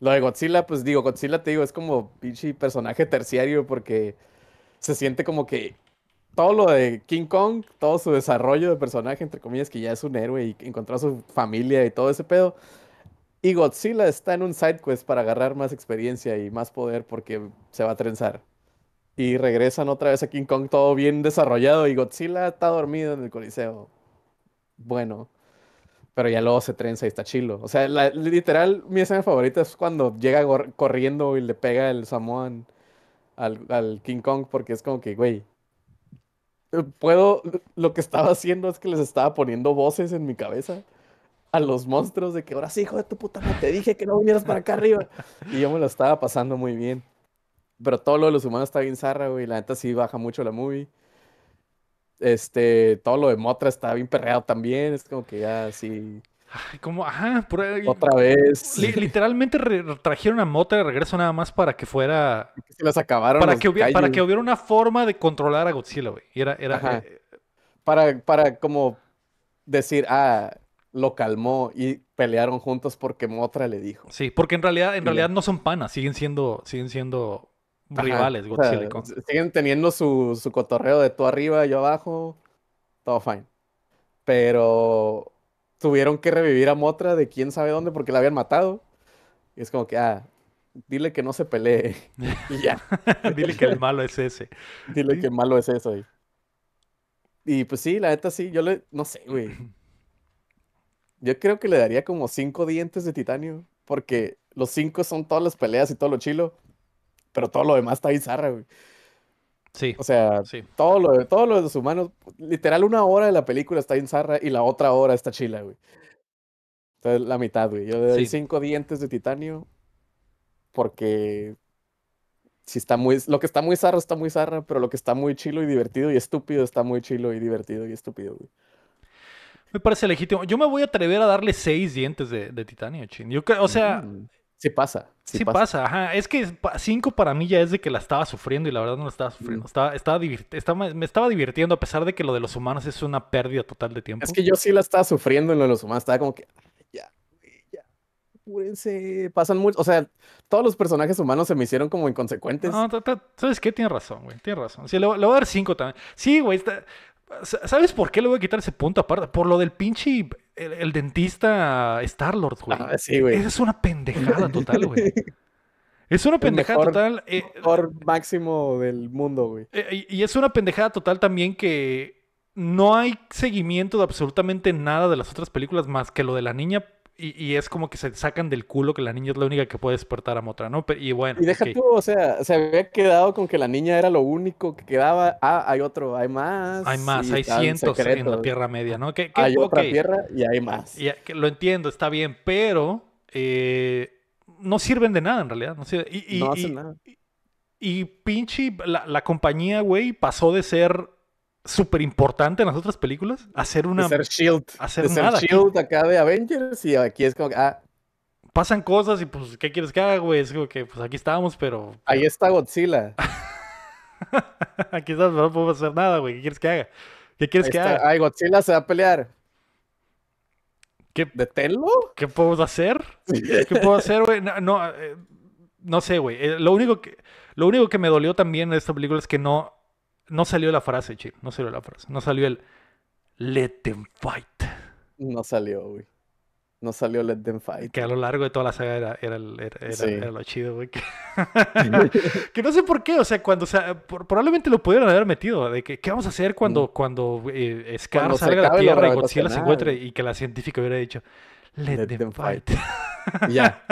Speaker 2: Lo de Godzilla, pues digo, Godzilla te digo, es como pinche personaje terciario porque se siente como que todo lo de King Kong, todo su desarrollo de personaje, entre comillas, que ya es un héroe y encontró a su familia y todo ese pedo, y Godzilla está en un side quest para agarrar más experiencia y más poder porque se va a trenzar. Y regresan otra vez a King Kong todo bien desarrollado y Godzilla está dormido en el coliseo. Bueno, pero ya luego se trenza y está chilo. O sea, literal, mi escena favorita es cuando llega corriendo y le pega el Samoan al, al King Kong porque es como que, güey, eh, puedo, lo que estaba haciendo es que les estaba poniendo voces en mi cabeza a los monstruos de que ahora sí, hijo de tu puta, te dije que no vinieras para acá arriba. Y yo me lo estaba pasando muy bien. Pero todo lo de los humanos está bien zarra, güey. La neta sí baja mucho la movie. Este, todo lo de Motra está bien perreado también. Es como que ya así... Ay, como, ajá, otra vez.
Speaker 1: literalmente trajeron a Motra de regreso nada más para que fuera. las acabaron. Para, que, hubiera, para que hubiera una forma de controlar a Godzilla, güey. Era, era, eh,
Speaker 2: para, para como decir, ah, lo calmó y pelearon juntos porque Motra le dijo.
Speaker 1: Sí, porque en realidad, en realidad no son panas, siguen siendo, siguen siendo rivales
Speaker 2: Siguen teniendo su, cotorreo de tú arriba, yo abajo, todo fine. Pero tuvieron que revivir a Motra de quién sabe dónde porque la habían matado. Y es como que, ah, dile que no se pelee. y ya. dile que el malo es ese. Dile que el malo es eso. Y, y pues sí, la neta sí, yo le, no sé, güey. Yo creo que le daría como cinco dientes de titanio, porque los cinco son todas las peleas y todo lo chilo, pero todo lo demás está bizarra, güey. Sí. O sea, todo lo de todo lo los humanos, literal una hora de la película está bizarra y la otra hora está chila, güey. Entonces la mitad, güey. Yo le doy cinco dientes de titanio porque si está muy lo que está muy zarra está muy zarra, pero lo que está muy chilo y divertido y estúpido está muy chilo y divertido y estúpido, güey.
Speaker 1: Me parece legítimo. Yo me voy a atrever a darle seis dientes de, de titanio, chin. Yo, o sea.
Speaker 2: Mm, sí pasa. Sí, pasa.
Speaker 1: ajá. Es que cinco para mí ya es de que la estaba sufriendo y la verdad no la estaba mm. sufriendo. me estaba divirtiendo a pesar de que lo de los humanos es una pérdida total de
Speaker 2: tiempo. Es que yo sí la estaba sufriendo en lo de los humanos. Estaba como que. Ah, ya, ya. Apúrense. Pasan mucho. O sea, todos los personajes humanos se me hicieron como inconsecuentes. No, ¿sabes qué? Tienes
Speaker 1: razón, güey. Tienes razón. Sí, le, voy a dar cinco también. Sí, güey. Está... ¿Sabes por qué le voy a quitar ese punto aparte? Por lo del pinche. El, dentista lord güey. Ah, sí, güey. es una
Speaker 2: pendejada total, güey. Es una pendejada total. por eh, mejor máximo del mundo, güey.
Speaker 1: Eh, y es una pendejada total también que no hay seguimiento de absolutamente nada de las otras películas más que lo de la niña y, es como que se sacan del culo que la niña es la única que puede despertar a Motra, ¿no? y bueno. Y deja tú,
Speaker 2: o sea, se había quedado con que la niña era lo único que quedaba. Ah, hay otro, hay más. Hay más, hay cientos en la Tierra Media, ¿no? hay otra tierra y hay más.
Speaker 1: lo entiendo, está bien, pero eh, no sirven de nada en realidad. No, y, y, hacen nada. Y, pinche, la, la compañía, güey, pasó de ser súper importante en las otras películas. Hacer una. E hacer
Speaker 2: Shield. Hacer nada. Shield acá de Avengers y aquí es como. Ah. Pasan
Speaker 1: cosas y pues, ¿qué quieres que haga, güey? Es como que, pues aquí estábamos, pero.
Speaker 2: Ahí está Godzilla. aquí está, no podemos hacer nada, güey. ¿Qué quieres que haga? ¿Qué quieres que haga? Ay, Godzilla se va a pelear.
Speaker 1: ¿Qué, ¿Deténlo? ¿Qué podemos hacer? ¿Qué puedo hacer, güey? No, no, eh, sé, güey. Eh, lo, único que, lo único que me dolió también en esta película es que no no salió la frase, chip. No salió la frase. No salió el Let them
Speaker 2: fight. No salió, güey. No salió Let them fight.
Speaker 1: Que a lo largo de toda la saga era, lo chido, güey. que no sé por qué. O sea, cuando. O sea, probablemente lo pudieron haber metido. De que, ¿Qué vamos a hacer cuando, mm. cuando eh, Scar salga de la Tierra y Godzilla se encuentre? Y que la científica hubiera dicho. Let, fight. ya.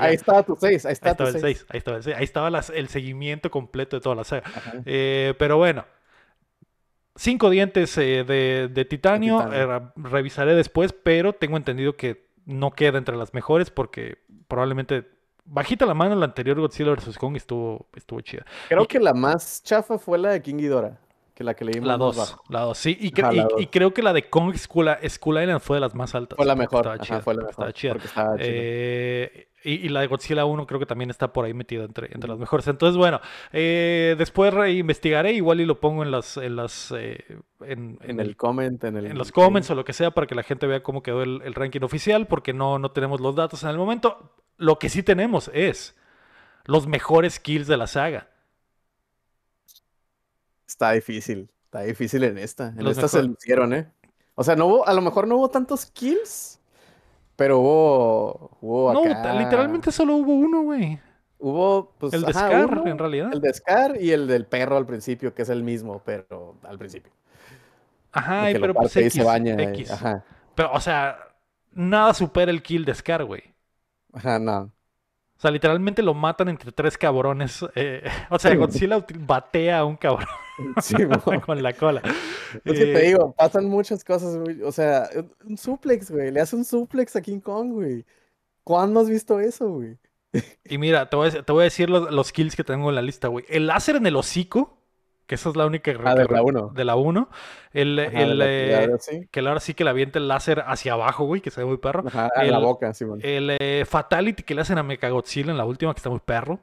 Speaker 1: Ahí estaba tu 6. Ahí, estaba, el Ahí estaba Ahí estaba el seguimiento completo de toda la saga. Eh, pero bueno. Cinco dientes eh, de, titanio. Eh, revisaré después, pero tengo entendido que no queda entre las mejores porque probablemente. Bajita la mano, la anterior Godzilla vs. Kong estuvo, estuvo chida.
Speaker 2: Creo que la más chafa fue la de King Ghidorah la que leímos. La 2. La 2, sí. Y, creo
Speaker 1: que la de Kong School, Island fue de las más altas. Fue la mejor. Estaba la y, la de Godzilla 1 creo que también está por ahí metida entre, entre las mejores. Entonces, bueno, eh, después investigaré igual y lo pongo en las... En, las, eh, el
Speaker 2: comment, en, el, en los
Speaker 1: comments o lo que sea para que la gente vea cómo quedó el, el ranking oficial porque no, no tenemos los datos en el momento. Lo que sí tenemos es los mejores kills de la saga.
Speaker 2: Está difícil, está difícil en esta. En esta se se hicieron, ¿eh? O sea, no hubo, a lo mejor no hubo tantos kills, pero hubo. No, literalmente
Speaker 1: solo hubo uno, güey.
Speaker 2: Hubo, pues. El en realidad. El de y el del perro al principio, que es el mismo, pero al principio. Ajá, pero pues. X, ajá. Pero, o sea,
Speaker 1: nada supera el kill de Scar, güey. Ajá, no. O sea, literalmente lo matan entre tres cabrones. Eh, o sea, Godzilla batea a un cabrón con la cola. Es que te eh, digo,
Speaker 2: pasan muchas cosas, güey. O sea, un suplex, güey. Le hace un suplex a King Kong, güey. ¿Cuándo has visto eso, güey?
Speaker 1: Y mira, te voy a, decir los kills que tengo en la lista, güey. El láser en el hocico que esa es la única ah, de la 1. De la 1. El, la, que eh, ahora sí que le avienta el láser hacia abajo, güey, que se ve muy perro. Ajá, a la boca, sí, man. El eh, Fatality que le hacen a Mechagodzilla en la última, que está muy perro.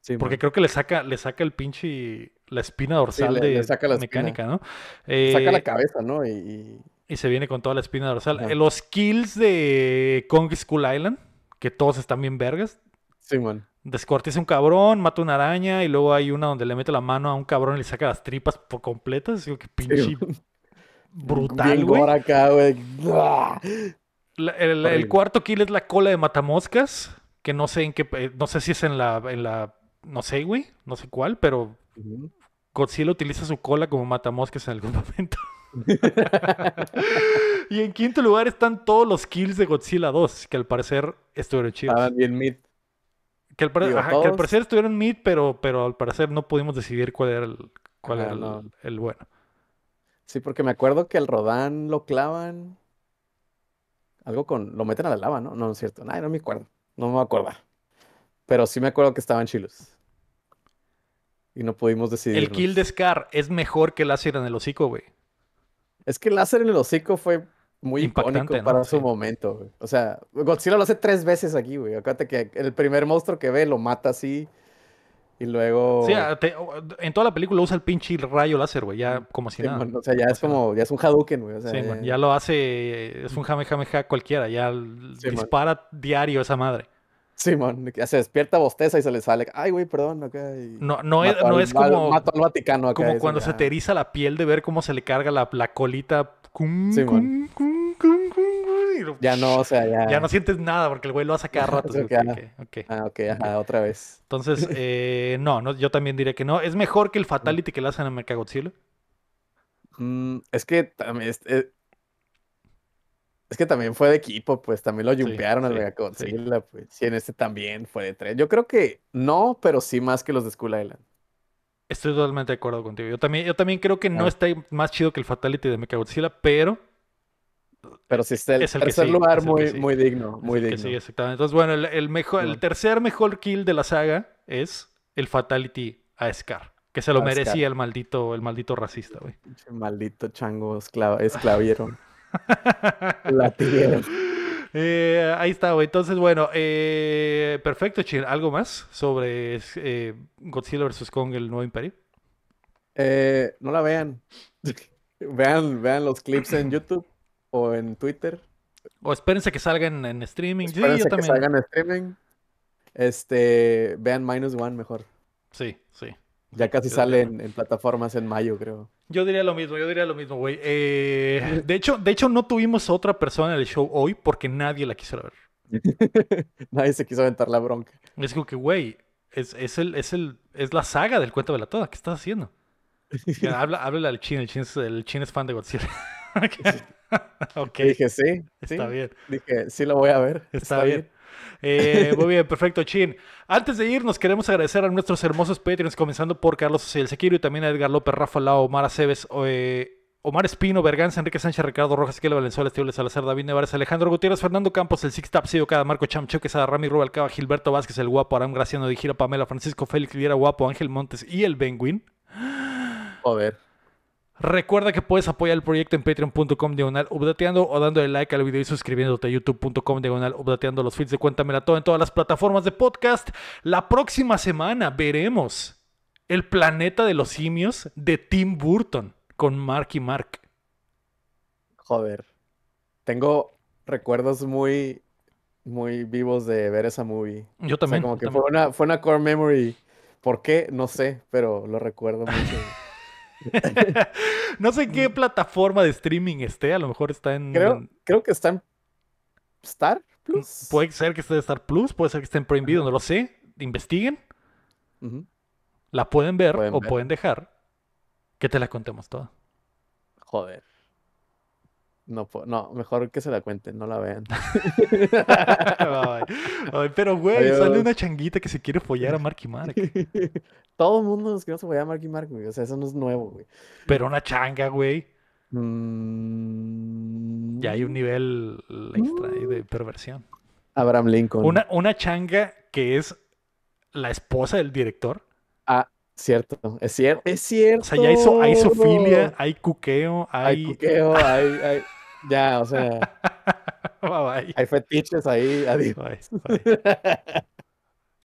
Speaker 1: Sí, porque creo que le saca, le saca el pinche la espina dorsal de saca la mecánica, ¿no? saca la eh,
Speaker 2: cabeza, ¿no? Y,
Speaker 1: y, se viene con toda la espina dorsal. Los kills de Kong School Island, que todos están bien vergas. Sí, man. Descortiza un cabrón, mata una araña y luego hay una donde le mete la mano a un cabrón y le saca las tripas por completas. Digo, que
Speaker 2: pinche brutal, güey.
Speaker 1: El, cuarto kill es la cola de matamoscas, que no sé en qué, no sé si es en la, no sé, güey, no sé cuál, pero Godzilla utiliza su cola como matamoscas en algún momento. y en quinto lugar están todos los kills de Godzilla 2, que al parecer estuvieron chidos. Estaban bien mid. Que al, parecer, estuvieron mid pero, pero al parecer no pudimos decidir
Speaker 2: cuál era el, cuál era bueno. Sí, porque me acuerdo que el Rodán lo clavan. Algo con. Lo meten a la lava, ¿no? No, no es cierto. Ay, no me acuerdo. No me voy a acordar. Pero sí me acuerdo que estaban chilos. Y no pudimos decidir. El
Speaker 1: kill de Scar es mejor que el láser en el hocico, güey.
Speaker 2: Es que el láser en el hocico fue muy impactante para su momento. Güey. O sea, Godzilla lo hace tres veces aquí, güey. Acuérdate que el primer monstruo que ve lo mata así. Y luego. Sí, ah,
Speaker 1: en toda la película usa el pinche rayo láser, güey. Ya mm. como si o
Speaker 2: sea, ya es como. Ya es un Hadouken, güey. sí,
Speaker 1: ya... lo hace. Es un jame jame cualquiera. Ya dispara diario esa madre.
Speaker 2: Simón, Ya se despierta, bosteza y se le sale. Ay, güey, perdón, ok. no, no, es, no como. cuando se
Speaker 1: te ah". la piel de ver cómo se le carga la, la colita. sí,
Speaker 2: ya no, o sea, ya. Ya no sientes nada porque el güey lo hace cada rato. okay, okay, ah, ok, ajá, otra vez.
Speaker 1: Entonces, eh, no, yo también diré que no. ¿Es mejor que el Fatality que le hacen a Mechagodzilla?
Speaker 2: Mm, es que también. Eh, es que también fue de equipo, pues también lo yumpearon al Mega Godzilla, pues. en este también fue de tres. Yo creo que no, pero sí más que los de Skull Island.
Speaker 1: Estoy totalmente de acuerdo contigo. Yo también, yo también creo que no ah. está más chido que el Fatality de Mega Godzilla, pero.
Speaker 2: Pero sí está el, es el, lugar muy, muy digno. Muy digno. Sí,
Speaker 1: exactamente. Entonces, bueno, el, mejor, el tercer mejor kill de la saga es el Fatality a Scar. Que se lo merecía el maldito, el maldito racista, güey.
Speaker 2: Maldito chango esclavieron.
Speaker 3: La
Speaker 1: eh, ahí está, güey. Entonces, bueno, eh, perfecto, Chin. ¿Algo más sobre eh, Godzilla vs. Kong, el nuevo imperio?
Speaker 2: no la vean. vean. Vean los clips en YouTube o en Twitter.
Speaker 1: O espérense que salgan en streaming. que salgan en streaming.
Speaker 2: Este, vean Minus One mejor. Sí, sí. Ya casi sale en, plataformas en mayo, creo.
Speaker 1: Yo diría lo mismo, yo diría lo mismo, güey. Eh, de, hecho, de hecho, no tuvimos otra persona en el show hoy porque nadie la quiso ver.
Speaker 2: nadie se quiso aventar la bronca.
Speaker 1: Es como que, güey, es, el, es, el, es la saga del cuento de la toda. ¿Qué estás haciendo? habla, háblale al chin, el chin, es, fan de Godzilla.
Speaker 2: Dije, sí, Está bien. Dije, sí lo voy a ver. Está, bien. Eh,
Speaker 1: muy bien, perfecto, Chin. Antes de irnos, queremos agradecer a nuestros hermosos Patreons, comenzando por Carlos Social Sequiro y también a Edgar López, Rafa Lao, Omar Aceves eh, Omar Espino, Berganza, Enrique Sánchez, Ricardo Rojas, Kele Valenzuela, Estibles Salazar, David Nevares, Alejandro Gutiérrez, Fernando Campos, el Six Tap, Cada, Marco Chamcho, Quesada, Rami Rubalcaba, Gilberto Vázquez, el Guapo, Aram Graciano Dijira Pamela, Francisco Félix, Viera Guapo, Ángel Montes y el Benguin.
Speaker 2: A ver.
Speaker 1: Recuerda que puedes apoyar el proyecto en patreon.com diagonal updateando o dándole like al video y suscribiéndote a youtube.com diagonal updateando los feeds de Cuéntamela Todo en todas las plataformas de podcast. La próxima semana veremos El planeta de los simios de Tim Burton con Mark y Mark.
Speaker 2: Joder, tengo recuerdos muy, muy vivos de ver esa movie. Yo también. Fue, una, fue una core memory. ¿Por qué? No sé, pero lo recuerdo mucho. no sé en qué mm. plataforma de streaming esté, a lo
Speaker 1: mejor está en... Creo, que está en Star Plus. Mm, puede ser que esté en Star Plus, puede ser que esté en Prime Video, no lo sé. Investiguen. La pueden ver o pueden
Speaker 2: dejar que te la contemos toda. Joder. No, mejor que se la cuenten, no la vean. pero, güey, sale una changuita que se quiere follar a Marky Mark. Todo el mundo nos quiere follar a Marky Mark, güey. O sea, eso no es nuevo, güey.
Speaker 1: Pero una changa, güey. Mm. Ya hay un nivel extra de perversión.
Speaker 2: Abraham Lincoln. Una, una
Speaker 1: changa que es la esposa del director. Cierto, es
Speaker 2: cierto, es cierto. O sea, ya hizo, hay sofilia, hay cuqueo, hay. Hay cuqueo, hay, hay... Ya, o sea. Hay fetiches ahí, adiós.